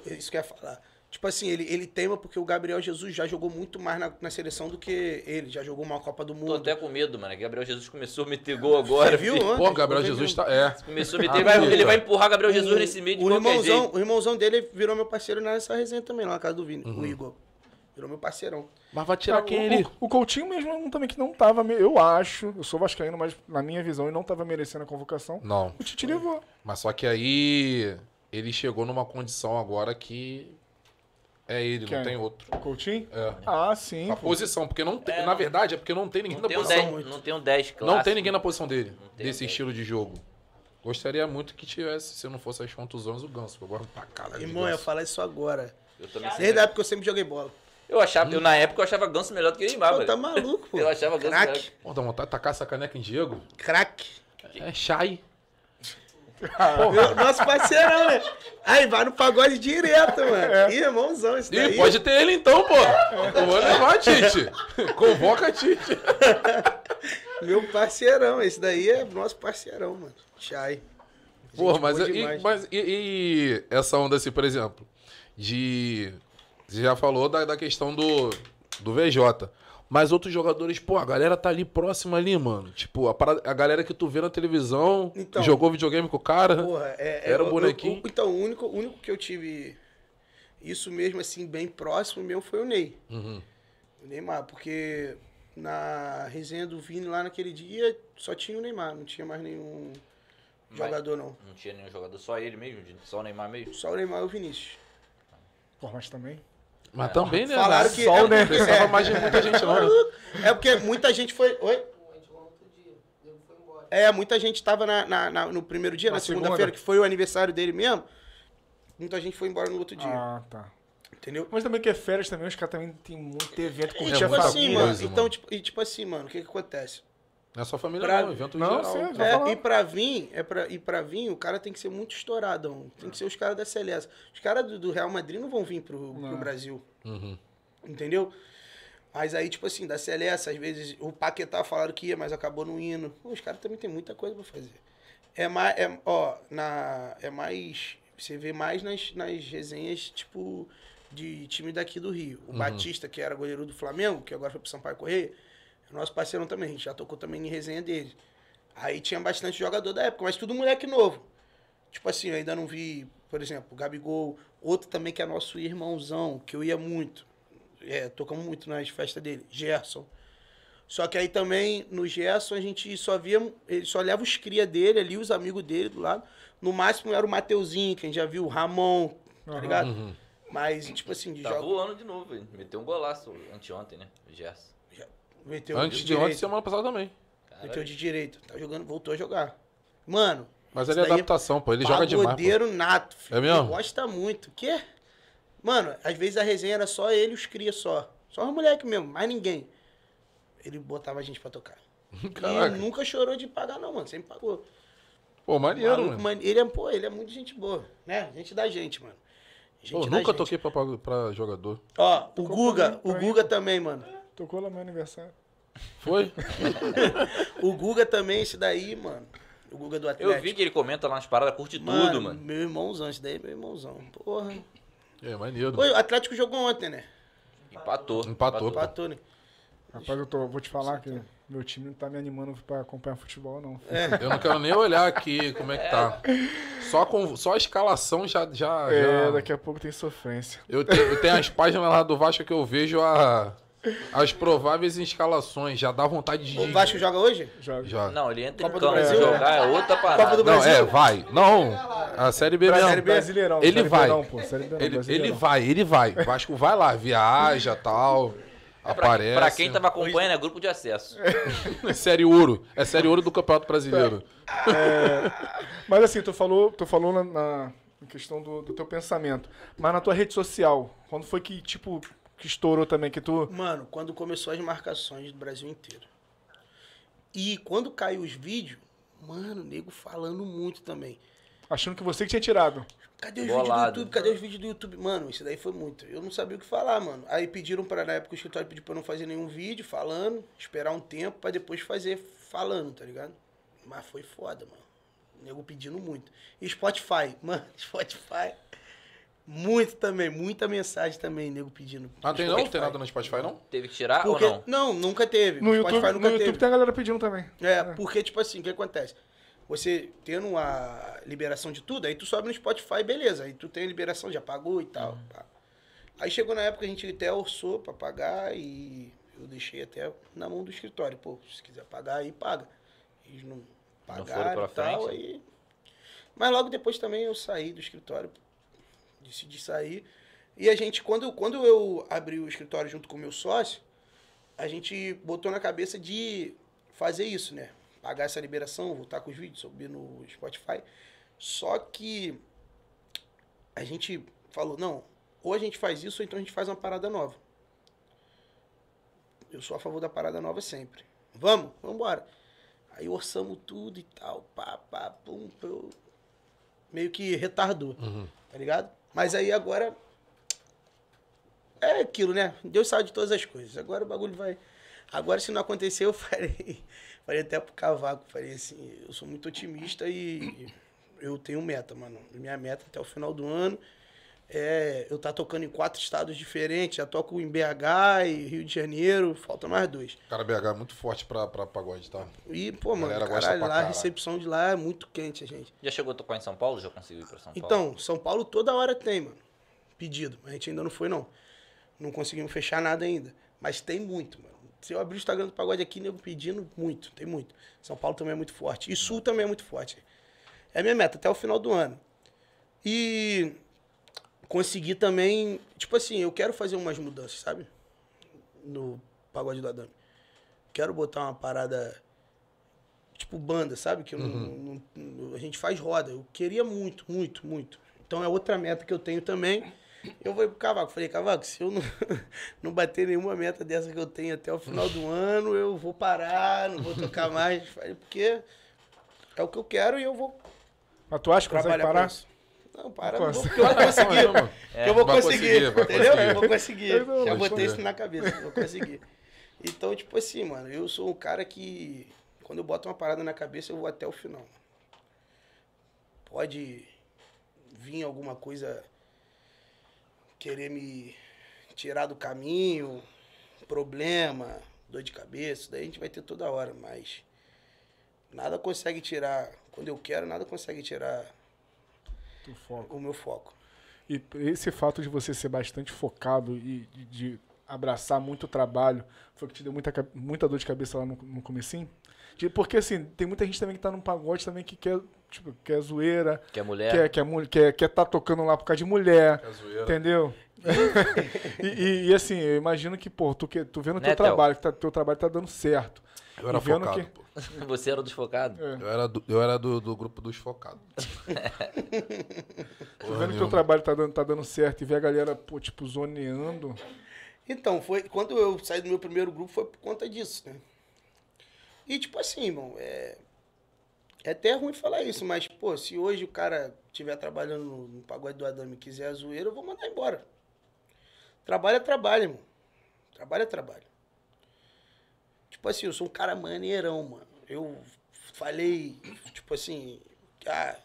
Isso que eu ia falar. Tipo assim, ele, ele teima porque o Gabriel Jesus já jogou muito mais na, na seleção do que ele. Já jogou uma Copa do Mundo. Tô até com medo, mano. Gabriel Jesus começou a meter gol agora. Você viu filho. Pô, Gabriel Jesus tá... É. Começou a meter... ele, vai, ele vai empurrar Gabriel Jesus nesse meio de o irmãozão, jeito. O irmãozão dele virou meu parceiro nessa resenha também, lá na casa do Vini, uhum. o Igor. Virou meu parceirão. Mas vai tirar quem O, o, Coutinho mesmo é um, também que não tava. Eu acho, eu sou vascaíno, mas na minha visão ele não tava merecendo a convocação. Não. O Tite levou. Mas só que aí ele chegou numa condição agora que é ele, Quem? não tem outro. Coutinho? É. Ah, sim. A pô. posição, porque não tem. É, na verdade, é porque não tem ninguém não na tem posição. Um 10, não tem um 10 clássico. Não tem ninguém na posição dele, desse um estilo de jogo. Gostaria muito que tivesse, se não fosse as contusões, o Ganso. Eu gosto pra caralho. Irmão, eu falar isso agora. Eu também Desde a época eu sempre joguei bola. Eu achava, hum. eu, na época eu achava Ganso melhor do que Neymar, velho. Tá maluco, pô. Eu achava Ganso Crack. melhor. Pô, dá vontade de tacar essa caneca em Diego. Crack. É, é Shai. Meu, nosso parceirão, né? Aí vai no pagode direto, mano. É. Ih, irmãozão, isso daí. Ih, pode ter ele então, pô. Eu vou levar a Tite. Convoca a Tite. Meu parceirão, esse daí é nosso parceirão, mano. Chai. mas, e, mas e, e, essa onda assim, por exemplo, de. Você já falou da, da questão do, do VJ. Mas outros jogadores, pô, a galera tá ali próxima ali, mano. Tipo, a, parada, a galera que tu vê na televisão, então, jogou videogame com o cara, porra, é, é era o um bonequinho. Eu, eu, então, o único, único que eu tive isso mesmo, assim, bem próximo meu foi o Ney. Uhum. O Neymar, porque na resenha do Vini lá naquele dia só tinha o Neymar, não tinha mais nenhum Mas jogador, não. Não tinha nenhum jogador, só ele mesmo? Só o Neymar mesmo? Só o Neymar e o Vinícius. Pô, mas também mas também, né? Falaram que sol, é né? Não é, mais de muita gente lá. Né? É porque muita gente foi. Oi? É, muita gente estava na, na, na, no primeiro dia, na, na segunda-feira, que foi o aniversário dele mesmo. Muita gente foi embora no outro dia. Ah, tá. Entendeu? Mas também que é férias também, os caras também tem muito evento com e, tipo assim, mano, Então, tipo, e tipo assim, mano, o que, que acontece? Não é só família pra... não, evento não, geral. Sim, tá é, e para vir, é pra, e pra vir, o cara tem que ser muito estouradão. Tem que ser os caras da CLS Os caras do, do, Real Madrid não vão vir pro, pro Brasil. Uhum. Entendeu? Mas aí, tipo assim, da CLS, às vezes o Paquetá falaram que ia, mas acabou não indo. Os caras também tem muita coisa pra fazer. É mais, é, ó, na, é mais, você vê mais nas, nas resenhas, tipo, de time daqui do Rio. O uhum. Batista, que era goleiro do Flamengo, que agora foi pro Sampaio Correia, nosso parceirão também, a gente já tocou também em resenha dele. Aí tinha bastante jogador da época, mas tudo moleque novo. Tipo assim, eu ainda não vi, por exemplo, o Gabigol, outro também que é nosso irmãozão, que eu ia muito. É, tocamos muito nas festas dele, Gerson. Só que aí também, no Gerson, a gente só via, ele só leva os cria dele ali, os amigos dele do lado. No máximo era o Mateuzinho, quem já viu, o Ramon, tá ligado? Uhum. Mas, tipo assim, de tá jogo... voando de novo, ele meteu um golaço anteontem, né? O Gerson. Meteu Antes de, de ontem, semana passada também. Caralho. Meteu de direito. Tá jogando, voltou a jogar. Mano. Mas ele é, é adaptação, pô. Ele joga demais. Pagodeiro nato, filho. É mesmo? Ele gosta muito. O quê? Mano, às vezes a resenha era só ele e os cria só. Só os moleques mesmo, mais ninguém. Ele botava a gente pra tocar. Caraca. E nunca chorou de pagar, não, mano. Sempre pagou. Pô, maneiro, mano. Ele é, pô, ele é muito gente boa, né? Gente da gente, mano. Gente pô, nunca gente. toquei pra, pra, pra jogador. Ó, o Guga, o Guga também, mano. Tocou lá no meu aniversário. Foi? o Guga também, esse daí, mano. O Guga do Atlético. Eu vi que ele comenta lá nas paradas, curte mano, tudo, mano. Meu irmãozão, esse daí é meu irmãozão. Porra. É, maneiro. o Atlético jogou ontem, né? Empatou. Empatou. Empatou, né? Rapaz, eu tô, vou te falar que meu time não tá me animando pra acompanhar futebol, não. É. Eu não quero nem olhar aqui como é que tá. Só, com, só a escalação já, já. É, já... daqui a pouco tem sofrência. Eu, te, eu tenho as páginas lá do Vasco que eu vejo a as prováveis escalações. Já dá vontade de. O Vasco joga hoje? Joga. joga. Não, ele entra Copa em campo. Brasil, jogar né? é outra parada. Copa do Brasil. Não, é, vai. Não. A Série B não. mesmo. Série B é brasileirão. Ele série vai. Não, pô. Série B não, é ele, ele vai, ele vai. O Vasco vai lá, viaja tal. É pra aparece. pra quem tava acompanhando, é grupo de acesso. É série ouro. É série ouro do Campeonato Brasileiro. É, é, mas assim, tu falou, tu falou na, na questão do, do teu pensamento. Mas na tua rede social, quando foi que, tipo, que estourou também, que tu. Mano, quando começou as marcações do Brasil inteiro. E quando caiu os vídeos, mano, nego falando muito também. Achando que você que tinha tirado. Cadê os Bolado. vídeos do YouTube? Cadê os vídeos do YouTube? Mano, isso daí foi muito. Eu não sabia o que falar, mano. Aí pediram para na época o escritório pediu pra não fazer nenhum vídeo falando, esperar um tempo para depois fazer falando, tá ligado? Mas foi foda, mano. O nego pedindo muito. E Spotify, mano, Spotify. Muito também, muita mensagem também, nego pedindo. Ah, tem não? Tem nada no Spotify, não? Teve que tirar porque, ou não? Não, nunca teve. No, Spotify YouTube, nunca no teve. YouTube tem a galera pedindo também. É, é, porque, tipo assim, o que acontece? Você tendo a liberação de tudo, aí tu sobe no Spotify, beleza. Aí tu tem a liberação, já pagou e tal. Uhum. Aí chegou na época que a gente até orçou pra pagar e eu deixei até na mão do escritório. Pô, se quiser pagar, aí paga. Eles não pagaram não e tal, frente. aí... Mas logo depois também eu saí do escritório, decidi sair. E a gente, quando, quando eu abri o escritório junto com o meu sócio, a gente botou na cabeça de fazer isso, né? Pagar essa liberação, voltar com os vídeos, subir no Spotify. Só que a gente falou, não, ou a gente faz isso, ou então a gente faz uma parada nova. Eu sou a favor da parada nova sempre. Vamos, vamos embora. Aí orçamos tudo e tal, pá, pá, pum, meio que retardou, uhum. tá ligado? Mas aí agora. É aquilo, né? Deus sabe de todas as coisas. Agora o bagulho vai. Agora, se não acontecer, eu falei. Falei até pro Cavaco, falei assim, eu sou muito otimista e eu tenho meta, mano. Minha meta até o final do ano é, eu tá tocando em quatro estados diferentes. Já toco em BH e Rio de Janeiro, falta mais dois. Cara, BH é muito forte pra, pra pagode, tá? E, pô, mano, caralho, lá cara. a recepção de lá é muito quente, gente. Já chegou a tocar em São Paulo? Já conseguiu ir pra São Paulo? Então, São Paulo toda hora tem, mano. Pedido. A gente ainda não foi, não. Não conseguimos fechar nada ainda. Mas tem muito, mano. Se eu abrir o Instagram do pagode aqui, nego pedindo muito, tem muito. São Paulo também é muito forte. E Sul também é muito forte. É a minha meta até o final do ano. E conseguir também. Tipo assim, eu quero fazer umas mudanças, sabe? No pagode do Adame. Quero botar uma parada. Tipo banda, sabe? Que uhum. não, não, a gente faz roda. Eu queria muito, muito, muito. Então é outra meta que eu tenho também. Eu vou pro Cavaco. Falei, Cavaco, se eu não, não bater nenhuma meta dessa que eu tenho até o final do ano, eu vou parar, não vou tocar mais. Falei, porque é o que eu quero e eu vou. Mas tu acha que consegue parar? Não, para, não vou, eu vou conseguir. Não, é, eu vou conseguir, conseguir entendeu? Conseguir. Eu vou conseguir. Não, Já botei isso na cabeça, vou conseguir. Então, tipo assim, mano, eu sou um cara que, quando eu boto uma parada na cabeça, eu vou até o final. Pode vir alguma coisa querer me tirar do caminho, problema, dor de cabeça, daí a gente vai ter toda hora, mas nada consegue tirar, quando eu quero, nada consegue tirar o meu foco. E esse fato de você ser bastante focado e de, de abraçar muito trabalho foi que te deu muita, muita dor de cabeça lá no, no comecinho? porque, assim, tem muita gente também que tá num pagode também que quer, tipo, quer zoeira. Quer mulher. Quer, quer, quer, quer tá tocando lá por causa de mulher. Quer zoeira. Entendeu? e, e, e, assim, eu imagino que, pô, tu, que, tu vendo o teu né, trabalho, que tá, teu trabalho tá dando certo. Eu era focado, que... Você era o desfocado? É. Eu era do, eu era do, do grupo dos focados. tu vendo nenhuma. que teu trabalho tá dando, tá dando certo e ver a galera, pô, tipo, zoneando. Então, foi, quando eu saí do meu primeiro grupo foi por conta disso, né? E tipo assim, irmão, é, é até ruim falar isso, mas, pô, se hoje o cara estiver trabalhando no, no pagode do Adame e quiser a zoeira, eu vou mandar embora. Trabalho é trabalho, irmão. Trabalho é trabalho. Tipo assim, eu sou um cara maneirão, mano. Eu falei, tipo assim, que ah,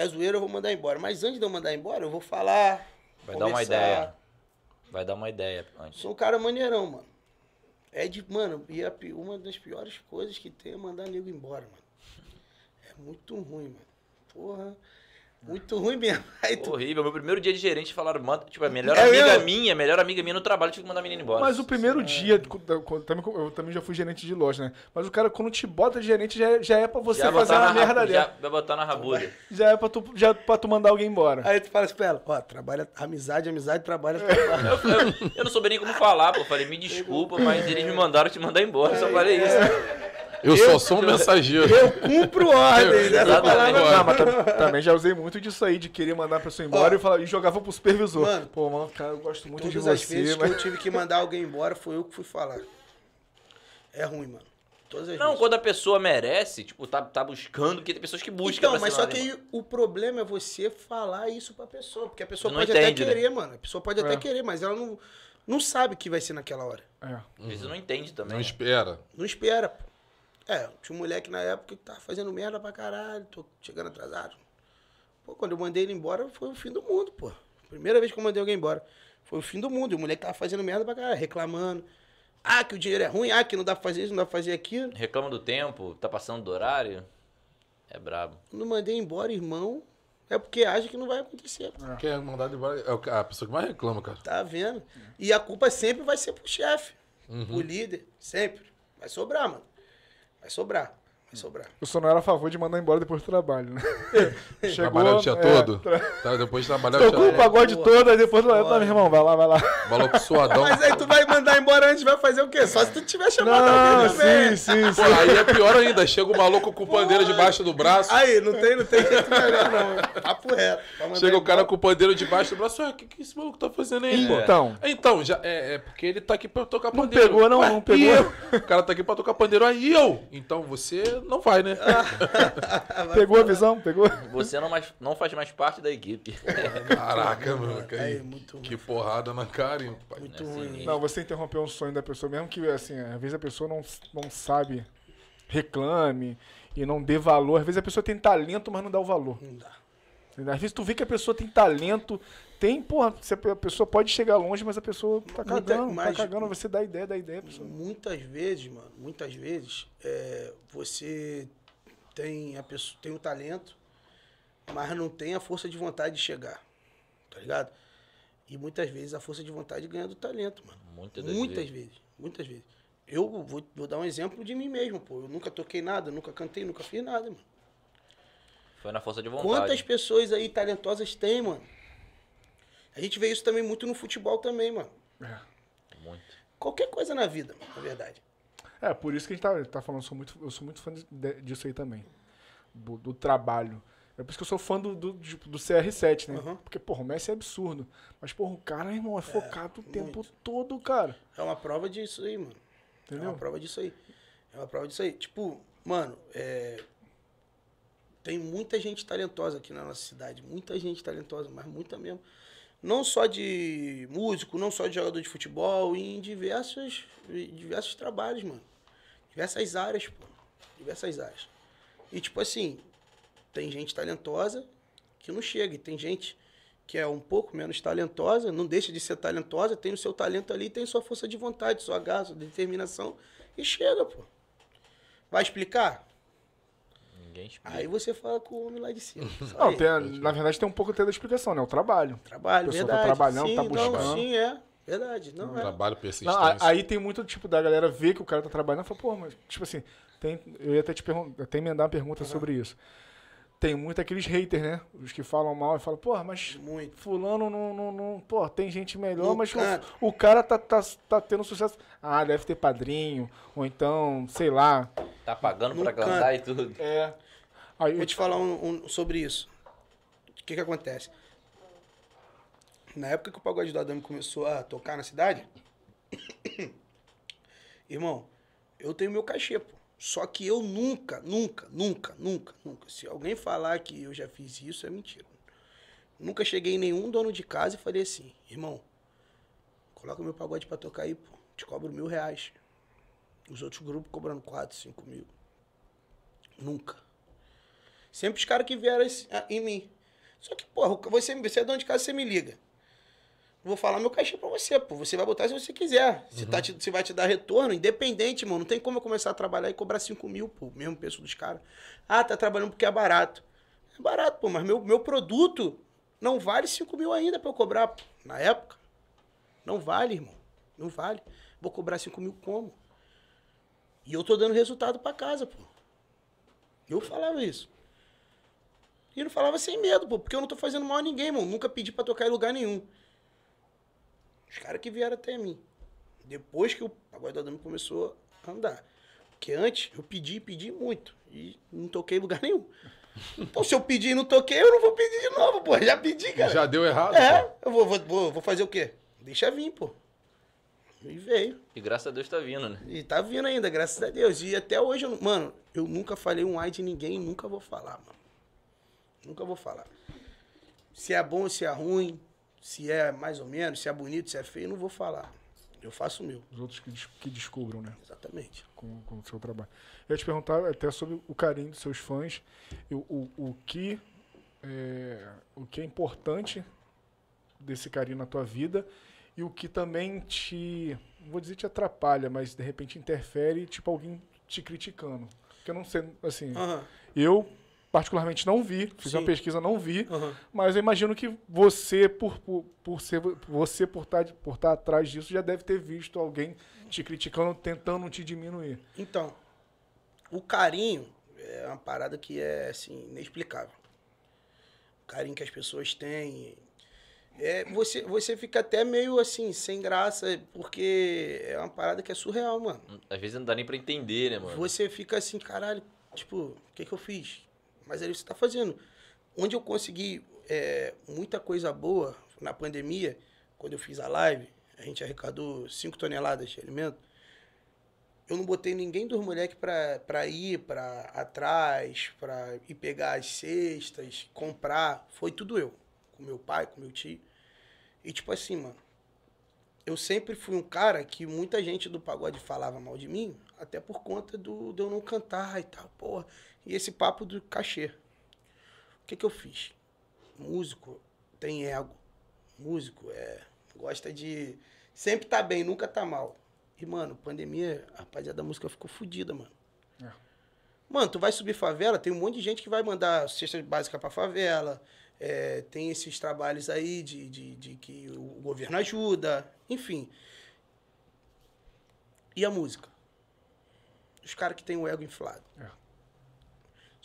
a, zoeira eu vou mandar embora. Mas antes de eu mandar embora, eu vou falar. Vai conversar. dar uma ideia. Vai dar uma ideia. Antes. Sou um cara maneirão, mano. É de, mano, e a, uma das piores coisas que tem é mandar nego embora, mano. É muito ruim, mano. Porra. Muito ruim mesmo. Tu... Horrível. Meu primeiro dia de gerente falaram, manda, tipo, a melhor é amiga eu... minha, melhor amiga minha no trabalho, tive que mandar a menina embora. Mas o primeiro é. dia, eu também já fui gerente de loja, né? Mas o cara, quando te bota gerente, já, já é pra você já fazer uma merda ali. Já vai botar na rabuda. Já é pra tu, já é pra tu mandar alguém embora. Aí tu fala assim pra ela, ó, trabalha, amizade, amizade, trabalha. É. Eu, eu, eu, não soube nem como falar, pô. Falei, me desculpa, mas eles me mandaram te mandar embora. Só falei isso. É. Eu, eu só sou um mensageiro. Eu cumpro ordens. Eu, essa palavra. Não, mas também já usei muito disso aí, de querer mandar a pessoa embora oh. e, falar, e jogava pro supervisor. Mano, Pô, mano, cara, eu gosto muito de você. vezes mas... que eu tive que mandar alguém embora, foi eu que fui falar. É ruim, mano. Todas as não, vezes. quando a pessoa merece, tipo, tá, tá buscando, porque tem pessoas que buscam. Não, mas só que aí, o problema é você falar isso pra pessoa. Porque a pessoa pode entende, até né? querer, né? mano. A pessoa pode é. até querer, mas ela não, não sabe que vai ser naquela hora. É. Às vezes não entende também. Não né? espera. Não espera, pô. É, tinha um moleque na época que tava fazendo merda pra caralho, tô chegando atrasado. Pô, quando eu mandei ele embora, foi o fim do mundo, pô. Primeira vez que eu mandei alguém embora. Foi o fim do mundo. E o moleque tava fazendo merda pra caralho, reclamando. Ah, que o dinheiro é ruim, ah, que não dá pra fazer isso, não dá pra fazer aquilo. Reclama do tempo, tá passando do horário. É brabo. Não mandei embora, irmão. É porque acha que não vai acontecer. É. Quem é mandado embora é a pessoa que mais reclama, cara. Tá vendo? E a culpa sempre vai ser pro chefe, uhum. pro líder, sempre. Vai sobrar, mano vai sobrar vai sobrar. Eu só não era a favor de mandar embora depois do trabalho, né? Chegou, trabalhar o dia é, todo? Tra... Tá, depois de trabalhar Tocou o dia todo. o pagode todo, aí depois do tá, meu irmão, vai lá, vai lá. Maluco suadão. Mas aí tu vai mandar embora antes, vai fazer o quê? Só se tu tiver chamado não, alguém também. Sim, sim, sim. aí é pior ainda, chega o maluco com pandeiro debaixo do braço. Aí, não tem, não tem jeito melhor não. Papo reto. Chega o cara com o pandeiro debaixo do braço, o que, que esse maluco tá fazendo aí, Então. É. Então, já, é, é, porque ele tá aqui pra tocar pandeiro. Não pegou, não, Ué, não pegou. O cara tá aqui pra tocar pandeiro, aí eu. Então você não vai, né? pegou a visão? Pegou? Você não, mais, não faz mais parte da equipe. Caraca, mano. Que, é, muito que porrada na cara, hein, pai. Muito não, é ruim. Não, você interrompeu um sonho da pessoa, mesmo que, assim, às vezes a pessoa não, não sabe, reclame e não dê valor. Às vezes a pessoa tem talento, mas não dá o valor. Não dá. Às vezes tu vê que a pessoa tem talento, tem, porra, a pessoa pode chegar longe, mas a pessoa tá cagando, Muita, tá mas, tá cagando, você dá ideia, dá ideia. Pessoa. Muitas vezes, mano, muitas vezes, é, você tem, a pessoa, tem o talento, mas não tem a força de vontade de chegar, tá ligado? E muitas vezes a força de vontade ganha do talento, mano. Muitas, muitas vezes. vezes. Muitas vezes. Eu vou, vou, dar um exemplo de mim mesmo, pô. Eu nunca toquei nada, nunca cantei, nunca fiz nada, mano. Foi na força de vontade. Quantas pessoas aí talentosas tem, mano? A gente vê isso também muito no futebol também, mano. É, muito. Qualquer coisa na vida, mano, na verdade. É, por isso que a gente tá, tá falando, eu sou muito, eu sou muito fã de, disso aí também. Do, do, trabalho. É por isso que eu sou fã do, do, tipo, do CR7, né? Uhum. Porque, porra, o Messi é absurdo. Mas, porra, o cara, irmão, é, é focado o tempo todo, cara. É uma prova disso aí, mano. É Entendeu? É uma prova disso aí. É uma prova disso aí. Tipo, mano, é... tem muita gente talentosa aqui na nossa cidade. Muita gente talentosa, mas muita mesmo não só de músico, não só de jogador de futebol, em diversos, diversos trabalhos, mano. Diversas áreas, pô. Diversas áreas. E, tipo assim, tem gente talentosa que não chega, e tem gente que é um pouco menos talentosa, não deixa de ser talentosa, tem o seu talento ali, tem sua força de vontade, sua garra, sua determinação, e chega, pô. Vai explicar? Ninguém explica. Aí você fala com o homem lá de cima. Não, tem, na verdade tem um pouco até da explicação, né? É o trabalho. Trabalho, tá verdade. tá trabalhando, sim, tá buscando. Não, sim, é. Verdade, não é. Trabalho persistente. Não, aí tem muito, tipo, da galera ver que o cara tá trabalhando e fala, pô, mas, tipo assim, tem, eu ia até te perguntar, até emendar uma pergunta uhum. sobre isso. Tem muito aqueles haters, né? Os que falam mal e falam, pô, mas muito. fulano não, não, não, Pô, tem gente melhor, o mas cara. O, o, cara tá, tá, tá tendo sucesso. Ah, deve ter padrinho, ou então, sei lá. Tá pagando no pra cantar e tudo. É. Aí, Vou eu... te falar um, um, sobre isso. O que que acontece? Na época que o Pagode do Adame começou a tocar na cidade, irmão, eu tenho meu cachê, pô. Só que eu nunca, nunca, nunca, nunca, nunca. Se alguém falar que eu já fiz isso, é mentira. Nunca cheguei em nenhum dono de casa e falei assim, irmão, coloca meu pagode pra tocar aí, pô. Te cobro mil reais. Os outros grupos cobrando quatro, cinco mil. Nunca. Sempre os caras que vieram em mim. Só que, porra, você, você é dono de casa, você me liga. Vou falar meu caixa pra você, pô. Você vai botar se você quiser. Se, uhum. tá te, se vai te dar retorno, independente, mano. Não tem como eu começar a trabalhar e cobrar 5 mil, pô, mesmo preço dos caras. Ah, tá trabalhando porque é barato. É barato, pô, mas meu, meu produto não vale 5 mil ainda pra eu cobrar, pô. Na época. Não vale, irmão. Não vale. Vou cobrar 5 mil como? E eu tô dando resultado pra casa, pô. Eu falava isso. E ele falava sem medo, pô, porque eu não tô fazendo mal a ninguém, mano. Nunca pedi para tocar em lugar nenhum. Os caras que vieram até mim. Depois que o Pagodão Dama começou a andar. Porque antes eu pedi, pedi muito. E não toquei em lugar nenhum. Então, se eu pedir e não toquei, eu não vou pedir de novo, pô. Já pedi, cara. Já deu errado. É, pô. eu vou, vou, vou fazer o quê? Deixa vir, pô. E veio. E graças a Deus tá vindo, né? E tá vindo ainda, graças a Deus. E até hoje, eu, mano, eu nunca falei um ai de ninguém e nunca vou falar, mano. Nunca vou falar. Se é bom, se é ruim, se é mais ou menos, se é bonito, se é feio, não vou falar. Eu faço o meu. Os outros que, des que descubram, né? Exatamente. Com, com o seu trabalho. Eu ia te perguntar até sobre o carinho dos seus fãs, o, o, o, que, é, o que é importante desse carinho na tua vida e o que também te, não vou dizer te atrapalha, mas de repente interfere, tipo alguém te criticando. Porque eu não sei, assim, uhum. eu particularmente não vi, fiz Sim. uma pesquisa, não vi, uhum. mas eu imagino que você, por, por, por ser, você por estar tá, por tá atrás disso, já deve ter visto alguém te criticando, tentando te diminuir. Então, o carinho é uma parada que é, assim, inexplicável. O carinho que as pessoas têm. É, você, você fica até meio, assim, sem graça, porque é uma parada que é surreal, mano. Às vezes não dá nem pra entender, né, mano? Você fica assim, caralho, tipo, o que que eu fiz? Mas é isso que está fazendo. Onde eu consegui é, muita coisa boa na pandemia, quando eu fiz a live, a gente arrecadou 5 toneladas de alimento. Eu não botei ninguém dos moleques para ir para atrás, para ir pegar as cestas, comprar. Foi tudo eu. Com meu pai, com meu tio. E tipo assim, mano, eu sempre fui um cara que muita gente do pagode falava mal de mim, até por conta do, de eu não cantar e tal. Porra, e esse papo do cachê. O que, que eu fiz? Músico tem ego. Músico é gosta de sempre tá bem, nunca tá mal. E, mano, pandemia, a rapaziada da música ficou fodida, mano. É. Mano, tu vai subir favela, tem um monte de gente que vai mandar cesta básica pra favela. É, tem esses trabalhos aí de, de, de que o governo ajuda, enfim. E a música? Os caras que têm o ego inflado. É.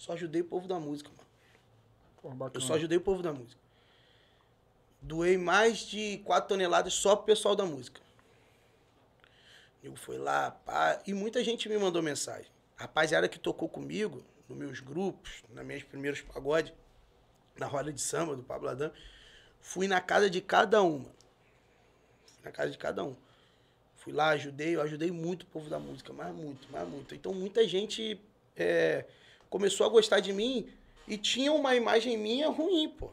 Só ajudei o povo da música, mano. Pô, eu só ajudei o povo da música. Doei mais de 4 toneladas só pro pessoal da música. Eu fui lá, pá, e muita gente me mandou mensagem. rapaziada que tocou comigo, nos meus grupos, nas minhas primeiros pagodes, na roda de samba do Pablo Adam, fui na casa de cada uma. na casa de cada um. Fui lá, ajudei, eu ajudei muito o povo da música, mas muito, mas muito. Então muita gente é, começou a gostar de mim e tinha uma imagem minha ruim, pô.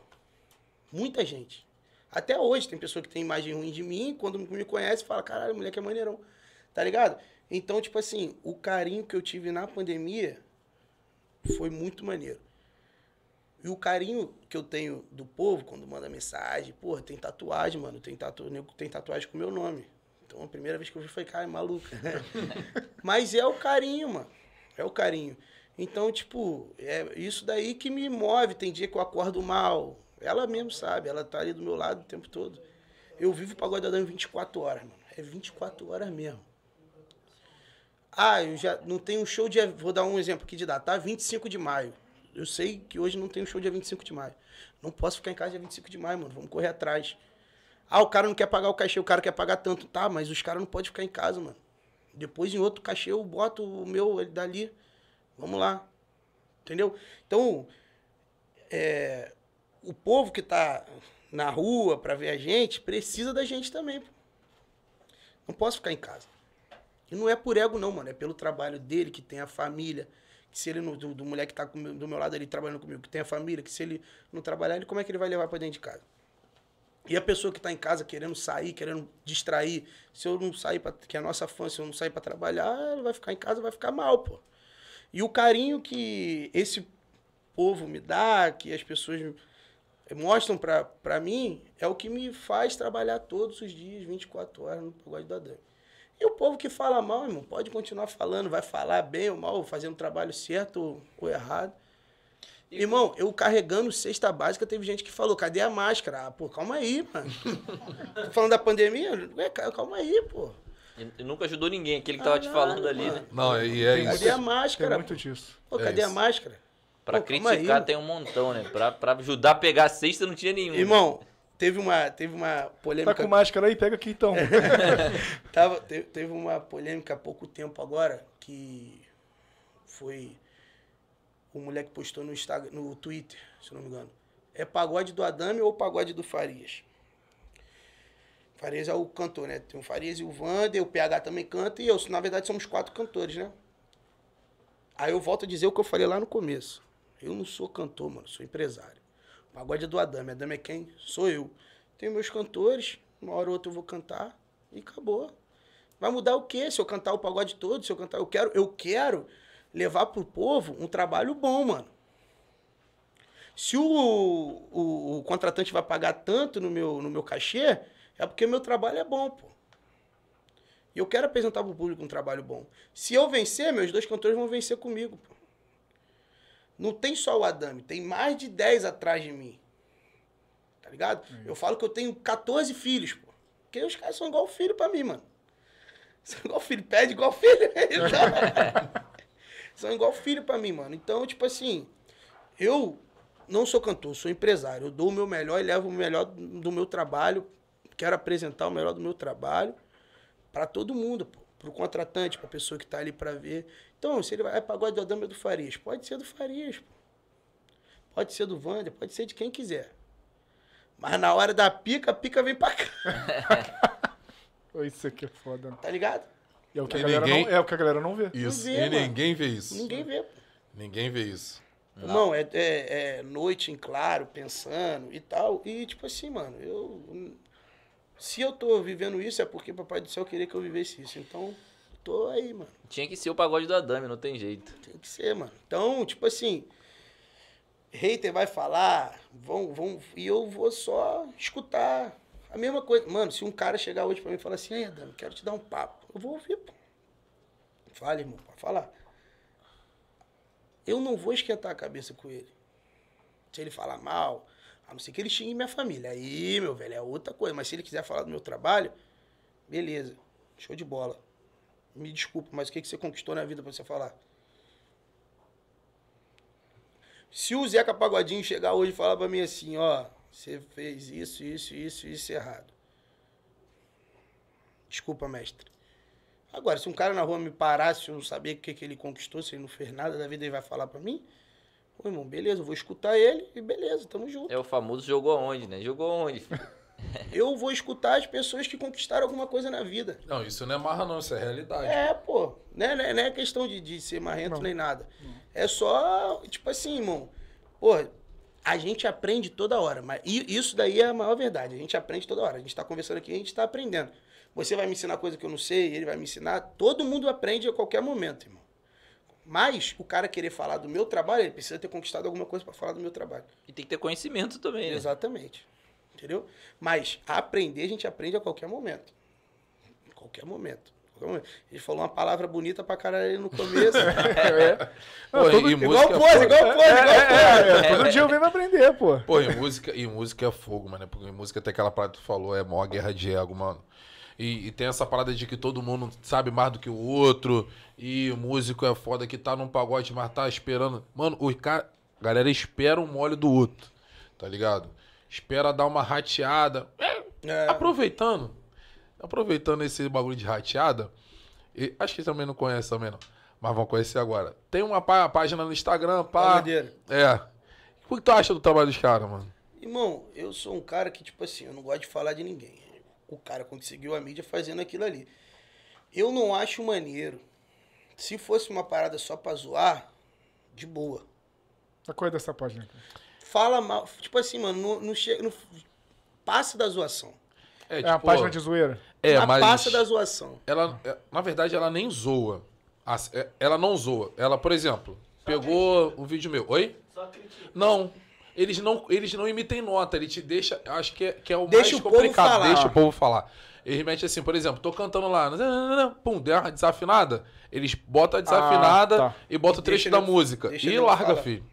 Muita gente. Até hoje tem pessoa que tem imagem ruim de mim, quando me conhece, fala, caralho, moleque é maneirão. Tá ligado? Então, tipo assim, o carinho que eu tive na pandemia foi muito maneiro. E o carinho que eu tenho do povo quando manda mensagem, porra, tem tatuagem, mano, tem, tatu... tem tatuagem com meu nome. Então a primeira vez que eu vi foi, cara, é maluca. Mas é o carinho, mano. É o carinho. Então, tipo, é isso daí que me move. Tem dia que eu acordo mal. Ela mesmo sabe, ela tá ali do meu lado o tempo todo. Eu vivo pra pagode 24 horas, mano. É 24 horas mesmo. Ah, eu já não tenho um show de. Vou dar um exemplo aqui de data. Tá 25 de maio. Eu sei que hoje não tem um show dia 25 de maio. Não posso ficar em casa dia 25 de maio, mano. Vamos correr atrás. Ah, o cara não quer pagar o cachê, o cara quer pagar tanto. Tá, mas os caras não podem ficar em casa, mano. Depois em outro cachê eu boto o meu dali. Vamos lá. Entendeu? Então, é, o povo que está na rua para ver a gente precisa da gente também. Não posso ficar em casa. E não é por ego, não, mano. É pelo trabalho dele, que tem a família. Que se ele não. Do, do moleque que tá do meu lado ali trabalhando comigo, que tem a família, que se ele não trabalhar, ele, como é que ele vai levar para dentro de casa? E a pessoa que está em casa querendo sair, querendo distrair, se eu não sair, pra, que é a nossa fã, se eu não sair para trabalhar, ela vai ficar em casa, vai ficar mal, pô. E o carinho que esse povo me dá, que as pessoas mostram para mim, é o que me faz trabalhar todos os dias, 24 horas no pagode do Adame. E o povo que fala mal, irmão, pode continuar falando, vai falar bem ou mal, fazendo o trabalho certo ou, errado. E... Irmão, eu carregando cesta básica, teve gente que falou, cadê a máscara? Ah, pô, calma aí, mano. falando da pandemia? Ué, calma aí, pô nunca ajudou ninguém, aquele que ah, tava te falando ali, né? Não, e é isso. Cadê a máscara? Tem muito disso. Pô, é cadê isso. a máscara? Pra Pô, criticar aí, tem um montão, né? Pra, pra ajudar a pegar a cesta não tinha nenhum. Irmão, né? teve uma, teve uma polêmica. Tá com máscara aí? Pega aqui então. Tava, teve, uma polêmica há pouco tempo agora que foi. O moleque postou no, Instagram, no Twitter, se não me engano. É pagode do Adame ou pagode do Farias? Farias é o cantor, né? Tem o Farias e o Vander, o PH também canta, e eu, na verdade, somos quatro cantores, né? Aí eu volto a dizer o que eu falei lá no começo. Eu não sou cantor, mano, sou empresário. O pagode é do Adame. Adame é quem? Sou eu. Tenho meus cantores, uma hora ou outra eu vou cantar e acabou. Vai mudar o quê? Se eu cantar o pagode todo, se eu cantar. Eu quero, eu quero levar pro povo um trabalho bom, mano. Se o, o, o contratante vai pagar tanto no meu, no meu cachê, é porque meu trabalho é bom, pô. E eu quero apresentar pro público um trabalho bom. Se eu vencer, meus dois cantores vão vencer comigo, pô. Não tem só o Adame, tem mais de 10 atrás de mim. Tá ligado? Uhum. Eu falo que eu tenho 14 filhos, pô. Porque os caras são igual filho pra mim, mano. São igual filho, pede igual filho. Então, são igual filho pra mim, mano. Então, tipo assim, eu não sou cantor, sou empresário. Eu dou o meu melhor e levo o melhor do meu trabalho quero apresentar o melhor do meu trabalho para todo mundo, pô. Pro contratante, pra pessoa que tá ali para ver. Então, se ele vai, é pagode do Adame ou do Farias? Pode ser do Farias, pô. Pode ser do Wander, pode ser de quem quiser. Mas na hora da pica, a pica vem pra cá. isso aqui é foda. Né? Tá ligado? E é o que, e a, galera ninguém... não, é o que a galera não vê. Isso. Não vê, e mano. ninguém vê isso. Ninguém vê. Pô. Ninguém vê isso. Não, é, é, é, noite em claro, pensando e tal. E tipo assim, mano, eu se eu tô vivendo isso, é porque Papai do Céu queria que eu vivesse isso. Então, tô aí, mano. Tinha que ser o pagode do Adame, não tem jeito. Tem que ser, mano. Então, tipo assim, hater vai falar, vão, vão, e eu vou só escutar a mesma coisa. Mano, se um cara chegar hoje pra mim e falar assim, ai, Adame, quero te dar um papo, eu vou ouvir, pô. Fala, irmão, pode falar. Eu não vou esquentar a cabeça com ele. Se ele falar mal, a não ser que ele xingue minha família. Aí, meu velho, é outra coisa. Mas se ele quiser falar do meu trabalho, beleza. Show de bola. Me desculpa, mas o que, que você conquistou na vida pra você falar? Se o Zeca Pagodinho chegar hoje e falar pra mim assim, ó, você fez isso, isso, isso, isso errado. Desculpa, mestre. Agora, se um cara na rua me parar, se eu não saber o que, que ele conquistou, se ele não fez nada da vida, ele vai falar pra mim? Ô, irmão, beleza, eu vou escutar ele e beleza, tamo junto. É o famoso jogou onde, né? Jogou onde? eu vou escutar as pessoas que conquistaram alguma coisa na vida. Não, isso não é marra, não, isso é realidade. É, pô. Não é, não é, não é questão de, de ser marrento não. nem nada. É só, tipo assim, irmão. Pô, a gente aprende toda hora, mas isso daí é a maior verdade. A gente aprende toda hora. A gente está conversando aqui, a gente está aprendendo. Você vai me ensinar coisa que eu não sei, ele vai me ensinar. Todo mundo aprende a qualquer momento, irmão. Mas o cara querer falar do meu trabalho, ele precisa ter conquistado alguma coisa para falar do meu trabalho. E tem que ter conhecimento também, né? Exatamente. Entendeu? Mas aprender, a gente aprende a qualquer momento. Em qualquer momento. Ele falou uma palavra bonita pra caralho no começo. é. Não, todo... igual pose, é igual é, é, pose, é, igual é, pose. todo dia eu venho aprender, pô. Pô, e música, e música é fogo, mano. Porque música tem aquela parada que tu falou, é maior guerra de ego, mano. E, e, tem essa parada de que todo mundo sabe mais do que o outro. E o músico é foda que tá num pagode, mas tá esperando. Mano, o cara. galera espera um mole do outro, tá ligado? Espera dar uma rateada. É, é, Aproveitando. Aproveitando esse bagulho de rateada. E, acho que também não conhece também, não. Mas vão conhecer agora. Tem uma página no Instagram, pá. É. O que tu acha do trabalho dos caras, mano? Irmão, eu sou um cara que, tipo assim, eu não gosto de falar de ninguém o cara conseguiu a mídia fazendo aquilo ali. Eu não acho maneiro. Se fosse uma parada só pra zoar, de boa. A tá coisa dessa página. Fala mal. Tipo assim, mano, não, chega. Não, passa da zoação. É, é uma tipo, página de zoeira. É, na mas. Passa da zoação. Ela, é, na verdade, ela nem zoa. É, ela não zoa. Ela, por exemplo, só pegou um vídeo meu. Oi? Só critica. Não eles não, eles não emitem nota, ele te deixa. Acho que é, que é o deixa mais o complicado. Deixa o povo falar. ele mete assim, por exemplo, tô cantando lá, pum, deu uma desafinada. Eles botam a desafinada ah, tá. e botam o trecho da música. E larga, falar. filho.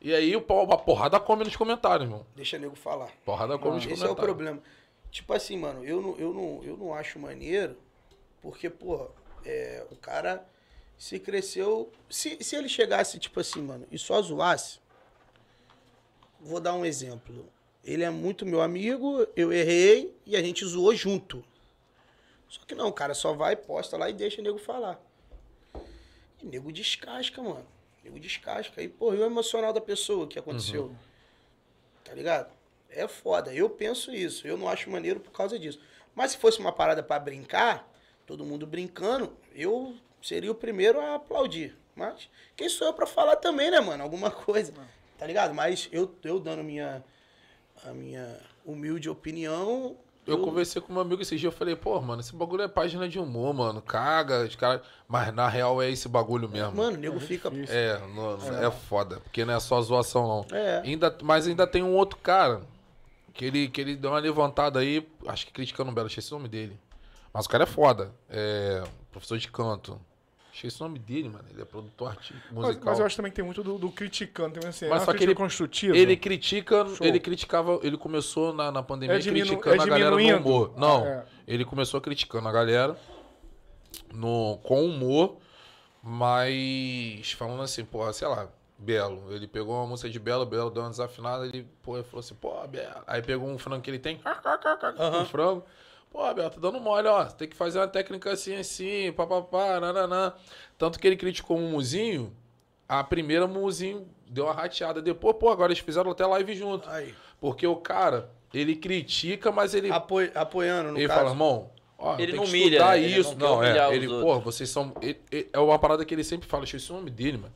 E aí o a porrada come nos comentários, irmão. Deixa nego falar. Porrada come não, nos esse comentários. Esse é o problema. Tipo assim, mano, eu não, eu não, eu não acho maneiro, porque, pô é, o cara se cresceu. Se, se ele chegasse, tipo assim, mano, e só zoasse vou dar um exemplo. Ele é muito meu amigo, eu errei e a gente zoou junto. Só que não, cara, só vai, posta lá e deixa o nego falar. E nego descasca, mano. Nego descasca. E, pô, e o emocional da pessoa que aconteceu? Uhum. Tá ligado? É foda. Eu penso isso. Eu não acho maneiro por causa disso. Mas se fosse uma parada para brincar, todo mundo brincando, eu seria o primeiro a aplaudir. Mas quem sou eu para falar também, né, mano? Alguma coisa. Não tá ligado? Mas eu, eu dando minha, a minha humilde opinião. Eu, eu conversei com um amigo esse dia, eu falei, pô, mano, esse bagulho é página de humor, mano. Caga, os caras. Mas na real é esse bagulho mesmo. Mano, o nego é fica. É, não, é, é. foda, porque não é só zoação, não. É. Ainda, mas ainda tem um outro cara que ele, que ele deu uma levantada aí, acho que criticando o Belo, achei esse nome dele. Mas o cara é foda. É professor de canto. Achei o nome dele, mano. Ele é produtor artístico musical. Mas, mas, eu acho também que tem muito do, do criticando. Tem assim, mas é só que ele construtivo. Ele critica, Show. ele criticava, ele começou na, na pandemia é diminu, criticando é a galera no humor. Não, é. ele começou criticando a galera no, com humor, mas falando assim, porra, sei lá, Belo. Ele pegou uma música de Belo, Belo deu uma desafinada, ele, pô, ele falou assim, pô, Belo. Aí pegou um frango que ele tem, uh -huh. um frango. Pô, Abel, tá dando mole, ó. Tem que fazer uma técnica assim, assim, papapá, nananã. Tanto que ele criticou o Muzinho, A primeira, o deu uma rateada. Depois, pô, agora eles fizeram até live junto. Aí. Porque o cara, ele critica, mas ele. apoiando, no Ele caso. fala, irmão, Ó, ele não humilha, isso. Né? Ele não, não é. Ele, pô, vocês são. Ele, ele, é uma parada que ele sempre fala, é o nome dele, mano.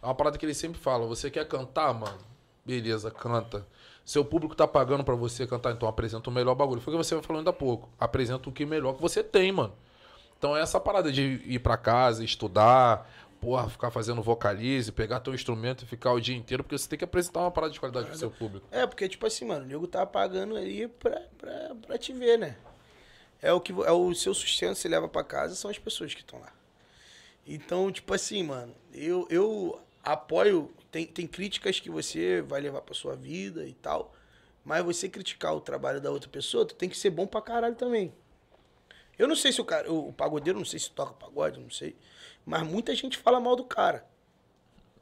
É uma parada que ele sempre fala. Você quer cantar, mano? Beleza, canta. Seu público tá pagando para você cantar, então apresenta o melhor bagulho. Foi o que você falou ainda há pouco. Apresenta o que melhor que você tem, mano. Então é essa parada de ir para casa, estudar, porra, ficar fazendo vocalize, pegar teu instrumento e ficar o dia inteiro, porque você tem que apresentar uma parada de qualidade pro seu público. É, porque, tipo assim, mano, o nego tá pagando aí pra, pra, pra te ver, né? É o que é o seu sustento que você leva para casa, são as pessoas que estão lá. Então, tipo assim, mano, eu, eu apoio tem, tem críticas que você vai levar pra sua vida e tal. Mas você criticar o trabalho da outra pessoa, tu tem que ser bom pra caralho também. Eu não sei se o cara. O pagodeiro, não sei se toca pagode, não sei. Mas muita gente fala mal do cara.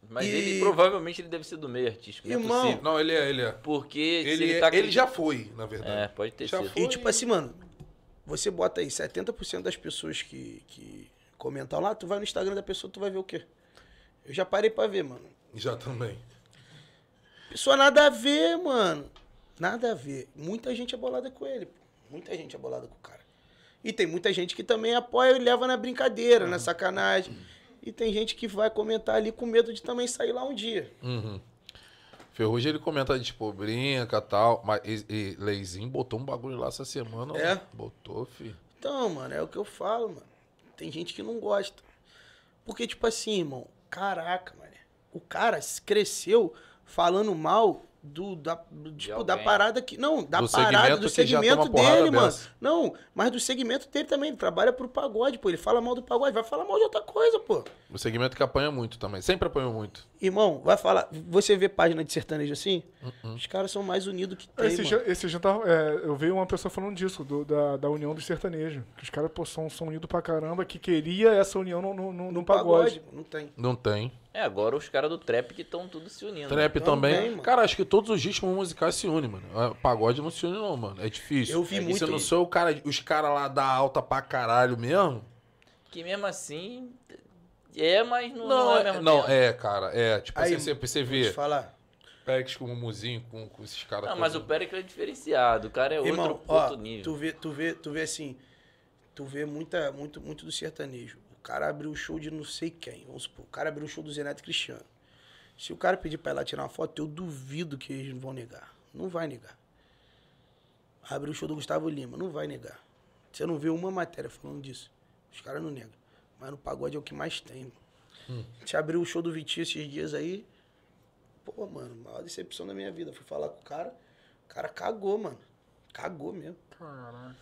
Mas e... ele provavelmente ele deve ser do meio artístico. Não é Irmão, é não, ele é, ele é. Porque ele, ele, é, tá... ele, já foi, na verdade. É, pode ter já sido. Foi. E tipo assim, mano, você bota aí 70% das pessoas que, que comentam lá, tu vai no Instagram da pessoa, tu vai ver o quê? Eu já parei pra ver, mano. Já também. Pessoa nada a ver, mano. Nada a ver. Muita gente é bolada com ele. Pô. Muita gente é bolada com o cara. E tem muita gente que também apoia e leva na brincadeira, uhum. na sacanagem. E tem gente que vai comentar ali com medo de também sair lá um dia. Uhum. Ferrugem ele comenta, tipo, brinca tal. Mas e, e Leizinho botou um bagulho lá essa semana. É? Botou, filho. Então, mano, é o que eu falo, mano. Tem gente que não gosta. Porque, tipo assim, irmão, caraca, mano o cara cresceu falando mal do da, tipo, da parada que. Não, da do parada do segmento dele, mano. Não, mas do segmento dele também. Ele trabalha pro pagode, pô. Ele fala mal do pagode, vai falar mal de outra coisa, pô. O segmento que apanha muito também. Sempre apanhou muito. Irmão, vai falar. Você vê página de sertanejo assim? Uh-uh. Os caras são mais unidos que tem, esse, mano. Esse jantar, tá, é, eu vi uma pessoa falando disso, do, da, da união dos sertanejos. Que os caras pô, são, são unidos pra caramba, que queria essa união no, no, no, no pagode. pagode. Não tem. Não tem. É, agora os caras do trap que estão tudo se unindo. Né? Trap né? também. Tem, cara, acho que todos os ritmos musicais se unem, mano. Ah, pagode não se une, não, mano. É difícil. Eu vi é, muito. Você não sou o cara, os caras lá da alta pra caralho mesmo. Que mesmo assim, é, mas não, não, não é, é mesmo. Não, tempo. é, cara. É, tipo, Aí, você, você vê. Deixa falar. Péricles com o Mumuzinho, com, com esses caras. Não, mas o Péricles é diferenciado. O cara é Irmão, outro, ó, outro nível. Tu vê, tu, vê, tu vê assim. Tu vê muita, muito, muito do sertanejo. O cara abriu o show de não sei quem. Vamos supor, o cara abriu o show do Zeneto Cristiano. Se o cara pedir pra ir lá tirar uma foto, eu duvido que eles não vão negar. Não vai negar. Abre o show do Gustavo Lima, não vai negar. Você não vê uma matéria falando disso. Os caras não negam. Mas no pagode é o que mais tem. Mano. Hum. A gente abriu o show do Vitinho esses dias aí. Pô, mano, maior decepção da minha vida. Fui falar com o cara, o cara cagou, mano. Cagou mesmo. Caralho.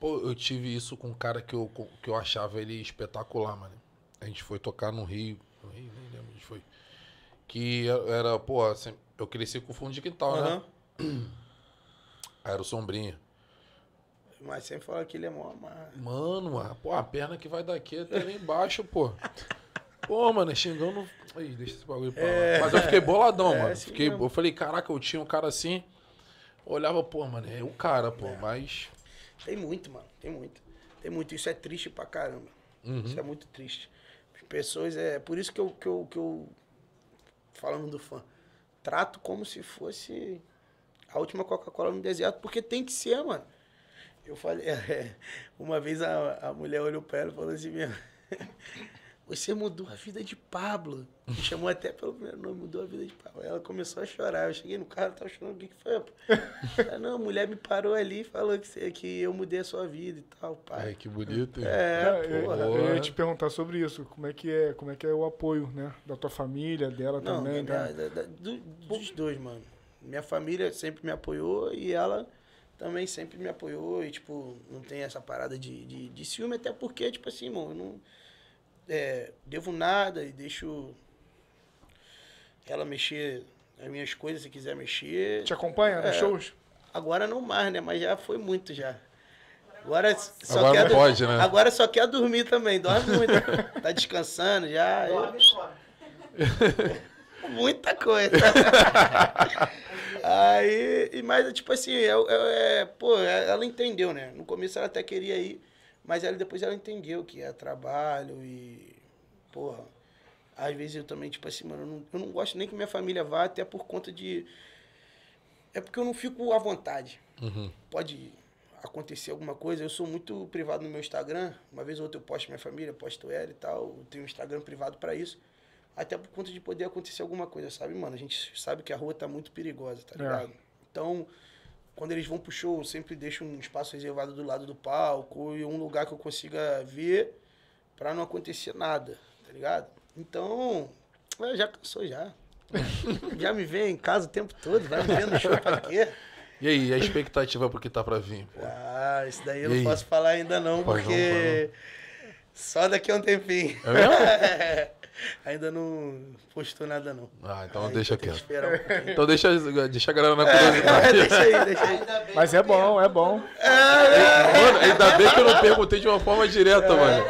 Pô, eu tive isso com um cara que eu, que eu achava ele espetacular, mano. A gente foi tocar no Rio. No Rio, nem lembro onde foi. Que era, pô, assim, eu cresci com o fundo de quintal, uhum. né? Aí era o Sombrinha. Mas sem falar que ele é mó Mano, mano, pô, a perna que vai daqui até tá lá embaixo, pô. Pô, mano, xingando. aí deixa esse bagulho pra lá. É. Mas eu fiquei boladão, é, mano. Assim fiquei... Eu falei, caraca, eu tinha um cara assim. Olhava, pô, mano, é o cara, pô, é. mas. Tem muito, mano, tem muito. Tem muito. Isso é triste pra caramba. Uhum. Isso é muito triste. As pessoas, é. Por isso que eu, que eu, que eu. Falando do fã. Trato como se fosse a última Coca-Cola no deserto, porque tem que ser, mano. Eu falei, uma vez a, a mulher olhou para ela e falou assim meu Você mudou a vida de Pablo. Me chamou até pelo primeiro nome, mudou a vida de Pablo. Ela começou a chorar. Eu cheguei no carro, tava chorando. O que, que foi? não, a mulher me parou ali e falou que, que eu mudei a sua vida e tal, pai. Ai, é, que bonito. Hein? É, é porra. Eu, ia te perguntar sobre isso. Como é que é, como é, que é o apoio, né? Da tua família, dela não, também. Da, né? da, da, do, dos dois, mano. Minha família sempre me apoiou e ela também sempre me apoiou e, tipo, não tem essa parada de, de, de ciúme, até porque, tipo assim, mano, eu não é, devo nada e deixo ela mexer nas minhas coisas se quiser mexer. Te acompanha é, nos shows? Agora não mais, né? Mas já foi muito já. Agora só agora quer pode, né? Agora só quer dormir também, dorme muito. tá descansando já. Dorme, eu... Muita coisa. Aí, e mais, tipo assim, é, é, é, pô, é, ela entendeu, né? No começo ela até queria ir, mas ela, depois ela entendeu que é trabalho e, porra, às vezes eu também, tipo assim, mano, eu não, eu não gosto nem que minha família vá, até por conta de... É porque eu não fico à vontade. Uhum. Pode acontecer alguma coisa, eu sou muito privado no meu Instagram, uma vez ou outra eu posto minha família, posto ela e tal, eu tenho um Instagram privado para isso até por conta de poder acontecer alguma coisa, sabe, mano? A gente sabe que a rua tá muito perigosa, tá é. ligado? É. Então, quando eles vão pro show, eu sempre deixo um espaço reservado do lado do palco e um lugar que eu consiga ver para não acontecer nada, tá ligado? Então, já cansou já. já me vem em casa o tempo todo, vai me no show pra quê? E aí, a expectativa pro que tá pra vir? Pô? Ah, isso daí e eu não posso falar ainda não, Pode porque... Não, só daqui a um tempinho. É mesmo? Ainda não postou nada, não. Ah, então aí deixa quieto. Um então deixa, deixa a galera na é, curiosidade. É, deixa aí, deixa aí. Mas é, é bom, é bom. É, é, mano, ainda é. bem que eu não perguntei de uma forma direta, mano.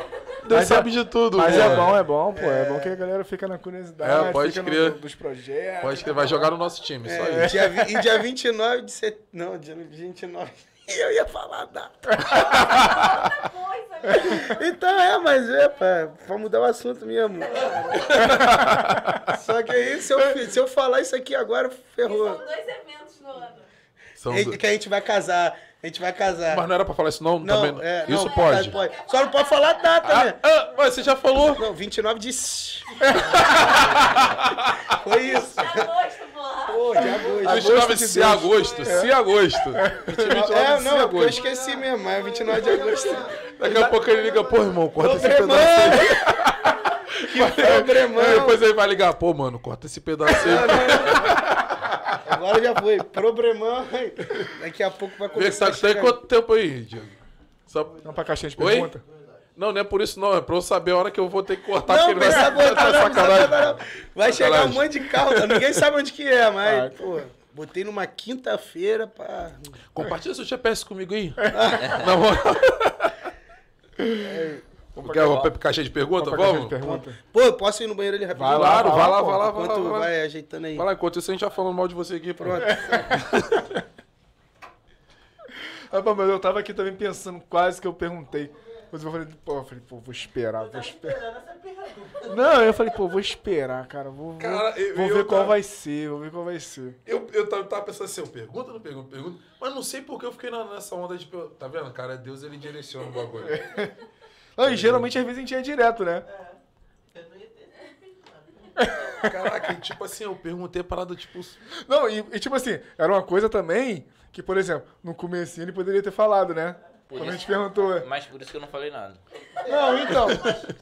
Deus mas sabe de tudo, Mas mano. é bom, é bom, pô. É... bom que a galera fica na curiosidade. É, pode crer. No, dos projetos. Pode crer, vai jogar no nosso time, só isso. Dia, e dia 29 de setembro. Não, dia 29. E eu ia falar data. então é, mas é, pá, pra mudar o assunto mesmo. Só que aí, se eu, se eu falar isso aqui agora, ferrou. E são dois eventos no ano. São dois. Que a gente vai casar. A gente vai casar. Mas não era pra falar isso, não? não é, isso não, pode. pode. Só não pode falar data, ah, né? Ah, mas você já falou. Não, 29 de. Foi isso agosto, agosto. 29 de, agosto, se agosto. É, é. é. é não, agosto. eu esqueci mesmo, é 29 de agosto. Daqui a pouco ele liga, pô, irmão, corta esse pedaço Que problemão. Depois ele vai ligar, pô, mano, corta esse pedaço Agora já foi. Problemão. Daqui a pouco vai começar. Vê que tá, tá quanto tempo aí, Diego? Só... Não, pra caixinha de pergunta. Oi? Não, não é por isso não, é pra eu saber a hora que eu vou ter que cortar. Não, tá vai saber, tá, sacanagem. vai chegar um monte de carro, tá? ninguém sabe onde que é, mas, ah, pô... Botei numa quinta-feira pra. Compartilha seu GPS comigo aí. Na moral. É, Quer uma caixinha de perguntas. Vamos? Pergunta. Pô, eu posso ir no banheiro ali rapidinho? Vai lá, claro, vai lá, vai lá, vai lá. Vai, vai ajeitando aí. Vai lá, enquanto isso a gente já tá falando mal de você aqui. Pronto. ah, mas eu tava aqui também pensando, quase que eu perguntei. Mas eu falei, pô, eu falei, pô, vou esperar, eu vou esperar. Não, eu falei, pô, vou esperar, cara. Vou, cara, vou, eu, vou eu ver qual vai ser, vou ver qual vai ser. Eu, eu tava, pensando assim, eu pergunto, não pergunto, pergunto. Mas não sei porque eu fiquei na, nessa onda de. Tipo, tá vendo, cara? Deus ele direciona o bagulho. não, e geralmente às vezes a gente é direto, né? É. Eu não ia ter... Né? Caraca, tipo assim, eu perguntei parada, tipo. Não, e, e tipo assim, era uma coisa também que, por exemplo, no começo ele poderia ter falado, né? Por a gente perguntou. É. Mas por isso que eu não falei nada. Não, então.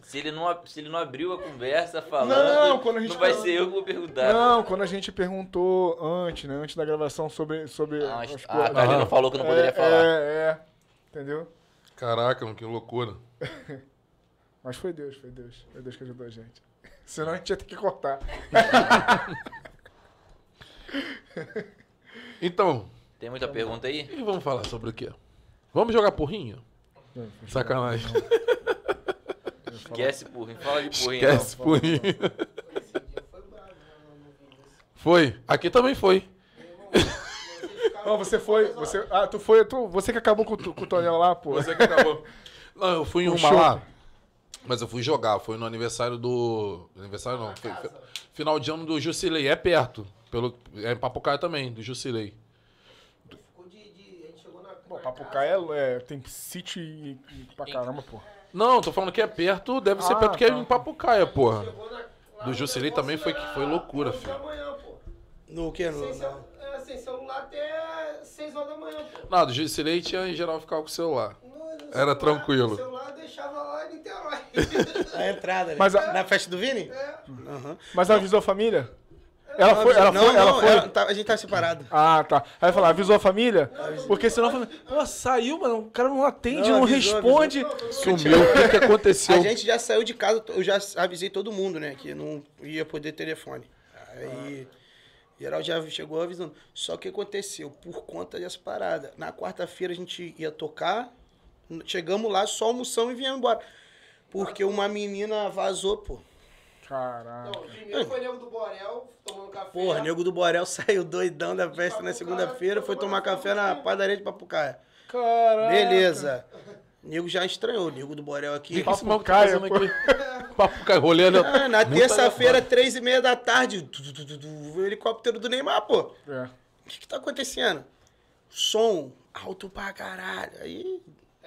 se, ele não, se ele não abriu a conversa falando. Não, quando a gente. Não vai ser eu que vou perguntar. Não, quando a gente perguntou antes, né? Antes da gravação sobre. sobre ah, as, a Carlinha não falou que não poderia é, falar. É, é. Entendeu? Caraca, que loucura. Mas foi Deus, foi Deus. Foi Deus que ajudou a gente. Senão a gente ia ter que cortar. então. Tem muita pergunta aí? E vamos falar sobre o quê? Vamos jogar porrinho? Sacanagem. Esquece porrinho. Fala de porrinho. Esquece não. porrinho. Foi. Aqui também foi. Não, você foi. Você, ah, tu foi. Tu, você que acabou com, com o Tonel lá, pô. Você que acabou. Não, eu fui em uma lá. Mas eu fui jogar. Foi no aniversário do. Aniversário não. Foi, final de ano do Jusilei. É perto. Pelo, é em Papucaia também, do Jusilei. Pô, Papucaia é, é, tem City e, pra caramba, pô. Não, tô falando que é perto, deve ser ah, perto tá. que é tá. em Papucaia, porra. Na, Do Juscelino também foi, na, foi loucura, filho. Da manhã, pô. No que? No, é, sem, celular até 6 horas da manhã, pô. Não, do Juscelino tinha em geral ficava com o celular. No, no Era celular, tranquilo. O celular deixava lá em Niterói. a entrada, né? Mas a, Na festa do Vini? É. Uhum. Mas avisou a família? Ela foi, ela foi, ela foi. Tá, a gente tá separado. Ah, tá. Aí falar, avisou a família? Porque senão fala, pô, saiu, mano, o cara não atende, não, não avisou, responde. Avisou. Sumiu. o que, que aconteceu? A gente já saiu de casa, eu já avisei todo mundo, né, que não ia poder telefone. Aí ah. geral já chegou avisando. Só que aconteceu por conta dessa parada. Na quarta-feira a gente ia tocar, chegamos lá, só almoção e viemos embora. Porque uma menina vazou, pô. Caralho. o primeiro foi Nego do Borel tomando café. Porra, Nego do Borel saiu doidão da festa na segunda-feira, foi tomar café na padaria de Papucaia. Caralho. Beleza. Nego já estranhou, Nego do Borel aqui. Que Papo Papo Caia, rolando. Ah, na terça-feira, três e meia da tarde, o helicóptero do Neymar, pô. É. O que que tá acontecendo? Som alto pra caralho. Aí,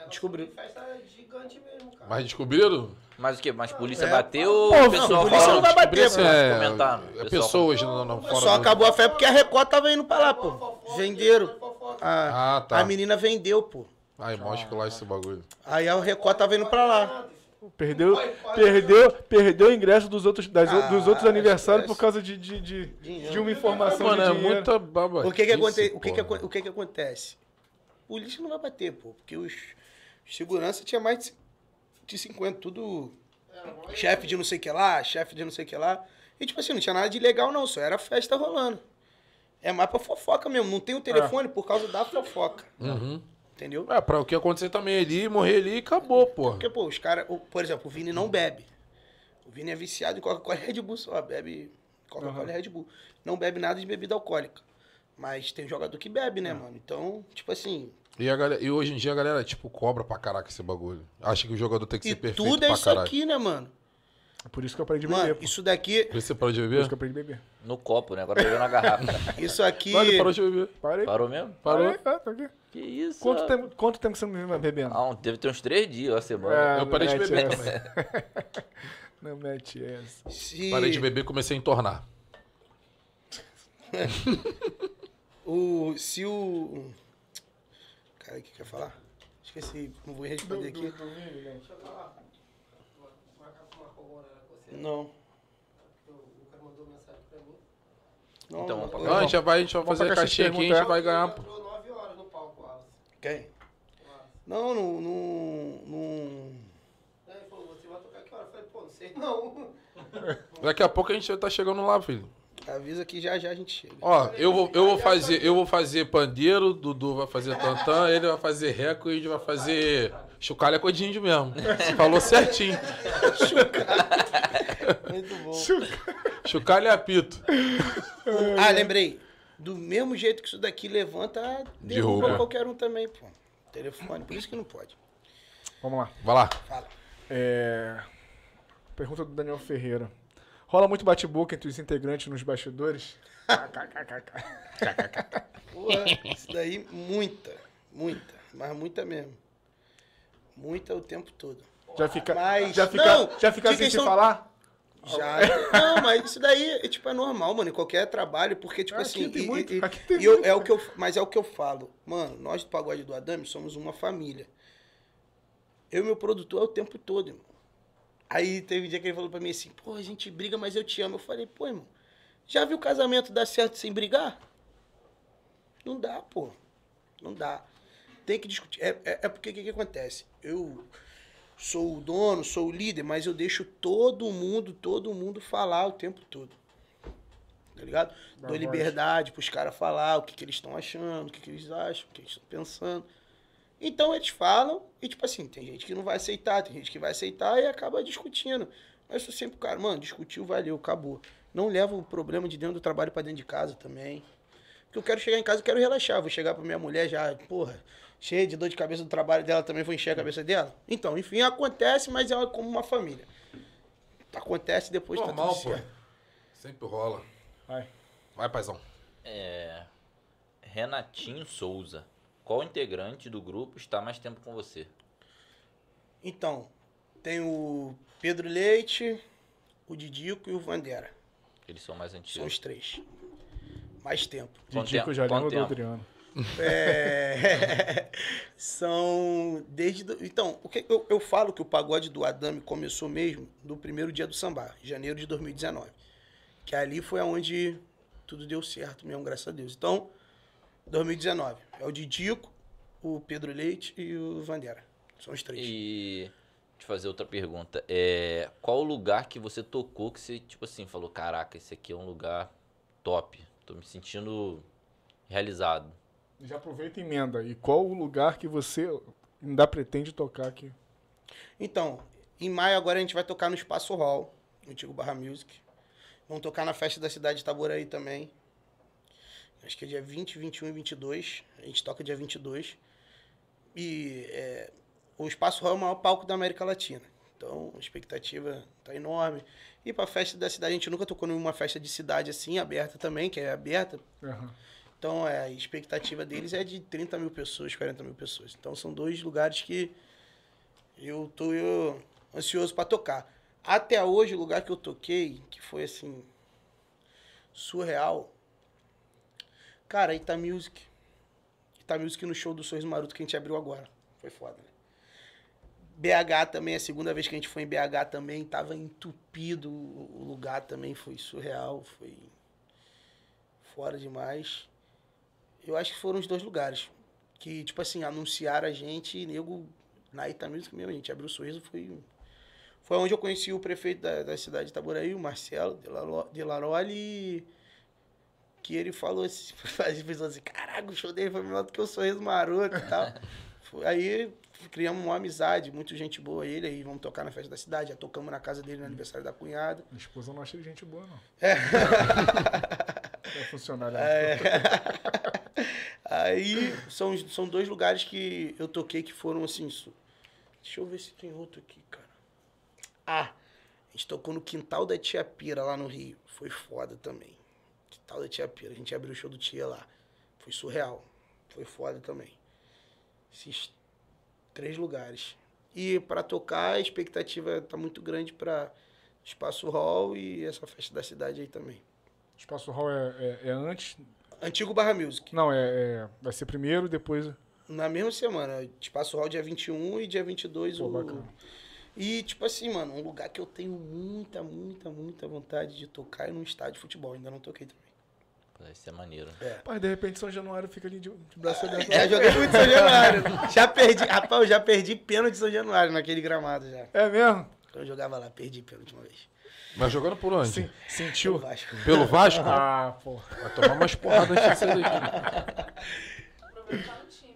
descobriu. Festa gigante mesmo, cara. Mas descobriram? Mas o que? Mas polícia é. bateu ou o pessoal não, polícia fala, não vai tipo bater, pô. É, comentando. É pessoas não, não fora Só do... acabou a fé porque a Record tava indo pra lá, pô. Venderam. A, ah, tá. A menina vendeu, pô. Aí mostra lá esse bagulho. Aí a Record tava indo pra lá. Perdeu, perdeu, perdeu o ingresso dos outros, das, ah, dos outros ah, aniversários por causa de, de, de, de uma informação. Mano, é muita baba. O que que, acontece, o, que que, o que que acontece? O lixo não vai bater, pô, porque os segurança tinha mais de de 50, tudo chefe de não sei o que lá, chefe de não sei o que lá. E, tipo assim, não tinha nada de legal, não, só era festa rolando. É mais pra fofoca mesmo, não tem o telefone é. por causa da fofoca. Uhum. Entendeu? É, pra o que acontecer também ali, morrer ali e acabou, pô. Porque, pô, os caras, por exemplo, o Vini não bebe. O Vini é viciado em Coca-Cola Red Bull só, bebe Coca-Cola uhum. Red Bull. Não bebe nada de bebida alcoólica. Mas tem jogador que bebe, né, mano? Então, tipo assim, e, a galera, e hoje em dia a galera, tipo, cobra pra caraca esse bagulho. Acha que o jogador tem que e ser perfeito tudo é isso caralho. aqui, né, mano? É por isso que eu aprendi a beber. Mano, isso daqui... Por isso você parou de beber? Por isso que eu aprendi a beber. No copo, né? Agora bebeu na garrafa. isso aqui... Não, parou de beber. Parei. Parou mesmo? Parou. Parei, tá aqui. Que isso? Quanto ó. tempo, quanto tempo você não viveu bebendo? Ah, deve ter uns três dias, a semana. É, eu parei de beber Não mete essa. Se... Parei de beber e comecei a entornar. o, se o cara que quer falar? Esqueci, não vou responder do, do, aqui. Do, né? Não. O cara mandou mensagem pra mim. Não, então, não, não, a gente vai, a gente vai vamos fazer a caixinha aqui, a gente vai ganhar. Entrou 9 horas no palco, Quem? Não, não. não, Aí ele falou, você vai tocar que hora? Eu falei, pô, não sei não. Daqui a pouco a gente já tá chegando lá, filho. Tá, avisa que já já a gente chega. Ó, eu vou, eu vou fazer, eu vou fazer pandeiro, Dudu vai fazer tantã, ele vai fazer reco e a gente vai fazer chucalha com índio mesmo. Falou certinho. chucalha. Muito bom. Chucalha é apito. Ah, lembrei. Do mesmo jeito que isso daqui levanta, derruba, qualquer um também, pô. Telefone, por isso que não pode. Vamos lá. Vai lá. Fala. É... Pergunta do Daniel Ferreira. Rola muito bate-boca entre os integrantes nos bastidores. Porra, isso daí muita, muita, mas muita mesmo. Muita o tempo todo. Já fica, mas, já fica, não, já fica assim sem questão... falar? Já. não, mas isso daí, é, tipo, é normal, mano, em qualquer trabalho, porque, tipo ah, assim, aqui assim. Tem e, muito, e, aqui tem e eu, é o que eu, mas é o que eu falo. Mano, nós do Pagode do Adame somos uma família. Eu e meu produtor é o tempo todo, irmão. Aí teve um dia que ele falou pra mim assim, pô, a gente briga, mas eu te amo. Eu falei, pô, irmão, já viu casamento dar certo sem brigar? Não dá, pô. Não dá. Tem que discutir. É, é, é porque o que, que acontece? Eu sou o dono, sou o líder, mas eu deixo todo mundo, todo mundo falar o tempo todo. Tá ligado? Dou liberdade pros caras falar o que, que eles estão achando, o que, que eles acham, o que eles estão pensando. Então eles falam e, tipo assim, tem gente que não vai aceitar, tem gente que vai aceitar e acaba discutindo. Mas eu sempre, cara, mano, discutiu, valeu, acabou. Não leva o problema de dentro do trabalho para dentro de casa também. Porque eu quero chegar em casa, eu quero relaxar. Vou chegar pra minha mulher já, porra, cheia de dor de cabeça do trabalho dela também, vou encher a cabeça dela. Então, enfim, acontece, mas é como uma família. Acontece depois Normal, tá tudo certo. pô. Sempre rola. Vai. Vai, paizão. É. Renatinho Souza. Qual integrante do grupo está mais tempo com você? Então, tem o Pedro Leite, o Didico e o Vandera. Eles são mais antigos. São os três. Mais tempo. Didico tempo? já lembra do Adriano. É, são desde do, então o que eu, eu falo que o pagode do Adame começou mesmo no primeiro dia do samba, janeiro de 2019, que ali foi aonde tudo deu certo mesmo, graças a Deus. Então, 2019 é o Didico, o Pedro Leite e o Vandera. São os três. E te fazer outra pergunta. É, qual o lugar que você tocou que você, tipo assim, falou, caraca, esse aqui é um lugar top. Tô me sentindo realizado. Já aproveita e emenda. E qual o lugar que você ainda pretende tocar aqui? Então, em maio agora a gente vai tocar no Espaço Hall, no antigo Barra Music. Vamos tocar na festa da cidade de Itaboraí também. Acho que é dia 20, 21 e 22. A gente toca dia 22. E é, o Espaço Royal é o maior palco da América Latina. Então, a expectativa está enorme. E para festa da cidade, a gente nunca tocou numa festa de cidade assim, aberta também, que é aberta. Uhum. Então, é, a expectativa deles é de 30 mil pessoas, 40 mil pessoas. Então, são dois lugares que eu estou ansioso para tocar. Até hoje, o lugar que eu toquei, que foi assim, surreal, Cara, Ita Music. Ita Music no show do Sorriso Maroto que a gente abriu agora. Foi foda, né? BH também, a segunda vez que a gente foi em BH também, tava entupido o lugar também, foi surreal, foi fora demais. Eu acho que foram os dois lugares que, tipo assim, anunciaram a gente, e nego, na Ita Music mesmo, a gente abriu o sorriso, foi... Foi onde eu conheci o prefeito da, da cidade de Itaboraí, o Marcelo de, Laro, de Laroli, que ele falou assim, as pessoas assim, caraca, o show dele foi melhor do que o Sorriso Maroto e tal. aí criamos uma amizade, muita gente boa ele, aí vamos tocar na festa da cidade, já tocamos na casa dele no hum. aniversário da cunhada. Minha esposa não acha ele gente boa, não. É. é funcionário. Né? É. aí são, são dois lugares que eu toquei que foram assim. Deixa eu ver se tem outro aqui, cara. Ah! A gente tocou no quintal da Tia Pira lá no Rio. Foi foda também tal da Tia Pira. A gente abriu o show do Tia lá. Foi surreal. Foi foda também. Esses três lugares. E para tocar, a expectativa tá muito grande para Espaço Hall e essa festa da cidade aí também. Espaço Hall é, é, é antes? Antigo Barra Music. Não, é, é, vai ser primeiro, depois... Na mesma semana. Espaço Hall dia 21 e dia 22 Pô, o... Bacana. E, tipo assim, mano, um lugar que eu tenho muita, muita, muita vontade de tocar é num estádio de futebol. Ainda não toquei também. Né, isso é maneiro. Né? É. Mas de repente São Januário fica ali de, de braço olhando. É, é, joguei muito São Januário. já perdi, rapaz, eu já perdi pênalti de São Januário naquele gramado já. É mesmo? Eu jogava lá, perdi pênalti uma vez. Mas jogando por onde? Sim, sentiu? Pelo Vasco. Pelo Vasco? Ah, pô. Vai tomar umas porradas de sair daqui. O problema tá no time.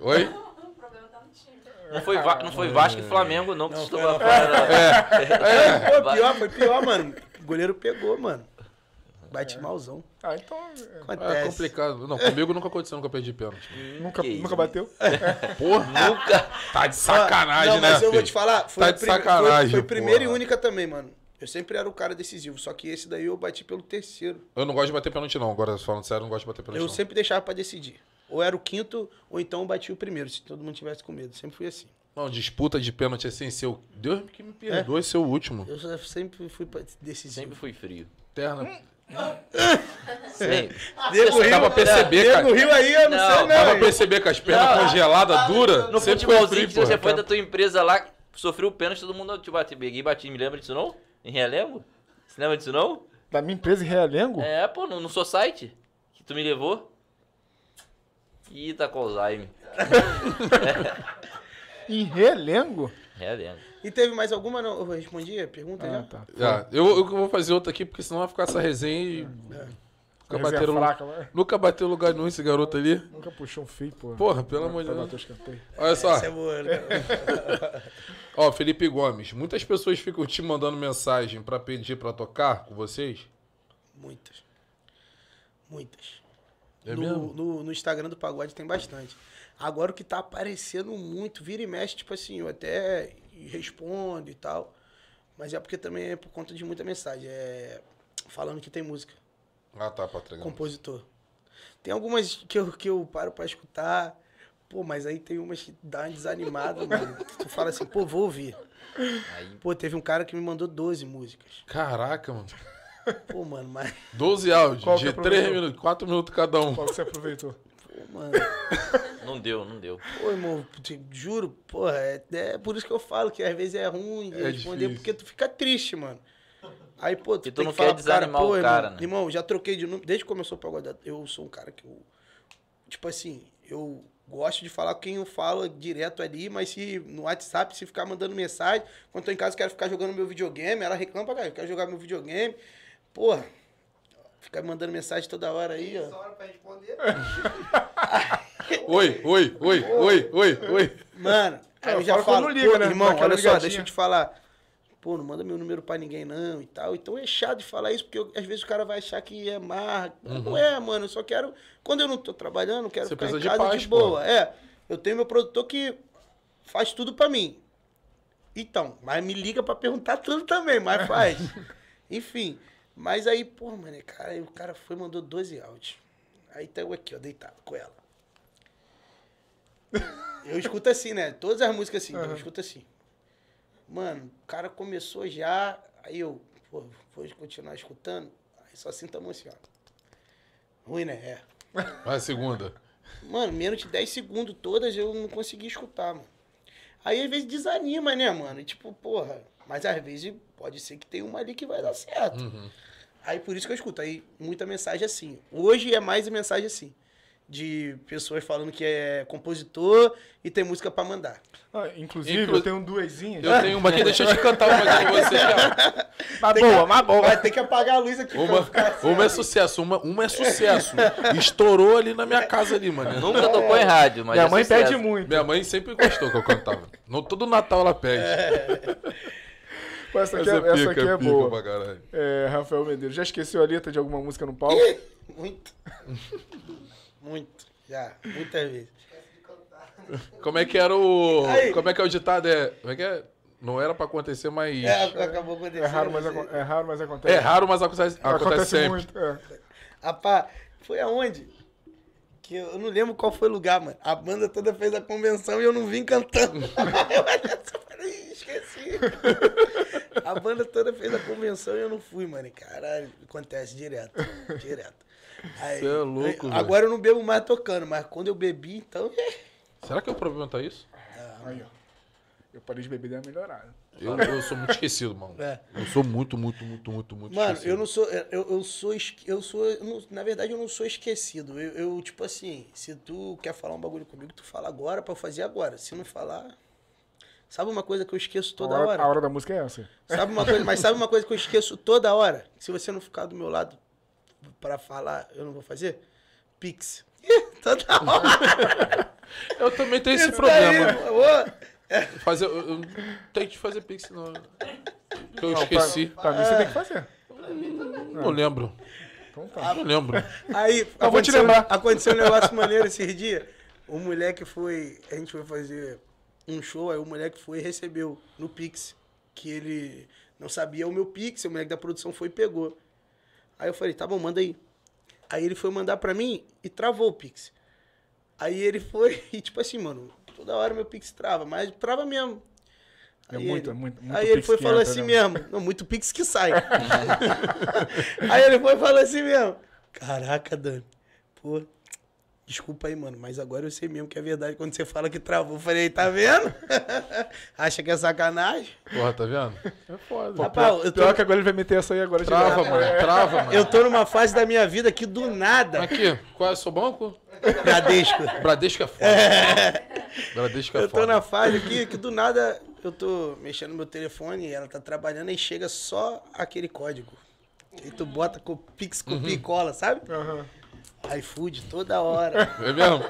Oi? O problema tá no time. Não foi, não foi Vasco e Flamengo, não, que estou estão lá É. é. pior, foi pior, mano. O goleiro pegou, mano. Bate é. malzão. Ah, então. Acontece. É complicado. Não, comigo nunca aconteceu, nunca perdi pênalti. nunca, nunca bateu? Porra, nunca. Tá de sacanagem, não, né? Mas eu vou te falar, foi, tá de sacanagem, foi, foi primeira e única também, mano. Eu sempre era o cara decisivo, só que esse daí eu bati pelo terceiro. Eu não gosto de bater pênalti, não. Agora, falando sério, eu não gosto de bater pênalti. Eu não. sempre deixava pra decidir. Ou era o quinto, ou então eu bati o primeiro, se todo mundo tivesse com medo. Sempre fui assim. Não, disputa de pênalti assim, é seu. Deus que me é. perdoe, é. seu último. Eu sempre fui decisivo. Sempre fui frio. Terna. Hum. Sei. É. Nego Rio, pra perceber, cara. Nego Rio aí, eu não, não sei não. Dá pra perceber com as pernas congeladas, dura. No futebolzinho que você foi da tua empresa lá, sofreu o pênalti, todo mundo te tipo, bate, ah, peguei e bati. Me lembra disso não? Em Realengo? Você lembra disso não? Da minha empresa em Realengo? É, pô, no, no site Que tu me levou. Ih, tá com Alzheimer. em Realengo? Realengo. E teve mais alguma? Não? Eu respondi a pergunta ah, já? Tá. eu, eu vou fazer outra aqui, porque senão vai ficar essa resenha e. É. Nunca bateu, fraca, mas... nunca bateu lugar nenhum esse garoto ali. Nunca puxou um feio, porra. Porra, pelo amor de tá Deus. Olha só. é boa, né? Ó, Felipe Gomes, muitas pessoas ficam te mandando mensagem para pedir para tocar com vocês? Muitas. Muitas. É no, no, no, Instagram do Pagode tem bastante. Agora o que tá aparecendo muito, vira e mexe, tipo assim, eu até e respondo e tal. Mas é porque também é por conta de muita mensagem. É falando que tem música. Ah, tá, Patrícia. Compositor. Tem algumas que eu, que eu paro pra escutar. Pô, mas aí tem umas que dá uma desanimada, mano. Tu fala assim, pô, vou ouvir. Aí... Pô, teve um cara que me mandou 12 músicas. Caraca, mano. Pô, mano, mas. 12 áudios, de 3 é minutos, 4 minutos cada um. Qual que você aproveitou? Pô, mano. Não deu, não deu. Pô, irmão, te, juro, porra, é, é, por isso que eu falo que às vezes é ruim de é responder, difícil. porque tu fica triste, mano. Aí, pô, tu, tu não que quer desanimar cara, o cara, irmão, né? Irmão, já troquei de número. Desde que começou o Pagodada, eu sou um cara que eu. Tipo assim, eu gosto de falar com quem eu falo direto ali, mas se no WhatsApp, se ficar mandando mensagem, quando tô em casa, quero ficar jogando meu videogame, ela reclama, cara, eu quero jogar meu videogame. Porra Fica mandando mensagem toda hora aí, ó. Só hora pra responder. oi, oi, oi, oi, oi, oi. Mano, aí é, eu já falo, liga, né? irmão, olha só, deixa eu te falar. Pô, não manda meu número pra ninguém não e tal. Então é chato de falar isso, porque eu, às vezes o cara vai achar que é marra. Uhum. Não é, mano, eu só quero... Quando eu não tô trabalhando, quero Você ficar em casa de, paz, de boa. Pô. É, eu tenho meu produtor que faz tudo pra mim. Então, mas me liga pra perguntar tudo também, mas faz. Enfim... Mas aí, pô, mano, cara, o cara foi mandou 12 áudios. Aí tá eu aqui, ó, deitado com ela. Eu escuto assim, né? Todas as músicas assim, uhum. eu escuto assim. Mano, o cara começou já, aí eu, pô, vou continuar escutando, aí só sinto assim a mão assim, ó. Ruim, né? É. Vai a segunda. Mano, menos de 10 segundos todas eu não consegui escutar, mano. Aí às vezes desanima, né, mano? tipo, porra. Mas às vezes pode ser que tenha uma ali que vai dar certo. Uhum. Aí por isso que eu escuto. Aí muita mensagem assim. Hoje é mais mensagem assim. De pessoas falando que é compositor e tem música pra mandar. Ah, inclusive, Inclu eu tenho duezinhas. Eu tenho uma aqui, deixa eu te cantar uma aqui pra você. Mas boa, que, mas boa. Vai ter que apagar a luz aqui. Uma, assim, uma é sucesso, uma, uma é sucesso. Estourou ali na minha casa ali, mano. Nunca é, tocou em rádio, mas Minha é mãe sucesso. pede muito. Minha mãe sempre gostou que eu cantava. No, todo Natal ela pede. É. Essa aqui, essa é, essa aqui é, é boa. É, Rafael Medeiros. Já esqueceu a letra de alguma música no palco? Muito. Muito. Já. Muitas vezes. Como é que era o. Aí. Como é que é o ditado? É. Como é que é? Não era pra acontecer, mas. É, acabou acontecendo. É raro, mas, é raro, mas acontece. É raro, mas acontece, acontece, acontece sempre. Muito, é. Apá, foi aonde? Que eu não lembro qual foi o lugar, mano. A banda toda fez a convenção e eu não vim cantando. eu Esqueci. a banda toda fez a convenção e eu não fui, mano. E caralho, acontece direto. Direto. Aí, Você é louco, aí, Agora eu não bebo mais tocando, mas quando eu bebi, então. É. Será que é o problema tá isso? Ah, aí, ó. Eu parei de beber e deu uma melhorada. Eu, eu, sou muito esquecido, mano. É. Eu sou muito, muito, muito, muito, muito mano, esquecido. eu não sou. É, eu, eu sou. Eu sou. Eu não, na verdade, eu não sou esquecido. Eu, eu, tipo assim, se tu quer falar um bagulho comigo, tu fala agora pra eu fazer agora. Se não falar. Sabe uma coisa que eu esqueço toda a hora? A hora da música é essa. Sabe uma coisa, mas sabe uma coisa que eu esqueço toda hora? Se você não ficar do meu lado para falar, eu não vou fazer? Pix. toda hora. eu também tenho Isso esse problema. fazer, eu, eu não tenho que fazer Pix, não. Eu não, esqueci. Pra, pra mim você tem que fazer. Não, não lembro. Então tá. Não lembro. Aí, eu vou te lembrar. Aconteceu um negócio maneiro esses dias. Um moleque foi. A gente foi fazer um show, aí o moleque foi e recebeu no Pix, que ele não sabia o meu Pix, o moleque da produção foi e pegou. Aí eu falei, tá bom, manda aí. Aí ele foi mandar pra mim e travou o Pix. Aí ele foi e tipo assim, mano, toda hora meu Pix trava, mas trava mesmo. É muito, ele, é muito, muito Aí ele foi e falou assim né? mesmo. Não, muito Pix que sai. aí ele foi e falou assim mesmo. Caraca, Dani. Pô, Desculpa aí, mano, mas agora eu sei mesmo que é verdade quando você fala que travou. Eu falei, tá vendo? Acha que é sacanagem? Porra, tá vendo? É foda. Pô, Rapaz, pior, eu tô... pior que agora ele vai meter essa aí agora Trava, de... mano, trava, mano. Eu tô numa fase da minha vida que do nada. Aqui, qual é o seu banco? Bradesco. Bradesco é foda. É. Bradesco é foda. Eu tô na fase aqui que do nada eu tô mexendo no meu telefone e ela tá trabalhando e chega só aquele código. E tu bota com pix, com uhum. picola, sabe? Uhum iFood toda hora. É mesmo?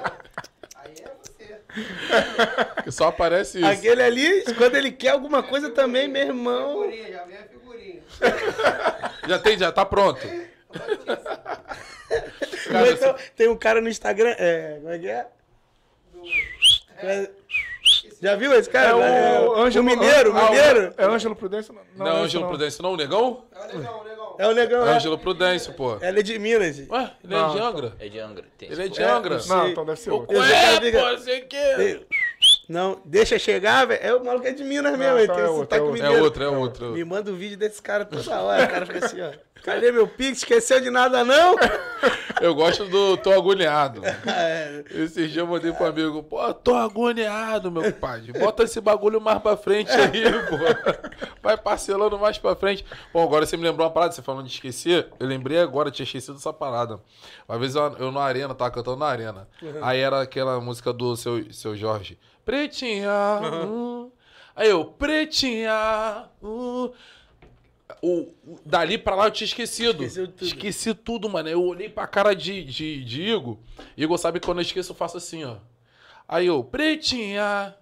Aí é você. Que só aparece isso. Aquele ali, quando ele quer alguma coisa também, meu irmão. Figurinha, já vem a figurinha. Já tem, já tá pronto. Cara, então, você... Tem um cara no Instagram. É, como é que é? Do... é. Já viu esse cara? É o, é o, Ângelo, o Mineiro, ah, o Mineiro. É Ângelo Prudêncio? Não, não é, é Ângelo Prudêncio não, o Negão? É o Negão, o Negão. É o Negão, é. Ângelo Prudêncio, pô. É, ele é de Minas. Ué, ele é de Angra? É de Angra. Ele é de Angra? Não, então deve ser outro. Ué, pô, sei que... Não, deixa chegar, velho. É o maluco é de Minas mesmo, é, é, é outro, é outro. Me manda o um vídeo desse cara toda hora. O cara fica assim, ó. Cadê meu Pix? Esqueceu de nada, não? Eu gosto do tô agoniado. É. Esses dias eu mandei pro amigo, pô, tô agoniado, meu pai. Bota esse bagulho mais pra frente aí, pô. Vai parcelando mais pra frente. Bom, agora você me lembrou uma parada, você falando de esquecer. Eu lembrei agora, tinha esquecido essa parada. Uma vez eu, eu na arena, tava cantando na arena. Uhum. Aí era aquela música do seu, seu Jorge. Pretinha. Uhum. Uh. Aí eu, pretinha. Uh. O, o, dali pra lá eu tinha esquecido. Tudo. Esqueci tudo, mano. Eu olhei pra cara de, de, de Igor. Igor sabe que quando eu esqueço, eu faço assim, ó. Aí eu, pretinha.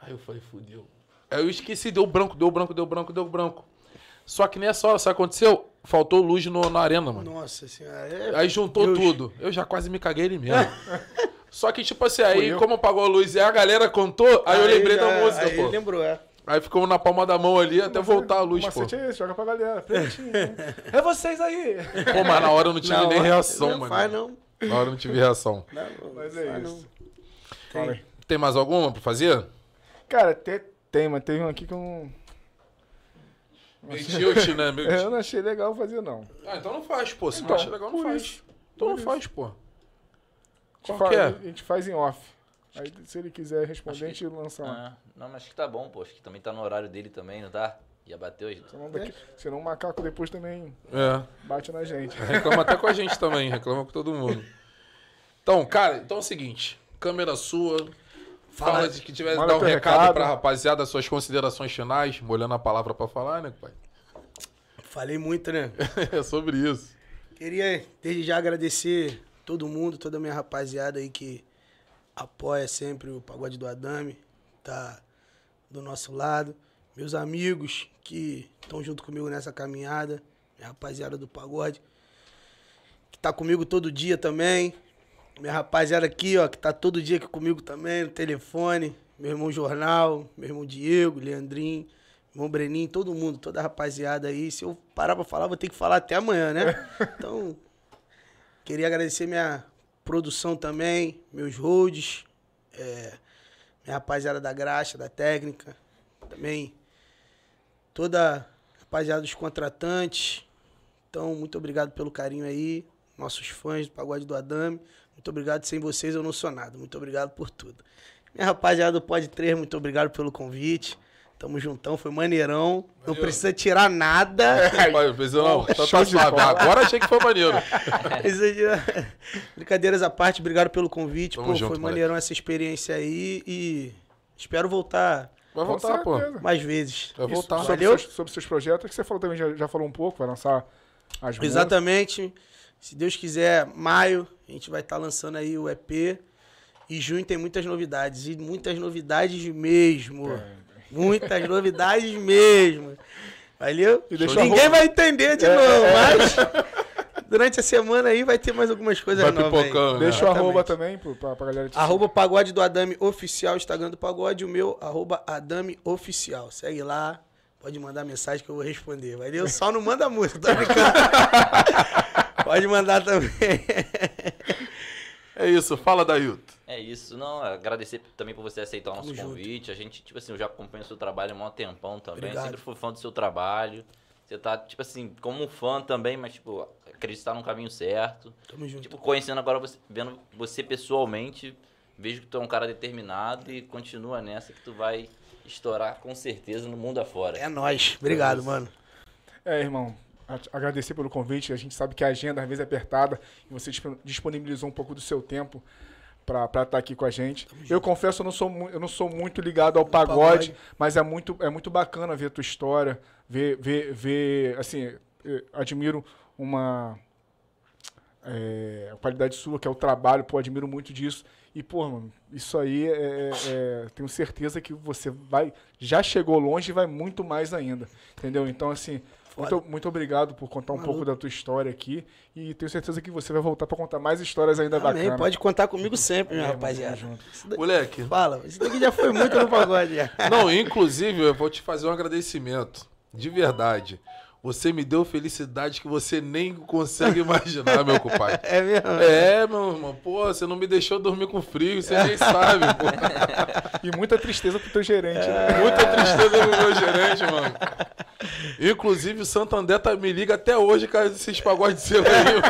Aí eu falei, fudeu. Aí eu esqueci, deu branco, deu branco, deu branco, deu branco. Só que nessa hora, sabe o que aconteceu? faltou luz no, na arena, mano. Nossa senhora. É... Aí juntou Deus. tudo. Eu já quase me caguei ele mesmo. Só que, tipo assim, aí, como apagou a luz e a galera contou, aí, aí eu lembrei da música, aí pô. Aí lembrou, é. Aí ficamos na palma da mão ali até voltar a é, luz, o macete pô. é esse, joga pra galera, prontinho. Né? é vocês aí! Pô, mas na hora eu não tive na nem hora, é, reação, não mano. Faz, não. Na hora eu não tive reação. Não, mas é isso. Não. Tem. Tem mais alguma pra fazer? Cara, tem, tem mas teve um aqui que eu não... Meio né? Meio é, eu não achei legal fazer, não. Ah, então não faz, pô. Se então, não acha legal, não faz. Isso. Então não faz, pô. Qual que é? A gente faz em off. Aí, se ele quiser responder, que... a gente lança ah, Não, mas acho que tá bom, pô. Acho que também tá no horário dele também, não tá? Já bateu hoje. Senão, daqui, é? senão o um macaco depois também é. bate na gente. Reclama até com a gente também, reclama com todo mundo. Então, cara, então é o seguinte. Câmera sua, Fala, Fala de que tiver dar um recado, recado pra rapaziada, suas considerações finais, molhando a palavra para falar, né, pai? Falei muito, né? é sobre isso. Queria desde já agradecer todo mundo, toda a minha rapaziada aí que apoia sempre o Pagode do Adame, tá do nosso lado. Meus amigos que estão junto comigo nessa caminhada, minha rapaziada do Pagode, que tá comigo todo dia também. Minha rapaziada aqui, ó, que tá todo dia aqui comigo também, no telefone. Meu irmão Jornal, meu irmão Diego, Leandrinho, irmão Breninho, todo mundo, toda a rapaziada aí. Se eu parar pra falar, vou ter que falar até amanhã, né? Então, queria agradecer minha produção também, meus holds, é, minha rapaziada da graxa, da técnica, também toda a rapaziada dos contratantes. Então, muito obrigado pelo carinho aí, nossos fãs do Pagode do Adame. Muito obrigado, sem vocês eu não sou nada. Muito obrigado por tudo. Minha rapaziada do Pod 3, muito obrigado pelo convite. Tamo juntão, foi maneirão. Não precisa tirar nada. É, não, precisa não. tá suave. Agora achei que foi maneiro. Brincadeiras à parte, obrigado pelo convite. Tamo pô, junto, foi maneirão moleque. essa experiência aí e espero voltar. Vai voltar, pô. Mais vezes. Vai voltar. sobre, seus, sobre seus projetos, que você falou também, já, já falou um pouco, vai lançar as Exatamente. Músicas. Se Deus quiser, maio a gente vai estar tá lançando aí o EP. E junho tem muitas novidades. E muitas novidades mesmo. É. Muitas novidades mesmo. Valeu? Ninguém vai entender de é, novo, é, é. mas durante a semana aí vai ter mais algumas coisas vai novas. Pipocando, né? Deixa o arroba também pra, pra galera te Arroba seguir. Pagode do Adame Oficial, Instagram do Pagode, o meu, arroba Adame Oficial. Segue lá, pode mandar mensagem que eu vou responder. Valeu? Só não manda música, tá brincando? Pode mandar também. É isso, fala Dailton. É isso, não, agradecer também por você aceitar o nosso Tamo convite. Junto. A gente, tipo assim, eu já acompanho o seu trabalho há um tempão também, Obrigado. sempre fui fã do seu trabalho. Você tá, tipo assim, como um fã também, mas, tipo, acreditar tá no caminho certo. Tamo junto. Tipo, conhecendo agora você, vendo você pessoalmente, vejo que tu é um cara determinado e continua nessa que tu vai estourar com certeza no mundo afora. É nós. Obrigado, é mano. É, irmão agradecer pelo convite. A gente sabe que a agenda às vezes é apertada e você disponibilizou um pouco do seu tempo para estar tá aqui com a gente. Eu confesso, eu não sou, eu não sou muito ligado ao pagode, pagode, mas é muito, é muito bacana ver a tua história, ver, ver, ver assim, admiro uma é, a qualidade sua, que é o trabalho, pô, admiro muito disso. E, pô, mano, isso aí é, é, é tenho certeza que você vai, já chegou longe e vai muito mais ainda, entendeu? Então, assim, muito, muito, obrigado por contar um Maluco. pouco da tua história aqui. E tenho certeza que você vai voltar para contar mais histórias ainda Amém. Pode contar comigo sempre, meu é, rapaziada. Daí... Moleque. Fala, isso daqui já foi muito no pagode. Não, inclusive, eu vou te fazer um agradecimento. De verdade. Você me deu felicidade que você nem consegue imaginar, meu compadre. É mesmo? É, meu irmão. Pô, você não me deixou dormir com frio, você nem sabe, pô. E muita tristeza pro teu gerente, né? É. Muita tristeza pro meu gerente, mano. Inclusive, o Santander tá, me liga até hoje, cara, esses pagodes de selo aí, mano.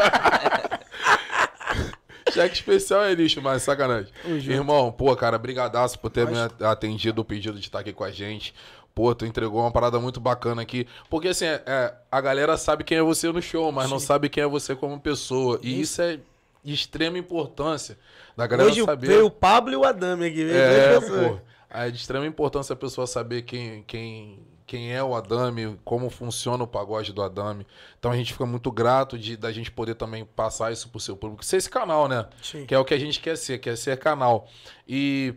Cheque especial é lixo, mas sacanagem. Irmão, pô, cara, brigadaço por ter mas... atendido o pedido de estar aqui com a gente pô, tu entregou uma parada muito bacana aqui. Porque assim, é, é a galera sabe quem é você no show, mas Sim. não sabe quem é você como pessoa. E isso é de extrema importância da galera Hoje saber. Hoje veio o Pablo e o Adame aqui. É, pô. É de extrema importância a pessoa saber quem, quem, quem é o Adame, como funciona o pagode do Adame. Então a gente fica muito grato de da gente poder também passar isso pro seu público. Ser esse canal, né? Sim. Que é o que a gente quer ser, quer ser canal. E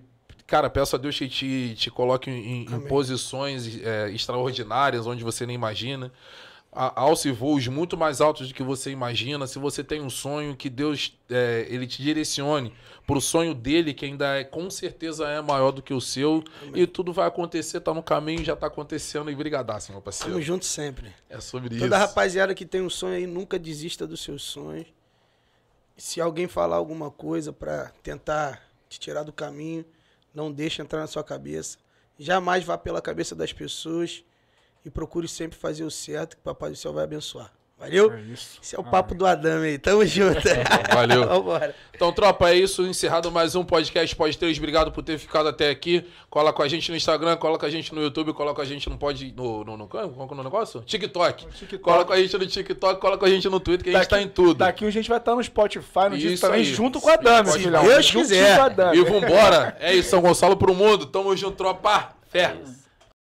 Cara, peço a Deus que te, te coloque em, em posições é, extraordinárias, onde você nem imagina. Alce voos muito mais altos do que você imagina. Se você tem um sonho, que Deus é, ele te direcione para o sonho dele, que ainda é, com certeza é maior do que o seu. Amém. E tudo vai acontecer, tá no caminho, já tá acontecendo. E brigadaço, meu parceiro. Tamo junto sempre. É sobre Toda isso. Toda rapaziada que tem um sonho aí, nunca desista dos seus sonhos. Se alguém falar alguma coisa para tentar te tirar do caminho, não deixe entrar na sua cabeça. Jamais vá pela cabeça das pessoas e procure sempre fazer o certo que o Papai do Céu vai abençoar. Valeu? É isso. Esse é o ah, papo do Adame aí. Tamo junto. Valeu. Vambora. Então, tropa, é isso. Encerrado mais um podcast Pod 3. Obrigado por ter ficado até aqui. Cola com a gente no Instagram, cola com a gente no YouTube, cola com a gente no pod. No, no, no, no, é no negócio? TikTok. TikTok. Cola com a gente no TikTok, cola com a gente no Twitter, que daqui, a gente tá em tudo. Daqui a gente vai estar tá no Spotify, no Disney também, junto com a Adame, se Deus quiser. E vambora. É isso, São Gonçalo pro mundo. Tamo junto, tropa. Fé. É